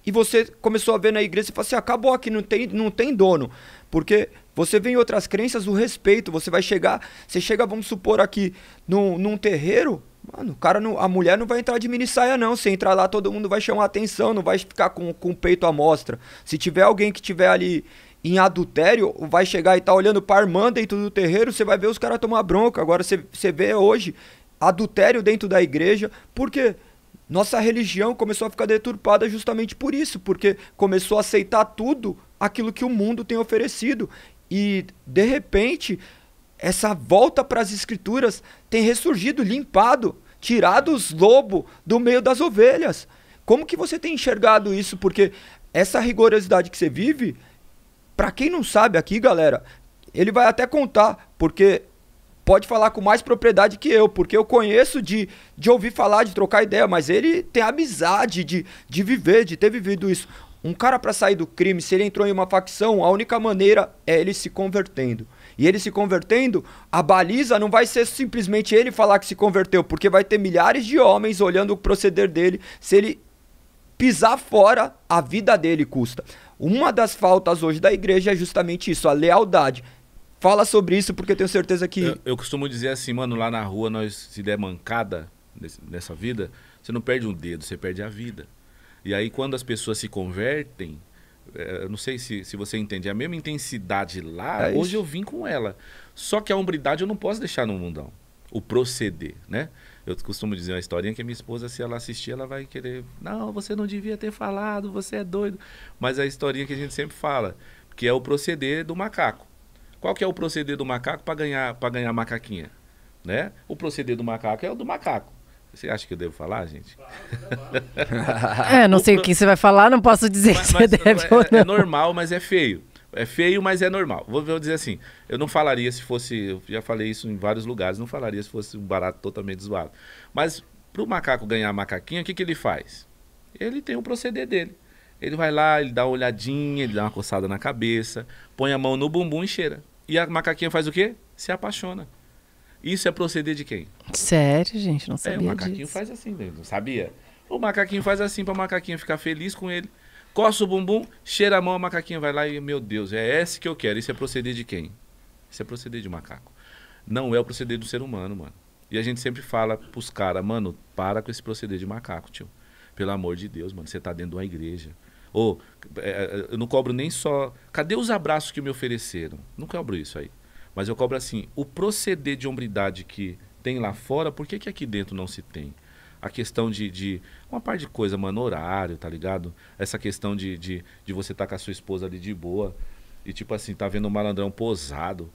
e você começou a ver na igreja e falou assim: acabou aqui, não tem, não tem dono. Porque você vê em outras crenças o respeito, você vai chegar, você chega, vamos supor, aqui num, num terreiro, Mano, o cara não, a mulher não vai entrar de mini saia, não. Se entrar lá, todo mundo vai chamar atenção, não vai ficar com, com o peito à mostra. Se tiver alguém que tiver ali em adultério, vai chegar e tá olhando pra irmã dentro do terreiro, você vai ver os caras tomar bronca. Agora você, você vê hoje adultério dentro da igreja. porque Nossa religião começou a ficar deturpada justamente por isso, porque começou a aceitar tudo aquilo que o mundo tem oferecido. E, de repente, essa volta para as escrituras tem ressurgido, limpado, tirado os lobos do meio das ovelhas. Como que você tem enxergado isso? Porque essa rigorosidade que você vive para quem não sabe aqui, galera, ele vai até contar, porque pode falar com mais propriedade que eu, porque eu conheço de, de ouvir falar, de trocar ideia, mas ele tem amizade de, de viver, de ter vivido isso. Um cara para sair do crime, se ele entrou em uma facção, a única maneira é ele se convertendo. E ele se convertendo, a baliza não vai ser simplesmente ele falar que se converteu, porque vai ter milhares de homens olhando o proceder dele se ele pisar fora, a vida dele custa. Uma das faltas hoje da igreja é justamente isso, a lealdade. Fala sobre isso, porque eu tenho certeza que. Eu, eu costumo dizer assim, mano, lá na rua, nós, se der mancada nessa vida, você não perde um dedo, você perde a vida. E aí, quando as pessoas se convertem, é, eu não sei se, se você entende, é a mesma intensidade lá, é hoje eu vim com ela. Só que a hombridade eu não posso deixar no mundão. O proceder, né? Eu costumo dizer uma historinha que a minha esposa, se ela assistir, ela vai querer. Não, você não devia ter falado, você é doido. Mas é a historinha que a gente sempre fala, que é o proceder do macaco. Qual que é o proceder do macaco para ganhar, ganhar macaquinha? Né? O proceder do macaco é o do macaco. Você acha que eu devo falar, gente? é, não sei o que você vai falar, não posso dizer mas, que você mas, deve. É, é normal, mas é feio. É feio, mas é normal. Vou, vou dizer assim, eu não falaria se fosse, eu já falei isso em vários lugares, não falaria se fosse um barato totalmente zoado. Mas para o macaco ganhar a macaquinha, o que, que ele faz? Ele tem o um proceder dele. Ele vai lá, ele dá uma olhadinha, ele dá uma coçada na cabeça, põe a mão no bumbum e cheira. E a macaquinha faz o quê? Se apaixona. Isso é proceder de quem? Sério, gente, não sabia. É, o macaquinho disso. faz assim, não sabia? O macaquinho faz assim para o macaquinho ficar feliz com ele. Coça o bumbum, cheira a mão, o macaquinho vai lá e, meu Deus, é esse que eu quero. Isso é proceder de quem? Isso é proceder de macaco. Não é o proceder do ser humano, mano. E a gente sempre fala pros caras, mano, para com esse proceder de macaco, tio. Pelo amor de Deus, mano, você tá dentro de uma igreja. Ou, é, é, eu não cobro nem só. Cadê os abraços que me ofereceram? Não cobro isso aí. Mas eu cobro assim, o proceder de hombridade que tem lá fora, por que, que aqui dentro não se tem? a questão de, de uma parte de coisa, mano, horário, tá ligado? Essa questão de, de, de você estar tá com a sua esposa ali de boa e, tipo assim, tá vendo um malandrão posado.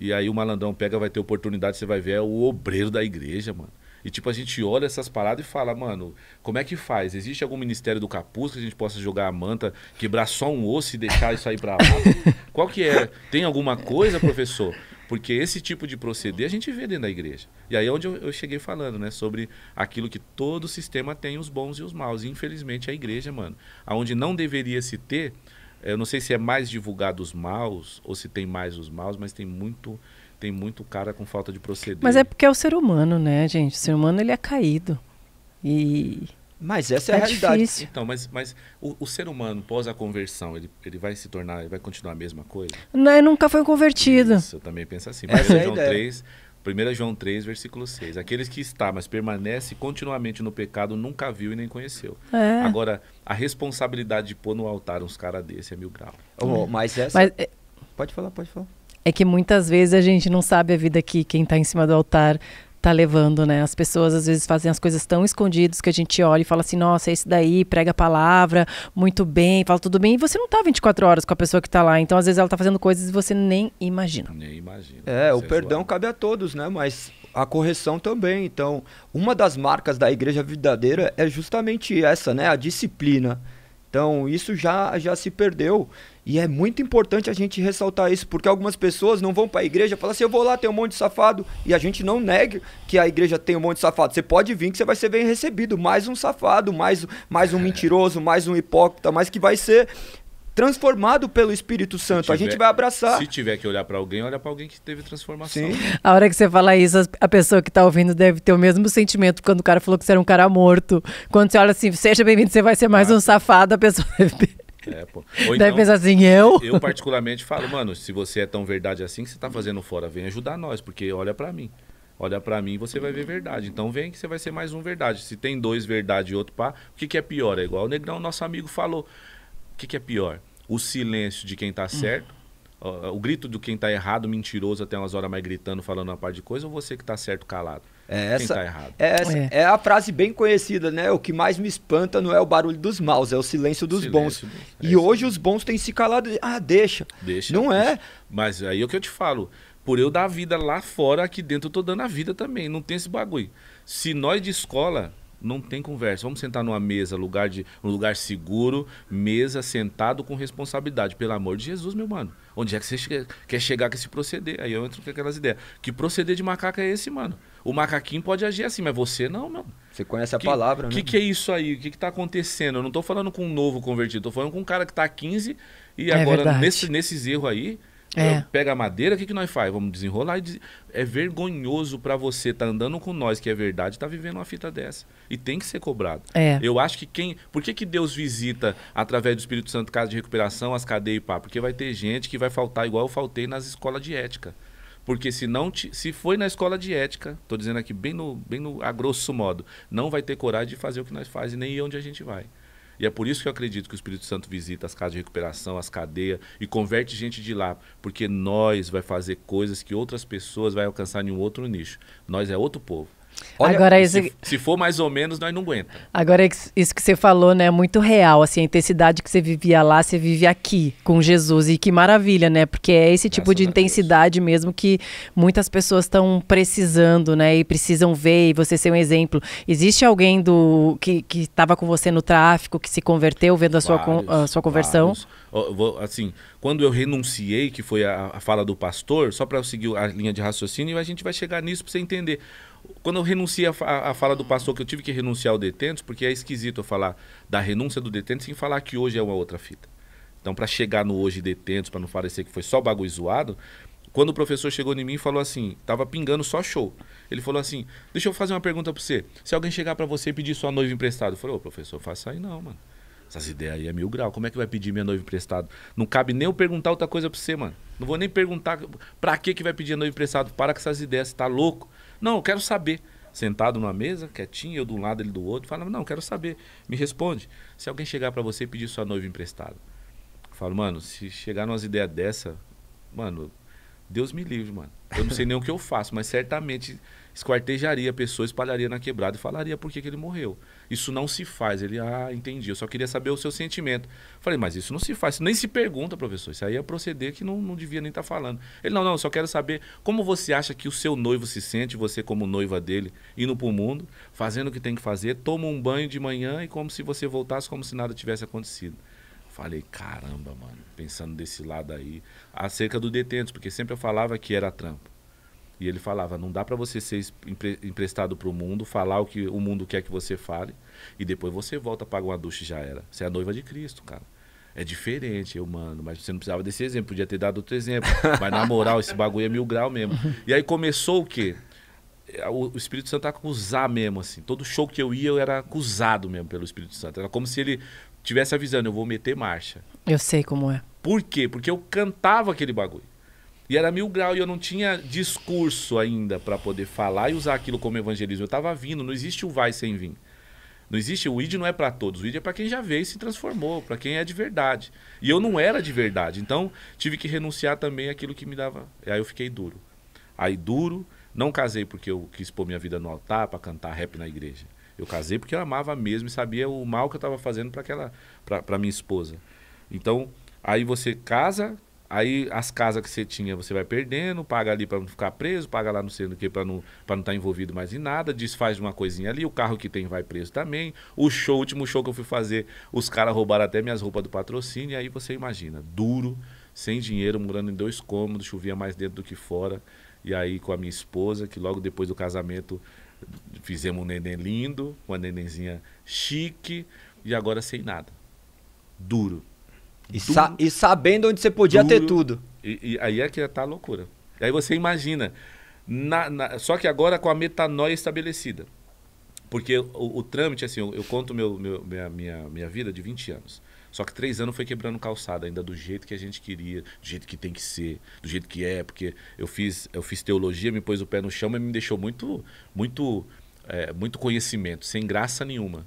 E aí o malandrão pega, vai ter oportunidade, você vai ver, é o obreiro da igreja, mano. E, tipo, a gente olha essas paradas e fala, mano, como é que faz? Existe algum ministério do capuz que a gente possa jogar a manta, quebrar só um osso e deixar isso aí pra lá? Qual que é? Tem alguma coisa, professor? Porque esse tipo de proceder a gente vê dentro da igreja. E aí é onde eu, eu cheguei falando, né? Sobre aquilo que todo sistema tem, os bons e os maus. E infelizmente a igreja, mano, aonde não deveria se ter, eu não sei se é mais divulgado os maus ou se tem mais os maus, mas tem muito tem muito cara com falta de proceder. Mas é porque é o ser humano, né, gente? O ser humano ele é caído. E mas essa é, é a difícil. realidade. Então, mas, mas o, o, ser humano, pós a conversão, ele, ele vai se tornar, ele vai continuar a mesma coisa? Não, né, nunca foi convertido. Isso, eu também penso assim. Mas é João 3, 1 João 3, versículo 6. Aqueles que está, mas permanece continuamente no pecado, nunca viu e nem conheceu. É. Agora, a responsabilidade de pôr no altar uns caras desse é mil graus. Oh, hum. mas essa... Mas, é... Pode falar, pode falar. É que muitas vezes a gente não sabe a vida que quem está em cima do altar tá levando, né? As pessoas às vezes fazem as coisas tão escondidas que a gente olha e fala assim, nossa, é esse daí, prega a palavra, muito bem, fala tudo bem, e você não tá 24 horas com a pessoa que tá lá. Então, às vezes ela tá fazendo coisas que você nem imagina. Nem imagina. É, né? o é perdão cabe a todos, né? Mas a correção também. Então, uma das marcas da igreja verdadeira é justamente essa, né? A disciplina. Então, isso já já se perdeu. E é muito importante a gente ressaltar isso, porque algumas pessoas não vão para a igreja e falam assim: eu vou lá, tem um monte de safado. E a gente não nega que a igreja tem um monte de safado. Você pode vir que você vai ser bem recebido. Mais um safado, mais, mais um é. mentiroso, mais um hipócrita, mais que vai ser transformado pelo Espírito Santo. Tiver, a gente vai abraçar. Se tiver que olhar para alguém, olha para alguém que teve transformação. Sim. A hora que você fala isso, a pessoa que tá ouvindo deve ter o mesmo sentimento quando o cara falou que você era um cara morto. Quando você olha assim, seja bem-vindo, você vai ser mais ah. um safado, a pessoa deve é, pô. Ou Deve então, pensar assim, eu? Eu particularmente falo, mano, se você é tão verdade assim, que você tá fazendo fora? Vem ajudar nós, porque olha para mim. Olha para mim você vai ver verdade. Então vem que você vai ser mais um verdade. Se tem dois verdade e outro pá, o que, que é pior? É igual o Negrão, nosso amigo, falou. O que, que é pior? O silêncio de quem tá hum. certo, o, o grito de quem tá errado, mentiroso, até umas horas mais gritando, falando uma par de coisa, ou você que tá certo calado? É, essa, Quem tá errado. É essa, é. é. a frase bem conhecida, né? O que mais me espanta não é o barulho dos maus, é o silêncio dos silêncio, bons. É e hoje os bons têm se calado. Ah, deixa. Deixa. Não é. Mas aí é o que eu te falo. Por eu dar a vida lá fora, aqui dentro eu tô dando a vida também. Não tem esse bagulho. Se nós de escola, não tem conversa. Vamos sentar numa mesa, lugar de, um lugar seguro, mesa, sentado com responsabilidade. Pelo amor de Jesus, meu mano. Onde é que você quer chegar com esse proceder? Aí eu entro com aquelas ideias. Que proceder de macaco é esse, mano? O macaquinho pode agir assim, mas você não, mano. Você conhece a que, palavra, né? que né? O que, é isso aí? O que, que tá acontecendo? Eu não tô falando com um novo convertido, tô falando com um cara que tá 15 e é agora, nesse, nesses erros aí, é. pega a madeira, o que, que nós faz? Vamos desenrolar e des... É vergonhoso para você tá andando com nós, que é verdade, tá vivendo uma fita dessa. E tem que ser cobrado. É. Eu acho que quem. Por que, que Deus visita, através do Espírito Santo, casa de recuperação, as cadeias e pá? Porque vai ter gente que vai faltar igual eu faltei nas escolas de ética. Porque se não te, se foi na escola de ética, estou dizendo aqui bem no, bem no a grosso modo, não vai ter coragem de fazer o que nós fazemos nem ir onde a gente vai. E é por isso que eu acredito que o Espírito Santo visita as casas de recuperação, as cadeias e converte gente de lá, porque nós vai fazer coisas que outras pessoas vai alcançar em um outro nicho. Nós é outro povo. Olha, Agora, se, se, for mais ou menos, nós não aguenta. Agora, isso que você falou, né? É muito real, assim, a intensidade que você vivia lá, você vive aqui com Jesus. E que maravilha, né? Porque é esse tipo Graças de intensidade mesmo que muitas pessoas estão precisando, né? E precisam ver e você ser um exemplo. Existe alguém do que estava com você no tráfico, que se converteu vendo a sua, vários, a sua conversão? Assim, quando eu renunciei, que foi a, a fala do pastor, só para eu seguir a linha de raciocínio, a gente vai chegar nisso para você entender. Quando eu renunciei à fala do pastor que eu tive que renunciar ao detentos, porque é esquisito eu falar da renúncia do detento sem falar que hoje é uma outra fita. Então, para chegar no hoje detentos, para não parecer que foi só bagulho zoado, quando o professor chegou em mim e falou assim, tava pingando só show. Ele falou assim: "Deixa eu fazer uma pergunta para você. Se alguém chegar para você e pedir sua noiva emprestada", eu falei: "Ô, oh, professor, faça aí não, mano. Essas ideias aí é mil grau. Como é que vai pedir minha noiva emprestada? Não cabe nem eu perguntar outra coisa para você, mano. Não vou nem perguntar para que que vai pedir a noiva emprestada. Para com essas ideias, você tá louco?" Não, eu quero saber. Sentado numa mesa, quietinho, eu de um lado, ele do outro, fala, não, eu quero saber. Me responde. Se alguém chegar para você e pedir sua noiva emprestada, eu falo, mano, se chegar umas ideias dessa, mano, Deus me livre, mano. Eu não sei nem o que eu faço, mas certamente esquartejaria a pessoa, espalharia na quebrada e falaria por que, que ele morreu. Isso não se faz. Ele, ah, entendi. Eu só queria saber o seu sentimento. Falei, mas isso não se faz. nem se pergunta, professor. Isso aí é proceder que não, não devia nem estar tá falando. Ele, não, não, eu só quero saber como você acha que o seu noivo se sente, você como noiva dele, indo para o mundo, fazendo o que tem que fazer, toma um banho de manhã e como se você voltasse, como se nada tivesse acontecido. Falei, caramba, mano, pensando desse lado aí, acerca do detento, porque sempre eu falava que era trampo. E ele falava: não dá para você ser empre emprestado para o mundo, falar o que o mundo quer que você fale, e depois você volta, paga uma ducha e já era. Você é a noiva de Cristo, cara. É diferente, eu, é mano, mas você não precisava desse exemplo, podia ter dado outro exemplo. Mas na moral, esse bagulho é mil grau mesmo. E aí começou o quê? É, o, Espírito Santo acusar mesmo, assim. Todo show que eu ia, eu era acusado mesmo pelo Espírito Santo. Era como se ele tivesse avisando, eu vou meter marcha. Eu sei como é. Por quê? Porque eu cantava aquele bagulho. E era mil grau e eu não tinha discurso ainda para poder falar e usar aquilo como evangelismo. Eu estava vindo, não existe o vai sem vir. Não existe, o ID não é para todos, o ID é para quem já veio e se transformou, para quem é de verdade. E eu não era de verdade, então tive que renunciar também aquilo que me dava. E aí eu fiquei duro. Aí duro, não casei porque eu quis pôr minha vida no altar para cantar rap na igreja. Eu casei porque eu amava mesmo e sabia o mal que eu estava fazendo para aquela para minha esposa. Então, aí você casa, Aí as casas que você tinha, você vai perdendo, paga ali para não ficar preso, paga lá não sei o que para não para não estar tá envolvido mais em nada, desfaz uma coisinha ali, o carro que tem vai preso também. O show, o último show que eu fui fazer, os caras roubaram até minhas roupas do patrocínio, aí você imagina, duro, sem dinheiro, morando em dois cômodos, chovia mais dentro do que fora. E aí com a minha esposa, que logo depois do casamento fizemos um neném lindo, uma nenenzinha chique e agora sem nada. Duro. E, tudo, sa e sabendo onde você podia tudo, ter tudo. E, e, aí é que tá a loucura. E aí você imagina. Na, na, só que agora com a metanoia estabelecida. Porque o, o trâmite, assim, eu, eu conto meu, meu, minha, minha, minha vida de 20 anos. Só que três anos foi quebrando calçada, ainda do jeito que a gente queria, do jeito que tem que ser, do jeito que é, porque eu fiz, eu fiz teologia, me pôs o pé no chão, mas me deixou muito, muito, é, muito conhecimento, sem graça nenhuma.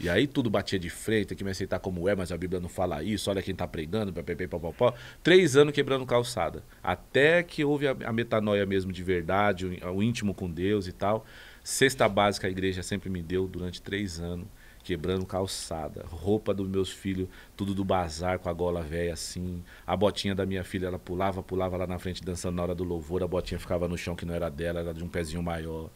E aí tudo batia de frente, que me aceitar como é, mas a Bíblia não fala isso, olha quem está pregando, papapé, papapó. Três anos quebrando calçada. Até que houve a, a metanoia mesmo de verdade, o, o, íntimo com Deus e tal. Cesta básica a igreja sempre me deu durante três anos, quebrando calçada. Roupa dos meus filhos, tudo do bazar com a gola velha assim. A botinha da minha filha, ela pulava, pulava lá na frente dançando na hora do louvor, a botinha ficava no chão que não era dela, era de um pezinho maior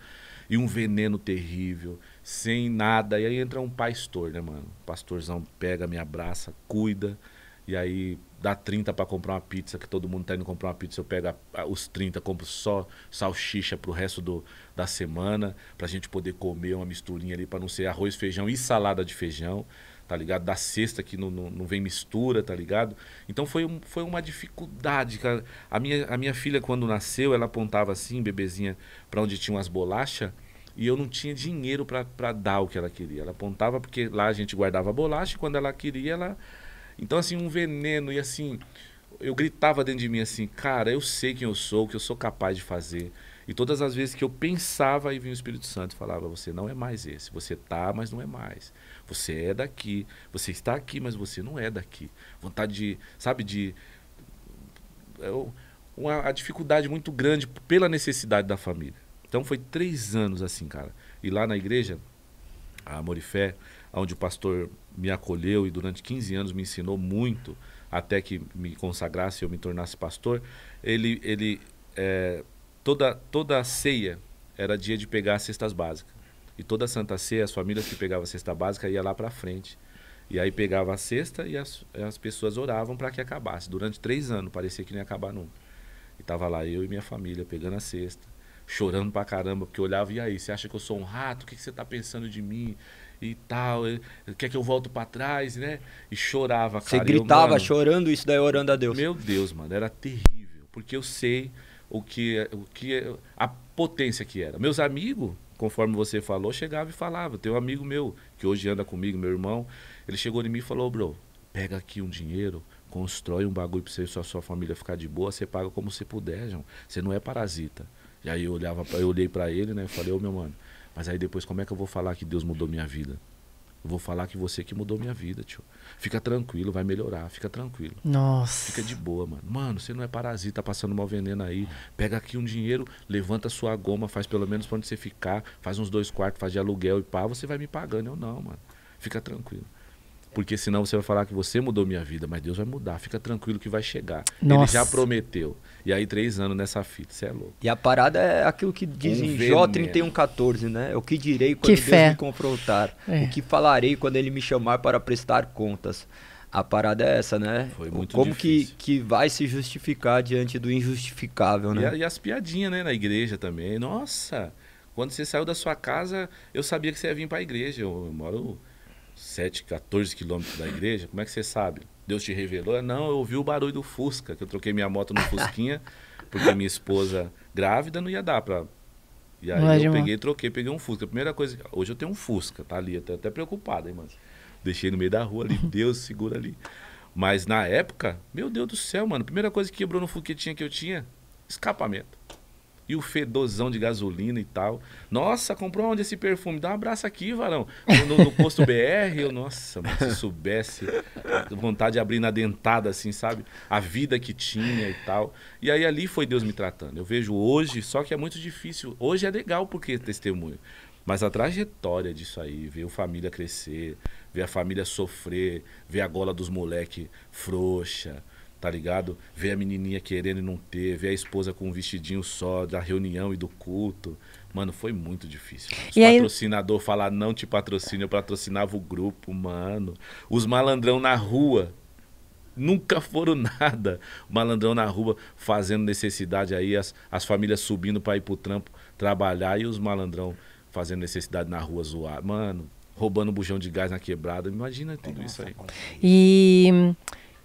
e um veneno terrível, sem nada. E aí entra um pastor, né, mano? O pastorzão pega, me abraça, cuida. E aí dá 30 para comprar uma pizza, que todo mundo tá indo comprar uma pizza, eu pego os 30, compro só salsicha pro resto do, da semana, pra gente poder comer uma misturinha ali, para não ser arroz, feijão e salada de feijão tá ligado? Da sexta que não, não, não, vem mistura, tá ligado? Então foi, um, foi uma dificuldade, A minha, a minha filha, quando nasceu, ela apontava assim, bebezinha, para onde tinha umas bolachas, e eu não tinha dinheiro para dar o que ela queria. Ela apontava porque lá a gente guardava bolacha, e quando ela queria, ela. Então, assim, um veneno, e assim, eu gritava dentro de mim assim, cara, eu sei quem eu sou, o que eu sou capaz de fazer. E todas as vezes que eu pensava, aí vinha o Espírito Santo e falava: Você não é mais esse, você tá, mas não é mais. Você é daqui, você está aqui, mas você não é daqui. Vontade de, sabe, de. É uma, dificuldade muito grande pela necessidade da família. Então foi três anos assim, cara. E lá na igreja, a Morifé, onde o pastor me acolheu e durante 15 anos me ensinou muito até que me consagrasse e eu me tornasse pastor, ele, ele é, toda, toda a ceia era dia de pegar as cestas básicas. E toda Santa Ceia, as famílias que pegavam a cesta básica ia lá para frente. E aí pegava a cesta e as, as pessoas oravam para que acabasse. Durante três anos, parecia que não ia acabar nunca. E tava lá eu e minha família pegando a cesta, chorando pra caramba, porque olhava, e aí, você acha que eu sou um rato? O que, que você tá pensando de mim? E tal, quer é que eu volto para trás, né? E chorava, cara. Você gritava eu, mano, chorando isso daí, orando a Deus. Meu Deus, mano, era terrível. Porque eu sei o que, o que a potência que era. Meus amigos conforme você falou, chegava e falava. Tem um amigo meu, que hoje anda comigo, meu irmão, ele chegou em mim e falou, bro, pega aqui um dinheiro, constrói um bagulho pra você e sua, sua família ficar de boa, você paga como você puder, João. Você não é parasita. E aí eu olhava, pra, eu olhei para ele, né? Falei, ô oh, meu mano, mas aí depois como é que eu vou falar que Deus mudou minha vida? Eu vou falar que você que mudou minha vida, tio. Fica tranquilo, vai melhorar, fica tranquilo. Nossa. Fica de boa, mano. Mano, você não é parasita, tá passando mal veneno aí. Pega aqui um dinheiro, levanta sua goma, faz pelo menos pra onde você ficar, faz uns dois quartos, faz de aluguel e pá, você vai me pagando. Eu não, mano. Fica tranquilo. Porque senão você vai falar que você mudou minha vida, mas Deus vai mudar, fica tranquilo que vai chegar. Nossa. Ele já prometeu. E aí, três anos nessa fita, você é louco. E a parada é aquilo que diz um em Jó 31,14, né? O que direi quando que Deus fé. me confrontar? É. O que falarei quando ele me chamar para prestar contas? A parada é essa, né? Foi muito Como que, que vai se justificar diante do injustificável, né? E, e as piadinhas, né, na igreja também. Nossa, quando você saiu da sua casa, eu sabia que você ia vir para a igreja. Eu, eu moro 7, 14 quilômetros da igreja, como é que você sabe? Deus te revelou? Não, eu ouvi o barulho do Fusca, que eu troquei minha moto no Fusquinha, porque minha esposa grávida não ia dar para. E aí é eu irmão. peguei, troquei, peguei um Fusca. primeira coisa, hoje eu tenho um Fusca, tá ali, até preocupado, hein, mano. Deixei no meio da rua ali, Deus segura ali. Mas na época, meu Deus do céu, mano, primeira coisa que quebrou no Fusquetinha que eu tinha, escapamento. E o fedozão de gasolina e tal. Nossa, comprou onde esse perfume? Dá um abraço aqui, varão. No, no posto BR, eu, nossa, mas se soubesse, vontade de abrir na dentada, assim, sabe? A vida que tinha e tal. E aí ali foi Deus me tratando. Eu vejo hoje, só que é muito difícil. Hoje é legal porque testemunho. Mas a trajetória disso aí, ver a família crescer, ver a família sofrer, ver a gola dos moleque frouxa, tá ligado? Ver a menininha querendo e não ter, ver a esposa com um vestidinho só da reunião e do culto. Mano, foi muito difícil. Os e patrocinador aí... falar não te patrocina, eu patrocinava o grupo, mano. Os malandrão na rua nunca foram nada. malandrão na rua fazendo necessidade aí, as, as famílias subindo para ir pro trampo trabalhar e os malandrão fazendo necessidade na rua zoar. Mano, roubando bujão de gás na quebrada. Imagina tudo isso aí. É e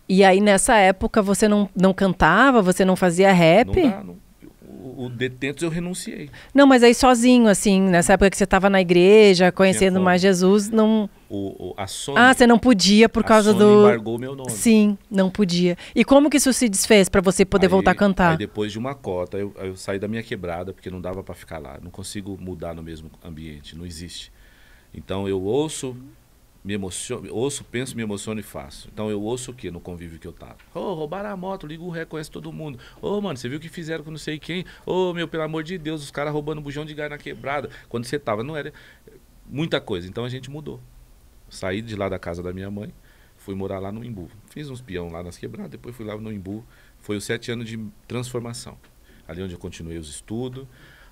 e aí, nessa época, você não, não cantava, você não fazia rap? Não dá, não. O, o Detentos eu renunciei. Não, mas aí sozinho, assim, nessa época que você estava na igreja, conhecendo mais Jesus, não. O, o, a Sony, ah, você não podia por causa Sony do. embargou meu nome. Sim, não podia. E como que isso se desfez para você poder aí, voltar a cantar? Aí depois de uma cota, eu, eu saí da minha quebrada, porque não dava para ficar lá. Não consigo mudar no mesmo ambiente, não existe. Então eu ouço me emociono, ouço, penso, me emociono e faço. Então eu ouço o que no convívio que eu tava? Ô, oh, roubaram a moto, ligo o ré, conhece todo mundo. Ô, oh, mano, você viu o que fizeram com não sei quem? Ô, oh, meu, pelo amor de Deus, os caras roubando bujão de gás na quebrada. Quando você tava, não era muita coisa. Então a gente mudou. Saí de lá da casa da minha mãe, fui morar lá no Imbu. Fiz uns peão lá nas quebradas, depois fui lá no Imbu. Foi os sete anos de transformação. Ali onde eu continuei os estudos,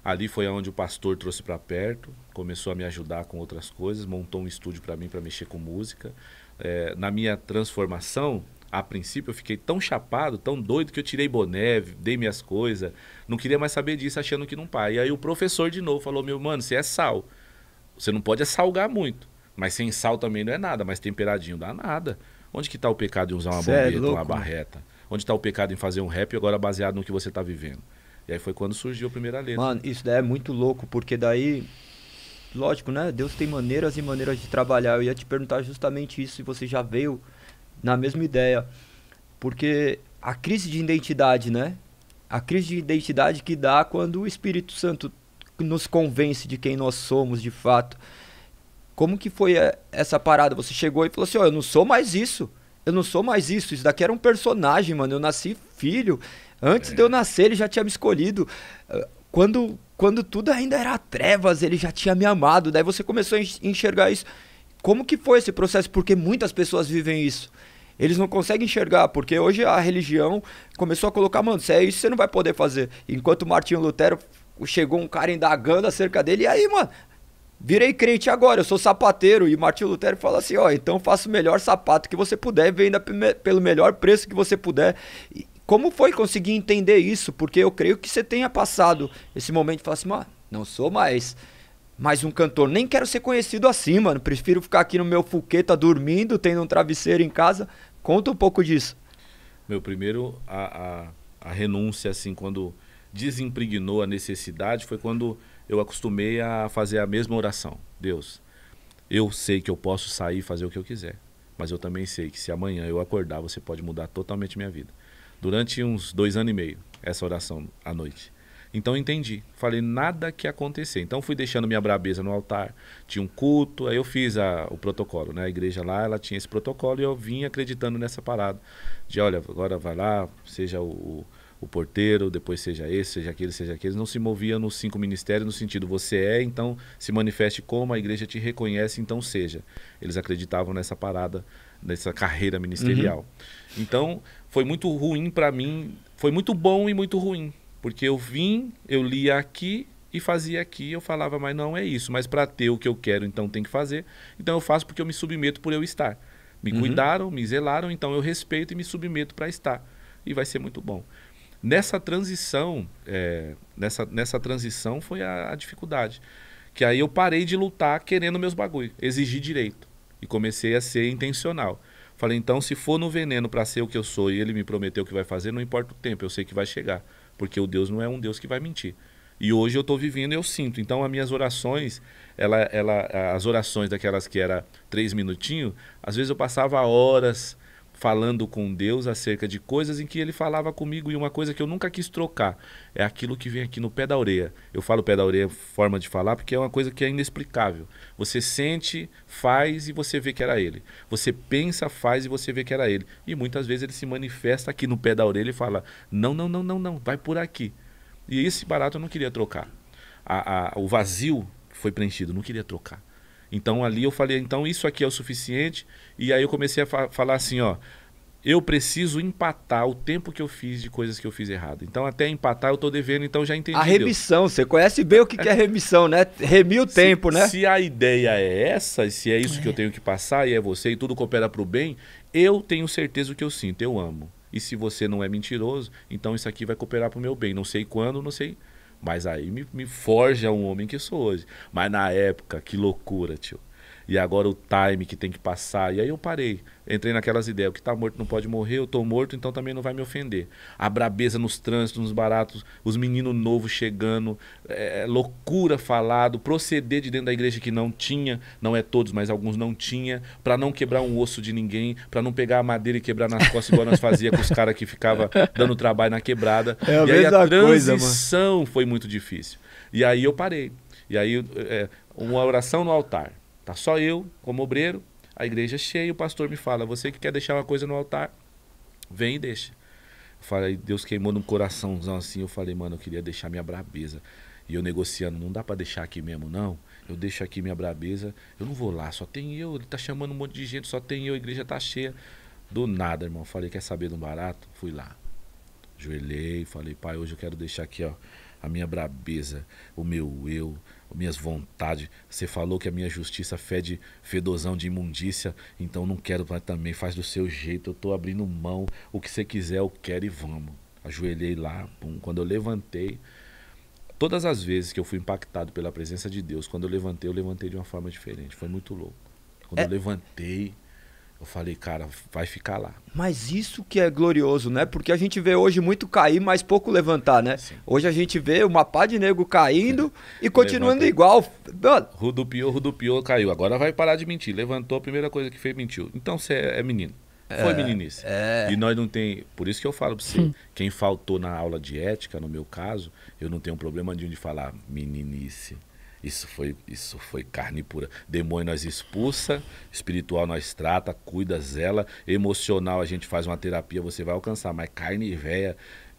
Ali foi onde o pastor trouxe para perto, começou a me ajudar com outras coisas, montou um estúdio para mim para mexer com música. É, na minha transformação, a princípio eu fiquei tão chapado, tão doido que eu tirei boné, dei minhas coisas, não queria mais saber disso, achando que não pai. E aí o professor de novo falou: "Meu mano, você é sal. Você não pode assalgar salgar muito, mas sem sal também não é nada, mas temperadinho dá nada. Onde que tá o pecado em usar uma Cê é bombeta, é uma barreta? Onde está o pecado em fazer um rap agora baseado no que você está vivendo? E aí foi quando surgiu a primeira letra. Mano, isso daí é muito louco, porque daí. Lógico, né? Deus tem maneiras e maneiras de trabalhar. Eu ia te perguntar justamente isso, e você já veio na mesma ideia. Porque a crise de identidade, né? A crise de identidade que dá quando o Espírito Santo nos convence de quem nós somos de fato. Como que foi eh, essa parada? Você chegou e falou assim: ó, oh, eu não sou mais isso. Eu não sou mais isso. Isso daqui era um personagem, mano. Eu nasci filho. Antes é. de eu nascer, ele já tinha me escolhido. Ah, quando, quando tudo ainda era trevas, ele já tinha me amado. Daí você começou a enxergar isso. Como que foi esse processo? Porque muitas pessoas vivem isso. Eles não conseguem enxergar, porque hoje a religião começou a colocar, mano, se é isso, você não vai poder fazer. Enquanto Martinho Lutero chegou um cara indagando acerca dele, e aí, mano, virei crente agora, eu sou sapateiro. E Martinho Lutero fala assim: ó, então faça o melhor sapato que você puder, venda pelo melhor preço que você puder. E, como foi conseguir entender isso? Porque eu creio que você tenha passado esse momento e assim, mano, não sou mais mais um cantor. Nem quero ser conhecido assim, mano. Prefiro ficar aqui no meu fuqueta dormindo, tendo um travesseiro em casa. Conta um pouco disso. Meu, primeiro, a, a, a renúncia, assim, quando desimpregnou a necessidade, foi quando eu acostumei a fazer a mesma oração. Deus, eu sei que eu posso sair e fazer o que eu quiser. Mas eu também sei que se amanhã eu acordar, você pode mudar totalmente minha vida durante uns dois anos e meio, essa oração à noite. Então entendi. Falei, nada que acontecer. Então fui deixando minha brabeza no altar. Tinha um culto, aí eu fiz a, o protocolo, né? A igreja lá, ela tinha esse protocolo e eu vim acreditando nessa parada. De olha, agora vai lá, seja o, o, o porteiro, depois seja esse, seja aquele, seja aquele. Não se movia nos cinco ministérios no sentido você é, então se manifeste como a igreja te reconhece, então seja. Eles acreditavam nessa parada, nessa carreira ministerial. Uhum. Então, foi muito ruim para mim. Foi muito bom e muito ruim. Porque eu vim, eu lia aqui e fazia aqui. Eu falava, mas não é isso. Mas para ter o que eu quero, então tem que fazer. Então eu faço porque eu me submeto por eu estar. Me uhum. cuidaram, me zelaram, então eu respeito e me submeto para estar. E vai ser muito bom. Nessa transição, é, nessa, nessa transição foi a, a dificuldade. Que aí eu parei de lutar querendo meus bagulho, exigir direito. E comecei a ser intencional. Falei, então, se for no veneno para ser o que eu sou e ele me prometeu que vai fazer, não importa o tempo, eu sei que vai chegar. Porque o Deus não é um Deus que vai mentir. E hoje eu estou vivendo e eu sinto. Então, as minhas orações, ela, ela, as orações daquelas que era três minutinhos, às vezes eu passava horas falando com Deus acerca de coisas em que ele falava comigo e uma coisa que eu nunca quis trocar é aquilo que vem aqui no pé da orelha. Eu falo pé da orelha forma de falar porque é uma coisa que é inexplicável. Você sente, faz e você vê que era ele. Você pensa, faz e você vê que era ele. E muitas vezes ele se manifesta aqui no pé da orelha e fala: "Não, não, não, não, não, vai por aqui". E esse barato eu não queria trocar. A, a, o vazio foi preenchido, não queria trocar. Então ali eu falei, então isso aqui é o suficiente. E aí eu comecei a fa falar assim, ó, eu preciso empatar o tempo que eu fiz de coisas que eu fiz errado. Então, até empatar, eu tô devendo, então já entendi. A remissão, Deus. você conhece bem o que é, remissão, né? Remir o se, tempo, né? Se a ideia é essa, se é isso é. que eu é. tenho que passar, e é você, e tudo coopera para o bem, eu tenho certeza do que eu sinto, eu amo. E se você não é mentiroso, então isso aqui vai cooperar para o meu bem. Não sei quando, não sei mas aí me, me forja um homem que eu sou hoje. Mas na época, que loucura, tio e agora o time que tem que passar. E aí eu parei. Entrei naquelas ideias. O que está morto não pode morrer, eu estou morto, então também não vai me ofender. A brabeza nos trânsitos, nos baratos, os meninos novos chegando, é, é loucura falado, proceder de dentro da igreja que não tinha, não é todos, mas alguns não tinha, para não quebrar um osso de ninguém, para não pegar a madeira e quebrar nas costas, igual nós fazia com os caras que ficava dando trabalho na quebrada. É a e aí a transição coisa, foi muito difícil. E aí eu parei. E aí, é, uma oração no altar Tá só eu, como obreiro, a igreja é cheia, o pastor me fala: "Você que quer deixar uma coisa no altar, vem e deixa". Eu falei, Deus queimou no coraçãozão assim, eu falei: "Mano, eu queria deixar minha brabeza". E eu negociando, não dá para deixar aqui mesmo, não. Eu deixo aqui minha brabeza. Eu não vou lá, só tem eu. Ele tá chamando um monte de gente, só tem eu, a igreja tá cheia. Do nada, irmão. Falei, quer saber de um barato? Fui lá. Joelhei, falei, pai, hoje eu quero deixar aqui, ó, a minha brabeza, o meu eu, minhas vontades. Você falou que a minha justiça fede fedozão de imundícia, então não quero mas também, faz do seu jeito. Eu tô abrindo mão, o que você quiser, eu quero e vamos. Ajoelhei lá, pum. quando eu levantei, todas as vezes que eu fui impactado pela presença de Deus, quando eu levantei, eu levantei de uma forma diferente. Foi muito louco. Quando é... eu levantei, eu falei, cara, vai ficar lá. Mas isso que é glorioso, né? Porque a gente vê hoje muito cair, mas pouco levantar, né? Sim. Hoje a gente vê uma pá de nego caindo e continuando Levanta. igual. Rudupiou, rudupiou, caiu. Agora vai parar de mentir. Levantou, a primeira coisa que fez, mentiu. Então você é, é menino. É, Foi meninice. É. E nós não tem. Por isso que eu falo pra você, hum. quem faltou na aula de ética, no meu caso, eu não tenho problema de falar meninice. Isso foi, isso foi carne pura. Demônio nós expulsa, espiritual nós trata, cuida, zela, emocional a gente faz uma terapia, você vai alcançar, mas carne velha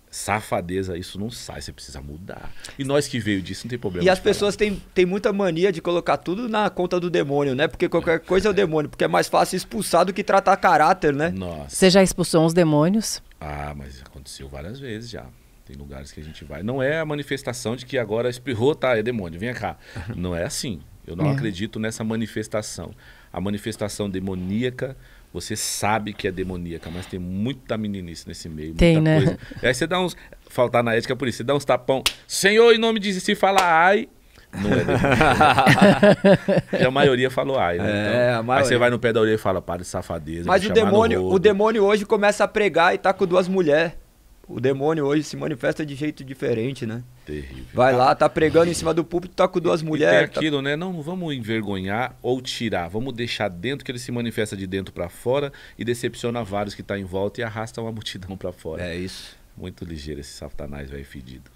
safadeza, isso não sai, você precisa mudar. E nós que veio disso não tem problema. E as pessoas têm, têm muita mania de colocar tudo na conta do demônio, né? Porque qualquer é. coisa é o demônio, porque é mais fácil expulsar do que tratar caráter, né? Nossa. Você já expulsou uns demônios? Ah, mas aconteceu várias vezes já. Tem lugares que a gente vai. Não é a manifestação de que agora espirrou, tá, é demônio, vem cá. Não é assim. Eu não é. acredito nessa manifestação. A manifestação demoníaca, você sabe que é demoníaca, mas tem muita meninice nesse meio. Tem, né? Coisa. Aí você dá uns. Faltar na ética por isso, você dá uns tapão. Senhor, em nome de si fala ai. Não é demônio. e a maioria falou ai, né? É, então, a maioria. Aí você vai no pé da orelha e fala, para de safadeza. Mas o demônio, o demônio hoje começa a pregar e tá com duas mulheres. O demônio hoje se manifesta de jeito diferente, né? Terrível. Vai lá, tá pregando em cima do púlpito, tá com duas mulheres. Tem tá aquilo, tá... né? Não, não vamos envergonhar ou tirar. Vamos deixar dentro que ele se manifesta de dentro para fora e decepciona vários que tá em volta e arrasta uma multidão para fora. É isso. Muito ligeiro esse satanás, velho, fedido.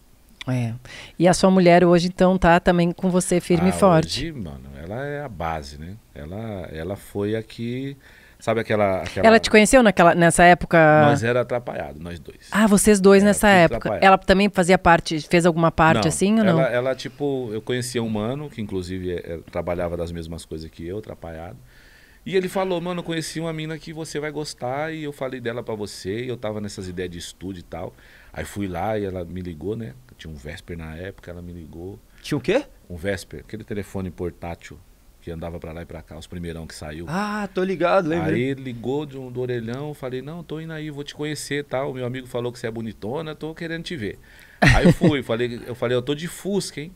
É. E a sua mulher hoje, então, tá também com você firme ah, e forte. Hoje, mano, ela é a base, né? Ela, ela foi a que Sabe aquela, aquela. Ela te conheceu naquela, nessa época? Nós era atrapalhado, nós dois. Ah, vocês dois era nessa época. Ela também fazia parte, fez alguma parte não, assim ou não? Ela, ela, tipo, eu conhecia um mano, que inclusive é, é, trabalhava das mesmas coisas que eu, atrapalhado. E ele falou, mano, conheci uma mina que você vai gostar e eu falei dela para você e eu tava nessas ideias de estúdio e tal. Aí fui lá e ela me ligou, né? Tinha um Vesper na época, ela me ligou. Tinha o quê? Um Vesper, aquele telefone portátil que andava para lá e para cá, os primeirão que saiu. Ah, tô ligado, lembra Aí ligou de um do orelhão, falei, não, tô indo aí, vou te conhecer tal. Tá? Meu amigo falou que você é bonitona, tô querendo te ver. Aí eu fui, falei, eu falei, eu tô de Fusca, hein?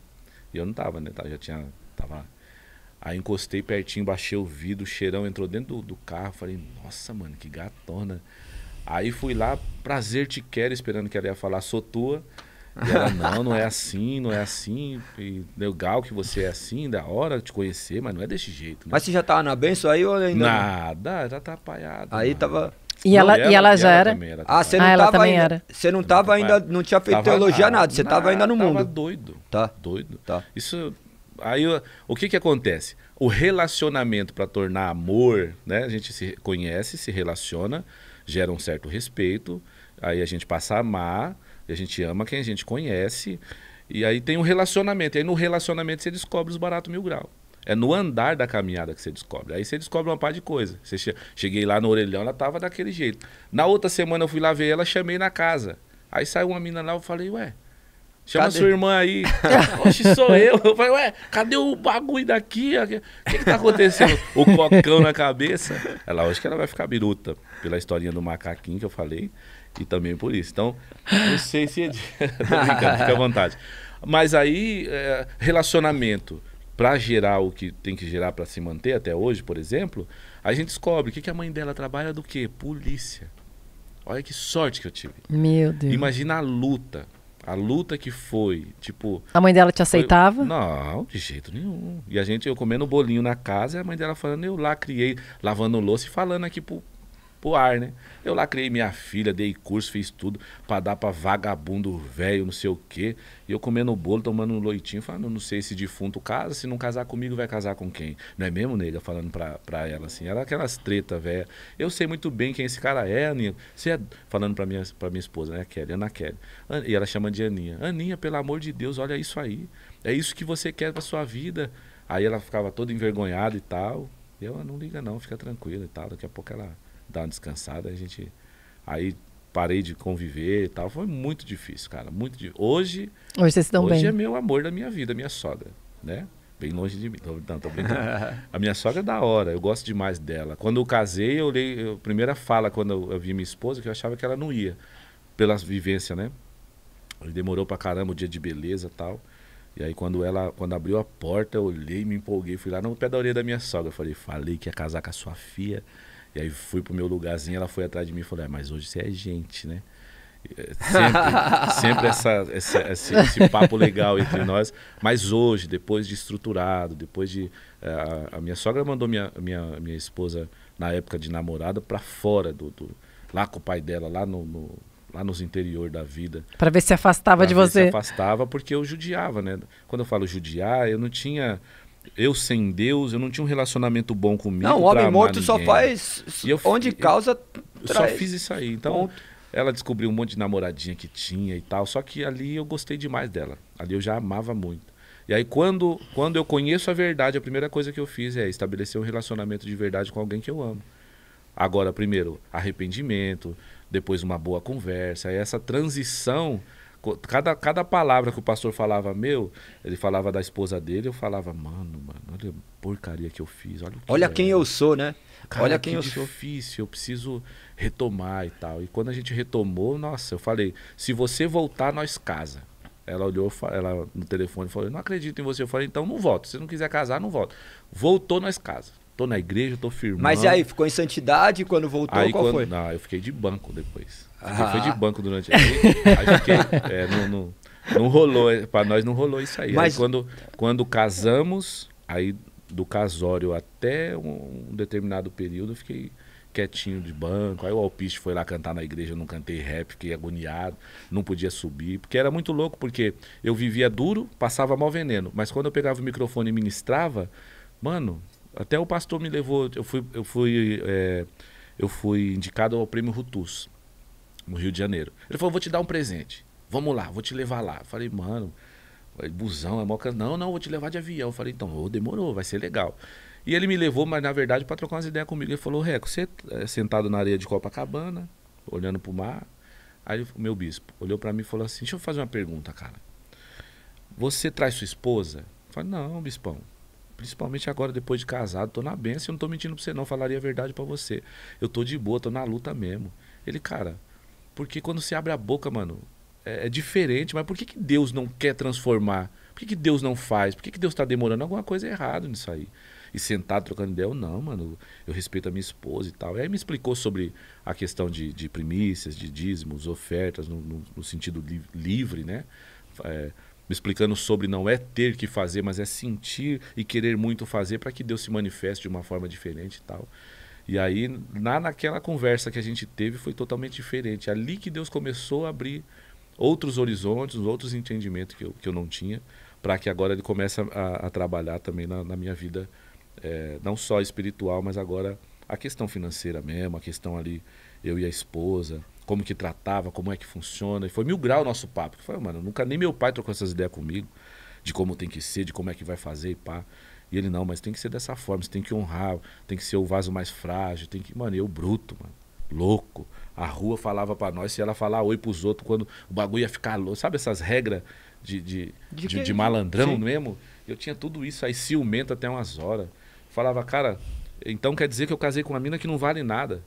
E eu não tava, né? Já tinha. Tava. Aí encostei pertinho, baixei o vidro, o cheirão entrou dentro do, do carro. Falei, nossa, mano, que gatona. Aí fui lá, prazer te quero, esperando que ela ia falar, sou tua ela, não, não é assim, não é assim. E legal que você é assim, da hora te conhecer, mas não é desse jeito. Né? Mas você já tava na benção aí ou ainda? Nada, não? já tá apaiado. Aí mano. tava. E ela, não, e ela, e ela já era? era. ah, você não ah, tava ainda, era. Você não tava ainda, não tinha feito teologia, nada. Você nada, tava ainda no mundo. Tava doido. Tá. Doido. Tá. Isso. Aí o que que acontece? O relacionamento para tornar amor, né? A gente se conhece, se relaciona, gera um certo respeito, aí a gente passa a amar e a gente ama quem a gente conhece. E aí tem um relacionamento. E aí no relacionamento você descobre os baratos mil grau. É no andar da caminhada que você descobre. Aí você descobre uma par de coisa. Você che... Cheguei lá no orelhão, ela tava daquele jeito. Na outra semana eu fui lá ver ela, chamei na casa. Aí saiu uma mina lá, eu falei, ué, chama cadê? sua irmã aí. Oxe, sou eu. Eu falei, ué, cadê o bagulho daqui? O que, que tá acontecendo? o cocão na cabeça. Ela, hoje que ela vai ficar biruta pela historinha do macaquinho que eu falei e também por isso. Então, não sei se é. Tô brincando, fica à vontade. Mas aí, é, relacionamento para gerar o que tem que gerar para se manter até hoje, por exemplo, a gente descobre que, que a mãe dela trabalha do quê? Polícia. Olha que sorte que eu tive. Meu Deus. Imagina a luta. A luta que foi, tipo. A mãe dela te aceitava? Foi... Não, de jeito nenhum. E a gente, eu comendo bolinho na casa, e a mãe dela falando, eu lá criei, lavando louça e falando aqui pro, pro ar, né? Eu lá criei minha filha, dei curso, fiz tudo pra dar pra vagabundo velho, não sei o quê. E eu comendo bolo, tomando um loitinho, falando, não sei se defunto casa, se não casar comigo, vai casar com quem? Não é mesmo, nega? Falando pra, pra ela assim. Ela aquelas treta, velho. Eu sei muito bem quem esse cara é, Aninha. Você é. Falando pra minha, pra minha esposa, né, Kelly? Ana Kelly. E ela chama de Aninha. Aninha, pelo amor de Deus, olha isso aí. É isso que você quer pra sua vida. Aí ela ficava toda envergonhada e tal. Eu ah, não liga não, fica tranquila e tal. Daqui a pouco ela dar uma descansada, a gente aí parei de conviver e tal. Foi muito difícil, cara. Muito difícil. Hoje. Hoje vocês estão hoje bem. é meu amor da minha vida, minha sogra, né? Bem longe de mim. Não, tô a minha sogra é da hora, eu gosto demais dela. Quando eu casei, eu olhei. A primeira fala quando eu, eu vi minha esposa, que eu achava que ela não ia. Pela vivência, né? Ele demorou pra caramba o dia de beleza tal. E aí quando ela, quando abriu a porta, eu olhei, me empolguei, fui lá no pé da orelha da minha sogra. Falei, falei que ia casar com a sua filha. E aí fui pro meu lugarzinho, ela foi atrás de mim e falou: é, mas hoje você é gente, né? Sempre, sempre essa, essa esse, esse, papo legal entre nós. Mas hoje, depois de estruturado, depois de. Eh, a, a minha sogra mandou minha, minha, minha esposa, na época de namorada, para fora do, do, lá com o pai dela, lá no, no lá nos interior da vida. Para ver se afastava de você. Se afastava porque eu judiava, né? Quando eu falo judiar, eu não tinha eu sem Deus, eu não tinha um relacionamento bom comigo. Não, homem morto ninguém. só faz eu, onde eu, causa. Eu só fiz isso aí. Então, ponto. ela descobriu um monte de namoradinha que tinha e tal. Só que ali eu gostei demais dela. Ali eu já amava muito. E aí, quando, quando eu conheço a verdade, a primeira coisa que eu fiz é estabelecer um relacionamento de verdade com alguém que eu amo. Agora, primeiro, arrependimento, depois uma boa conversa. essa transição Cada, cada palavra que o pastor falava meu, ele falava da esposa dele, eu falava, mano, mano, olha a porcaria que eu fiz. Olha, que olha é. quem eu sou, né? Cara, olha quem que eu difícil, sou. difícil, eu preciso retomar e tal. E quando a gente retomou, nossa, eu falei, se você voltar, nós casa. Ela olhou ela no telefone e falou: Não acredito em você. Eu falei: Então não volto. Se não quiser casar, não volto. Voltou nós casa. Tô na igreja, tô firmando. Mas e aí, ficou em santidade? Quando voltou, aí, qual quando... foi? Não, eu fiquei de banco depois. Ah. Foi de ah. banco durante a Acho é, que não, rolou, para nós não rolou isso aí. Mas... Aí quando, quando casamos, aí do casório até um, um determinado período eu fiquei quietinho de banco. Aí o Alpiste foi lá cantar na igreja, eu não cantei rap, fiquei agoniado, não podia subir, porque era muito louco, porque eu vivia duro, passava mal veneno, mas quando eu pegava o microfone e ministrava, mano, até o pastor me levou, eu fui, eu fui, é, eu fui indicado ao prêmio Rutus no Rio de Janeiro. Ele falou, vou te dar um presente. Vamos lá, vou te levar lá. Eu falei, mano, busão, é moca. Não, não, vou te levar de avião. Eu falei, então, oh, demorou, vai ser legal. E ele me levou, mas na verdade, para trocar umas ideias comigo. Ele falou, Reco, você é sentado na areia de Copacabana, olhando pro mar. Aí o meu bispo olhou para mim e falou assim, deixa eu fazer uma pergunta, cara. Você traz sua esposa? Eu falei, não, bispão. Principalmente agora, depois de casado, tô na benção, eu não tô mentindo pra você não, falaria a verdade para você. Eu tô de boa, tô na luta mesmo. Ele, cara, porque quando você abre a boca, mano, é, é diferente. Mas por que, que Deus não quer transformar? Por que, que Deus não faz? Por que, que Deus está demorando? Alguma coisa é errada nisso aí. E sentado trocando ideia, eu não, mano, eu respeito a minha esposa e tal. E aí me explicou sobre a questão de, de primícias, de dízimos, ofertas, no, no, no sentido li, livre, né? É, me explicando sobre não é ter que fazer, mas é sentir e querer muito fazer para que Deus se manifeste de uma forma diferente e tal. E aí, na, naquela conversa que a gente teve, foi totalmente diferente. Ali que Deus começou a abrir outros horizontes, outros entendimentos que eu, que eu não tinha, para que agora Ele comece a, a trabalhar também na, na minha vida, é, não só espiritual, mas agora a questão financeira mesmo, a questão ali, eu e a esposa, como que tratava, como é que funciona. E foi mil grau o nosso papo. Foi, mano, nunca nem meu pai trocou essas ideias comigo, de como tem que ser, de como é que vai fazer e pá. E ele, não, mas tem que ser dessa forma, você tem que honrar, tem que ser o vaso mais frágil, tem que. Mano, eu bruto, mano. Louco. A rua falava para nós, se ela falar oi pros outros, quando o bagulho ia ficar louco. Sabe essas regras de, de, de, de, de malandrão Sim. mesmo? Eu tinha tudo isso aí, ciumento até umas horas. Falava, cara, então quer dizer que eu casei com uma mina que não vale nada.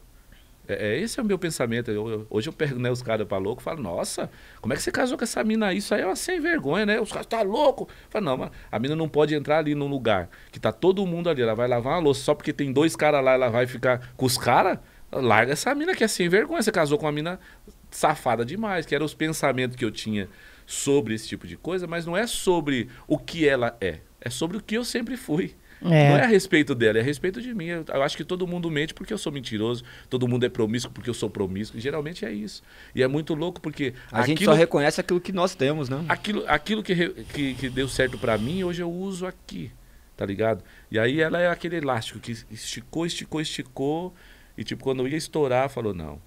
É, é, esse é o meu pensamento. Eu, eu, hoje eu pergunto né, os caras pra louco e falo, nossa, como é que você casou com essa mina aí? Isso aí é uma sem vergonha, né? Os caras tá louco. Fala, não, mas a mina não pode entrar ali num lugar que tá todo mundo ali. Ela vai lavar uma louça só porque tem dois caras lá, ela vai ficar com os caras. Larga essa mina que é sem vergonha. Você casou com uma mina safada demais, que eram os pensamentos que eu tinha sobre esse tipo de coisa, mas não é sobre o que ela é. É sobre o que eu sempre fui. É. Não é a respeito dela, é a respeito de mim. Eu, eu, acho que todo mundo mente porque eu sou mentiroso, todo mundo é promíscuo porque eu sou promíscuo. Geralmente é isso. E é muito louco porque. A aquilo, gente só reconhece aquilo que nós temos, né? Aquilo, aquilo que, re, que, que deu certo para mim, hoje eu uso aqui, tá ligado? E aí ela é aquele elástico que esticou, esticou, esticou. E tipo, quando ia estourar, falou: não.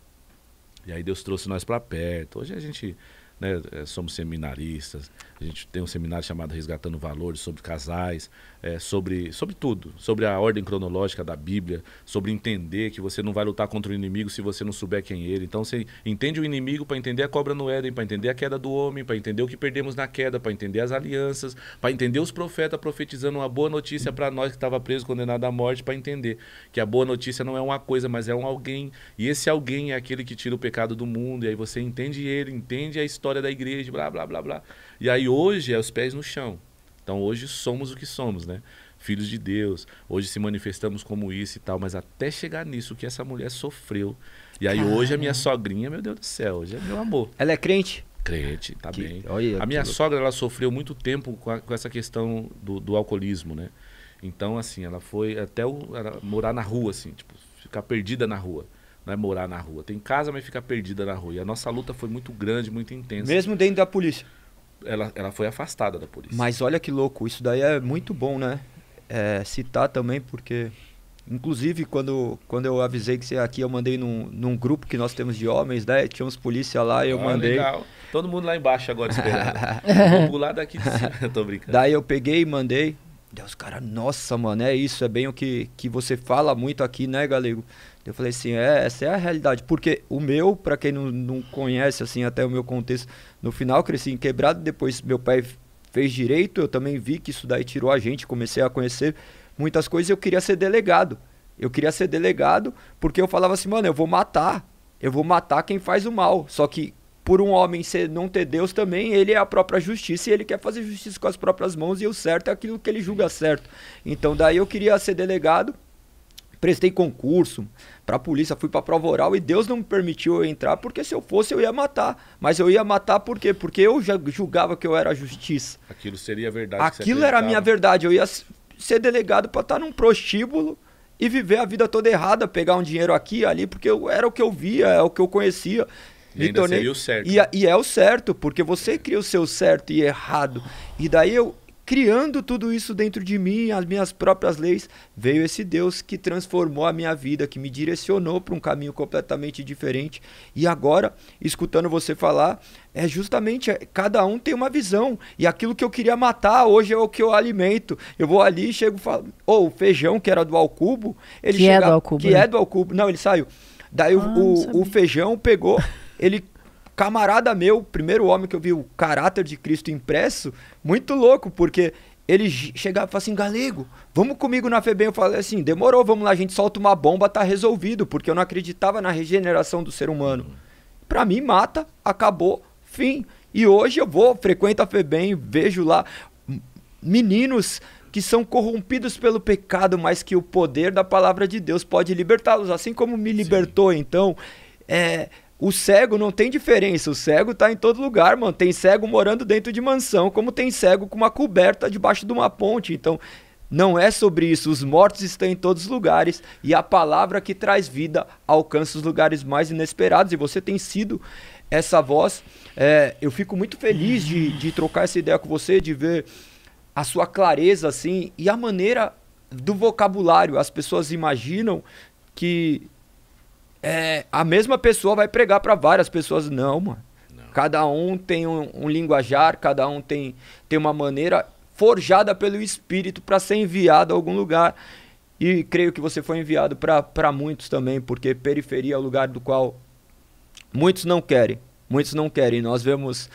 E aí Deus trouxe nós para perto. Hoje a gente. Né, é, somos seminaristas, a gente tem um seminário chamado Resgatando Valores sobre Casais, é, sobre, sobre tudo, sobre a ordem cronológica da Bíblia, sobre entender que você não vai lutar contra o inimigo se você não souber quem é ele. Então você entende o inimigo para entender a cobra no Éden, para entender a queda do homem, para entender o que perdemos na queda, para entender as alianças, para entender os profetas profetizando uma boa notícia para nós que estava preso, condenado à morte, para entender que a boa notícia não é uma coisa, mas é um alguém. E esse alguém é aquele que tira o pecado do mundo, e aí você entende ele, entende a história da igreja, blá, blá, blá, blá. E aí hoje é os pés no chão. Então hoje somos o que somos, né? Filhos de Deus, hoje se manifestamos como isso e tal, mas até chegar nisso que essa mulher sofreu. E aí Caramba. hoje a minha sogrinha, meu Deus do céu, hoje é meu amor. Ela é crente? Crente, tá que, bem. Olha, a minha que... sogra, ela sofreu muito tempo com, a, com essa questão do, do, alcoolismo, né? Então, assim, ela foi até o, morar na rua, assim, tipo, ficar perdida na rua não é morar na rua. Tem casa, mas fica perdida na rua. E a nossa luta foi muito grande, muito intensa. Mesmo dentro da polícia? ela, ela foi afastada da polícia. Mas olha que louco, isso daí é muito bom, né? É, citar também, porque. Inclusive, quando, quando eu avisei que você aqui, eu mandei num, num grupo que nós temos de homens, né? Tinha uns polícia lá e eu ah, mandei. Legal. Todo mundo lá embaixo agora esperando. Vou pular daqui de cima. Tô brincando. Daí eu peguei e mandei. Deus, cara, nossa, mano, é isso. É bem o que, que você fala muito aqui, né, Galego? Eu falei assim, é, essa é a realidade. Porque o meu, para quem não, não conhece, assim, até o meu contexto, no final cresci em quebrado, depois meu pai fez direito, eu também vi que isso daí tirou a gente, comecei a conhecer muitas coisas eu queria ser delegado. Eu queria ser delegado porque eu falava assim, mano, eu vou matar. Eu vou matar quem faz o mal. Só que por um homem ser, não ter Deus também, ele é a própria justiça e ele quer fazer justiça com as próprias mãos e o certo é aquilo que ele julga certo. Então daí eu queria ser delegado prestei concurso para a polícia, fui a prova oral e Deus não me permitiu eu entrar, porque se eu fosse eu ia matar. Mas eu ia matar por quê? Porque eu já julgava que eu era a justiça. Aquilo seria a verdade. Aquilo era a minha verdade. Eu ia ser delegado para estar tá num prostíbulo e viver a vida toda errada, pegar um dinheiro aqui ali, porque eu, era o que eu via, é o que eu conhecia. E, ainda tornei, seria o certo. E, e, é o certo, porque você cria o seu certo e errado. E daí eu, criando tudo isso dentro de mim, as minhas próprias leis, veio esse Deus que transformou a minha vida, que me direcionou para um caminho completamente diferente. E agora, escutando você falar, é justamente é, cada um tem uma visão. E aquilo que eu queria matar hoje é o que eu alimento. Eu vou ali e chego falo, ou oh, o feijão que era do Alcubo, ele que chega, é do Alcubo. Que é né? é do Alcubo. Não, ele saiu. Daí ah, o, o feijão pegou, ele camarada meu, primeiro homem que eu vi o caráter de Cristo impresso, muito louco, porque ele chegava e falava assim, galego, vamos comigo na FEBEM. Eu falei assim, demorou, vamos lá, a gente solta uma bomba, tá resolvido, porque eu não acreditava na regeneração do ser humano. Pra mim, mata, acabou, fim. E hoje eu vou, frequento a FEBEM, vejo lá meninos que são corrompidos pelo pecado, mas que o poder da palavra de Deus pode libertá-los, assim como me libertou. Sim. Então, é, o cego não tem diferença, o cego tá em todo lugar, mano. Tem cego morando dentro de mansão, como tem cego com uma coberta debaixo de uma ponte. Então, não é sobre isso. Os mortos estão em todos os lugares e a palavra que traz vida alcança os lugares mais inesperados. E você tem sido essa voz. É, eu fico muito feliz de, de trocar essa ideia com você, de ver a sua clareza assim e a maneira do vocabulário. As pessoas imaginam que é, a mesma pessoa vai pregar para várias pessoas. Não, mano. Não. Cada um tem um, um, linguajar, cada um tem, tem uma maneira forjada pelo Espírito para ser enviado a algum lugar. E creio que você foi enviado para muitos também, porque periferia é o lugar do qual muitos não querem. Muitos não querem. Nós vemos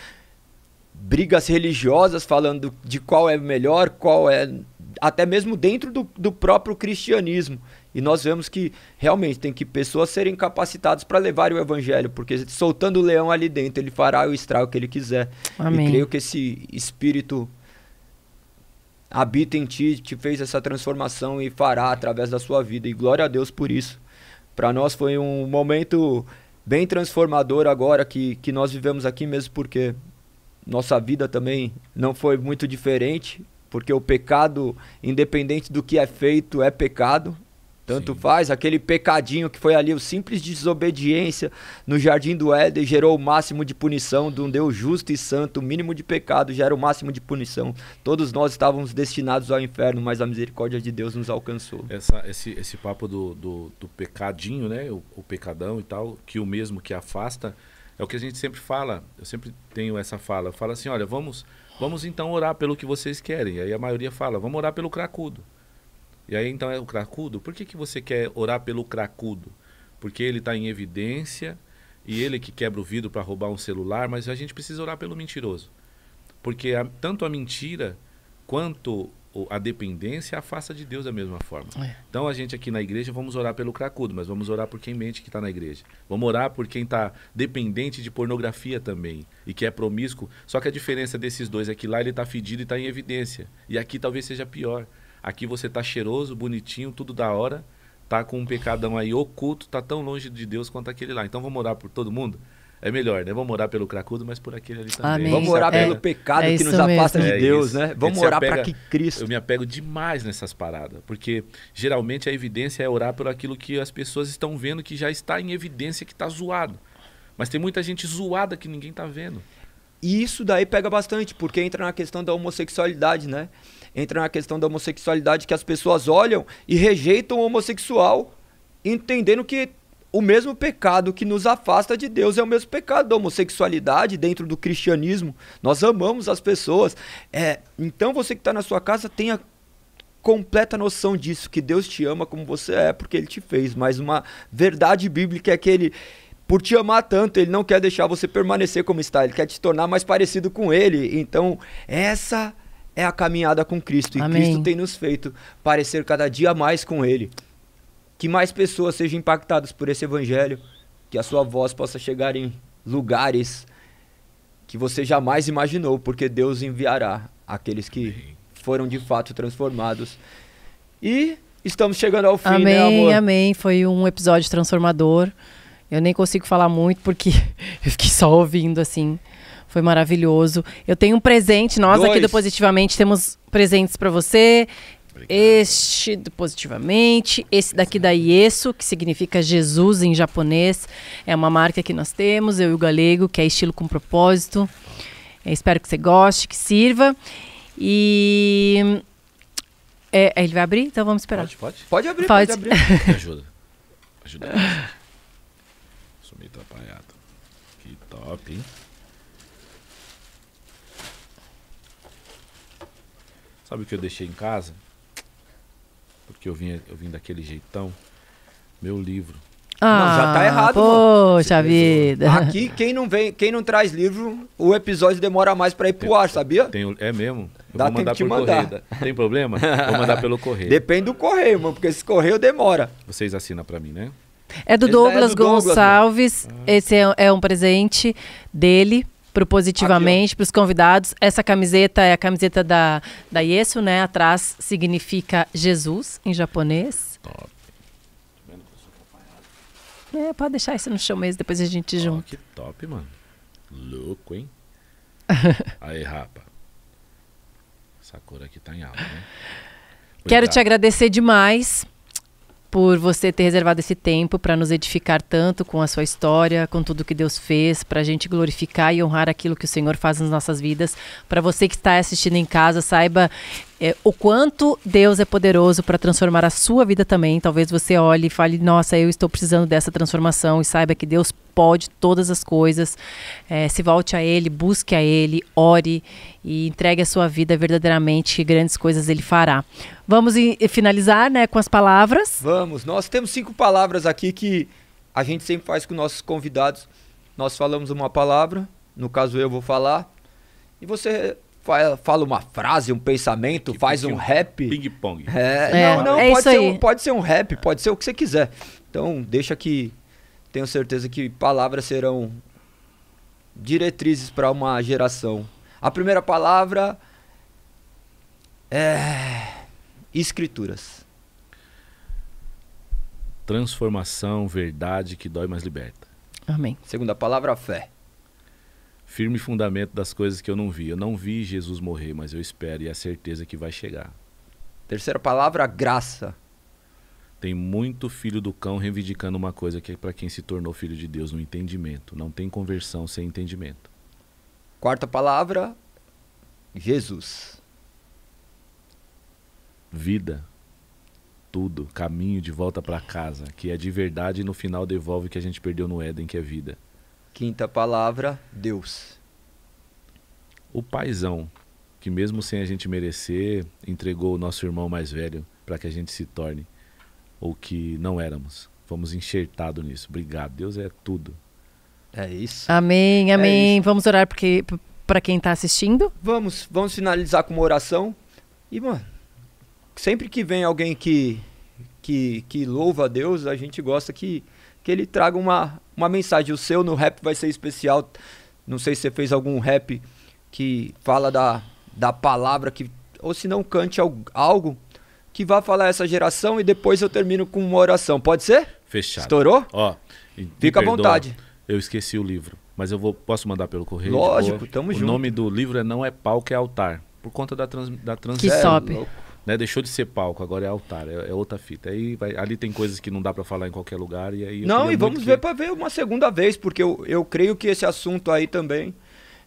brigas religiosas falando de qual é melhor, qual é. Até mesmo dentro do, do próprio cristianismo. E nós vemos que realmente tem que pessoas serem capacitadas para levar o evangelho, porque soltando o leão ali dentro, ele fará o estrago que ele quiser. Amém. E creio que esse espírito habita em ti, te fez essa transformação e fará através da sua vida. E glória a Deus por isso. Para nós foi um momento bem transformador agora que, que nós vivemos aqui, mesmo porque nossa vida também não foi muito diferente, porque o pecado, independente do que é feito, é pecado. Tanto Sim. faz, aquele pecadinho que foi ali, o simples desobediência no jardim do Éden gerou o máximo de punição de um Deus justo e santo, o mínimo de pecado gera o máximo de punição. Todos nós estávamos destinados ao inferno, mas a misericórdia de Deus nos alcançou. Essa, esse, esse papo do, do, do pecadinho, né? O, o pecadão e tal, que o mesmo que afasta, é o que a gente sempre fala. Eu sempre tenho essa fala. Fala assim: olha, vamos, vamos então orar pelo que vocês querem. Aí a maioria fala: vamos orar pelo cracudo. E aí então é o cracudo? Por que, que você quer orar pelo cracudo? Porque ele está em evidência e ele que quebra o vidro para roubar um celular, mas a gente precisa orar pelo mentiroso. Porque a, tanto a mentira quanto a dependência afasta de Deus da mesma forma. É. Então a gente aqui na igreja vamos orar pelo cracudo, mas vamos orar por quem mente que está na igreja. Vamos orar por quem está dependente de pornografia também e que é promíscuo. Só que a diferença desses dois é que lá ele está fedido e está em evidência. E aqui talvez seja pior. Aqui você tá cheiroso, bonitinho, tudo da hora. Tá com um pecadão aí oculto, tá tão longe de Deus quanto aquele lá. Então vamos orar por todo mundo? É melhor, né? Vamos orar pelo cracudo, mas por aquele ali também. Amém. Vamos orar é, pelo pecado é que nos afasta mesmo. de é Deus, é né? Vamos orar para que Cristo. Eu me apego demais nessas paradas, porque geralmente a evidência é orar por aquilo que as pessoas estão vendo que já está em evidência, que está zoado. Mas tem muita gente zoada que ninguém está vendo. E isso daí pega bastante, porque entra na questão da homossexualidade, né? entra na questão da homossexualidade que as pessoas olham e rejeitam o homossexual, entendendo que o mesmo pecado que nos afasta de Deus é o mesmo pecado da homossexualidade dentro do cristianismo. Nós amamos as pessoas. É, então você que está na sua casa tenha completa noção disso, que Deus te ama como você é, porque Ele te fez. Mas uma verdade bíblica é que Ele, por te amar tanto, Ele não quer deixar você permanecer como está, Ele quer te tornar mais parecido com Ele. Então, essa é a caminhada com Cristo. E Amém. Cristo tem nos feito parecer cada dia mais com Ele. Que mais pessoas sejam impactadas por esse evangelho, que a sua voz possa chegar em lugares que você jamais imaginou, porque Deus enviará aqueles que foram de fato transformados. E estamos chegando ao fim, né, amém, né, amor? Amém, Foi um episódio transformador. Eu nem consigo falar muito porque eu fiquei só ouvindo assim. Foi maravilhoso. Eu tenho um presente. Nós Dois. aqui do Positivamente temos presentes para você. Obrigado. Este do Positivamente, esse daqui da Ieso, que significa Jesus em japonês. É uma marca que nós temos, eu e o Galego, que é estilo com propósito. Eu espero que você goste, que sirva. E. É, é ele vai abrir? Então vamos esperar. Pode, pode. Pode abrir, pode, pode abrir. ajuda. Ajuda. Sumi atrapalhado. Que top, hein? Sabe o que eu deixei em casa? Porque eu vim, eu vim daquele jeitão. Meu livro. Ah, não, já tá errado, Poxa vida. Aqui, quem não vem, quem não traz livro, o episódio demora mais para ir pro tem, ar, sabia? é mesmo. Eu Dá vou mandar pelo mandar. correio. Tem problema? Vou mandar pelo correio. Depende do correio, mano, porque esse correio demora. Vocês assinam para mim, né? É do, é Douglas, é do Douglas Gonçalves. Ah. Esse é, é um presente dele propositivamente para os convidados. Essa camiseta é a camiseta da, da Yesu, né? Atrás significa Jesus em japonês. Top. É, pode deixar isso no chão mesmo, depois a gente oh, junta. Que top, mano. Louco, hein? Aí, rapa. Essa cor aqui tá em alta, né? Quero te agradecer demais por você ter reservado esse tempo para nos edificar tanto com a sua história, com tudo que Deus fez, para a gente glorificar e honrar aquilo que o Senhor faz nas nossas vidas. Para você que está assistindo em casa, saiba é, o quanto Deus é poderoso para transformar a sua vida também. Talvez você olhe e fale: Nossa, eu estou precisando dessa transformação, e saiba que Deus pode todas as coisas. É, se volte a Ele, busque a Ele, ore e entregue a sua vida verdadeiramente, grandes coisas Ele fará. Vamos finalizar né, com as palavras. Vamos, nós temos cinco palavras aqui que a gente sempre faz com nossos convidados. Nós falamos uma palavra, no caso eu vou falar, e você fala uma frase, um pensamento, faz tipo um rap. Ping-pong. É, é, não, não, é pode, ser, um, pode ser um rap, pode ser o que você quiser. Então, deixa que. Tenho certeza que palavras serão diretrizes para uma geração. A primeira palavra é. Escrituras. Transformação, verdade que dói, mas liberta. Amém. Segunda palavra, fé firme fundamento das coisas que eu não vi. Eu não vi Jesus morrer, mas eu espero e é a certeza que vai chegar. Terceira palavra, graça. Tem muito filho do cão reivindicando uma coisa que é para quem se tornou filho de Deus no entendimento. Não tem conversão sem entendimento. Quarta palavra, Jesus. Vida, tudo, caminho de volta para casa, que é de verdade e no final devolve o que a gente perdeu no Éden, que é vida. Quinta palavra, Deus. O paizão, que mesmo sem a gente merecer, entregou o nosso irmão mais velho para que a gente se torne ou que não éramos. Fomos enxertados nisso. Obrigado. Deus é tudo. É isso. Amém, é amém. É isso. Vamos orar porque para quem está assistindo? Vamos, vamos finalizar com uma oração. E, mano, sempre que vem alguém que, que, que louva a Deus, a gente gosta que que ele traga uma, uma mensagem. O seu no rap vai ser especial. Não sei se você fez algum rap que fala da, da palavra que. Ou se não cante algo que vá falar essa geração e depois eu termino com uma oração. Pode ser? Fechado. Estourou? Ó. Fica à vontade. Eu esqueci o livro, mas eu vou posso mandar pelo correio. Lógico, Boa. tamo o junto. O nome do livro é Não é Pau que é Altar, por conta da trans, da trans... Que é, sobe. Louco. Né? Deixou de ser palco, agora é altar, é, é outra fita. Aí vai, ali tem coisas que não dá para falar em qualquer lugar e aí Não, e vamos que... ver para ver uma segunda vez, porque eu, eu creio que esse assunto aí também,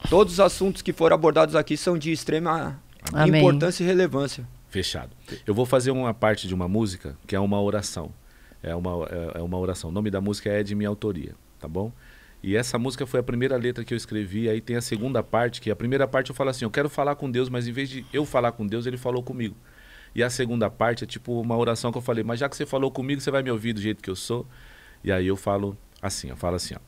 todos os assuntos que foram abordados aqui são de extrema Amém. importância e relevância. Fechado. Eu vou fazer uma parte de uma música que é uma oração. É uma, é, é, uma oração. O nome da música é de minha autoria, tá bom? E essa música foi a primeira letra que eu escrevi. Aí tem a segunda parte, que a primeira parte eu falo assim: eu quero falar com Deus, mas em vez de eu falar com Deus, ele falou comigo. E a segunda parte é tipo uma oração que eu falei, mas já que você falou comigo, você vai me ouvir do jeito que eu sou. E aí eu falo assim, eu falo assim, ó.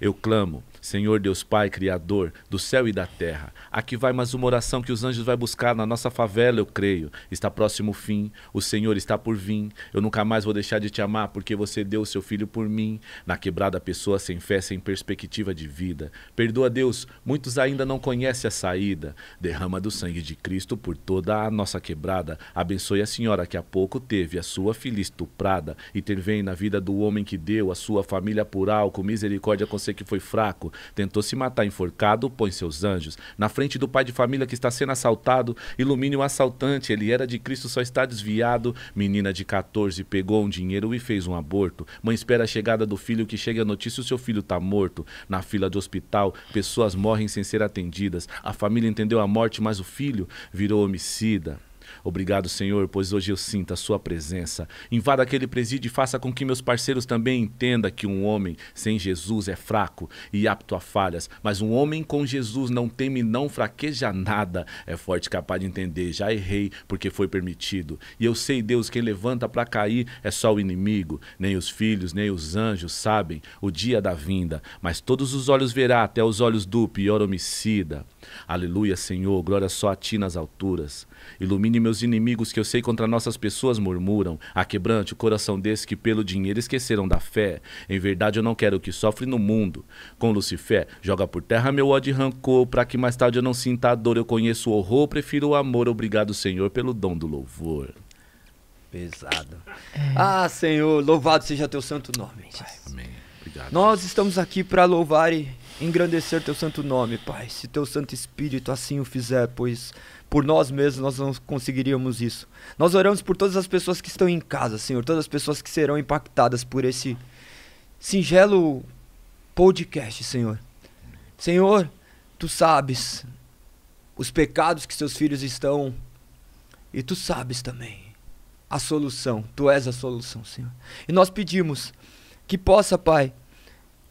Eu clamo, Senhor Deus Pai, Criador do céu e da terra. Aqui vai mais uma oração que os anjos vai buscar na nossa favela, eu creio. Está próximo o fim, o Senhor está por vir. Eu nunca mais vou deixar de te amar porque você deu o seu filho por mim. Na quebrada, pessoa sem fé, sem perspectiva de vida. Perdoa, Deus, muitos ainda não conhecem a saída. Derrama do sangue de Cristo por toda a nossa quebrada. Abençoe a senhora que há pouco teve a sua filha estuprada. Intervém na vida do homem que deu a sua família por álcool, misericórdia Pode acontecer que foi fraco, tentou se matar enforcado, põe seus anjos. Na frente do pai de família que está sendo assaltado, ilumine o assaltante, ele era de Cristo, só está desviado. Menina de 14 pegou um dinheiro e fez um aborto. Mãe espera a chegada do filho que chega a notícia o seu filho está morto. Na fila do hospital, pessoas morrem sem ser atendidas. A família entendeu a morte, mas o filho virou homicida. Obrigado, Senhor, pois hoje eu sinto a sua presença. Invada aquele presídio e faça com que meus parceiros também entendam que um homem sem Jesus é fraco e apto a falhas, mas um homem com Jesus não teme, não fraqueja nada. É forte, capaz de entender. Já errei porque foi permitido. E eu sei, Deus, quem levanta para cair é só o inimigo. Nem os filhos, nem os anjos sabem o dia da vinda, mas todos os olhos verá até os olhos do pior homicida. Aleluia, Senhor, glória só a ti nas alturas. Ilumine meus inimigos que eu sei contra nossas pessoas murmuram. A quebrante o coração desses que pelo dinheiro esqueceram da fé. Em verdade eu não quero o que sofre no mundo. Com Lucifer, joga por terra meu ódio e rancor, para que mais tarde eu não sinta a dor. Eu conheço o horror, prefiro o amor. Obrigado, Senhor, pelo dom do louvor. Pesado. É. Ah, Senhor, louvado seja teu santo nome. Pai. Amém. Obrigado. Nós estamos aqui para louvar e engrandecer teu santo nome, Pai, se teu Santo Espírito assim o fizer, pois por nós mesmos nós não conseguiríamos isso. Nós oramos por todas as pessoas que estão em casa, Senhor, todas as pessoas que serão impactadas por esse singelo podcast, Senhor. Senhor, tu sabes os pecados que seus filhos estão e tu sabes também a solução. Tu és a solução, Senhor. E nós pedimos que possa, Pai,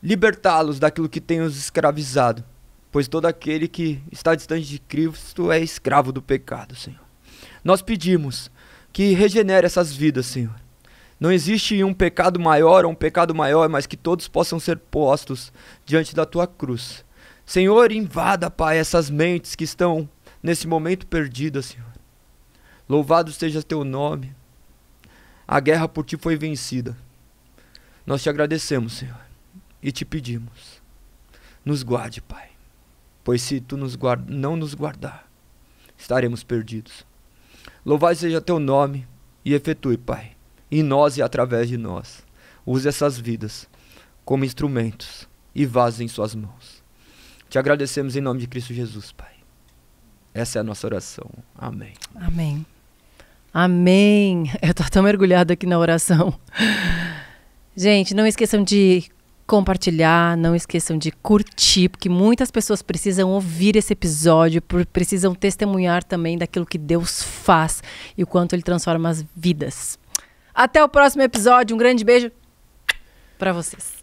libertá-los daquilo que tem os escravizado, pois todo aquele que está distante de Cristo é escravo do pecado, Senhor. Nós pedimos que regenere essas vidas, Senhor. Não existe um pecado maior ou um pecado maior, mas que todos possam ser postos diante da tua cruz. Senhor, invada, Pai, essas mentes que estão nesse momento perdidas, Senhor. Louvado seja teu nome. A guerra por ti foi vencida. Nós te agradecemos, Senhor e te pedimos. Nos guarde, Pai, pois se tu nos guarda, não nos guardar, estaremos perdidos. Louvado seja teu nome e efetue, Pai, em nós e através de nós. Use essas vidas como instrumentos e vasos em suas mãos. Te agradecemos em nome de Cristo Jesus, Pai. Essa é a nossa oração. Amém. Amém. Amém. Eu estou tão mergulhada aqui na oração. Gente, não esqueçam de compartilhar, não esqueçam de curtir, porque muitas pessoas precisam ouvir esse episódio, precisam testemunhar também daquilo que Deus faz e o quanto ele transforma as vidas. Até o próximo episódio, um grande beijo para vocês.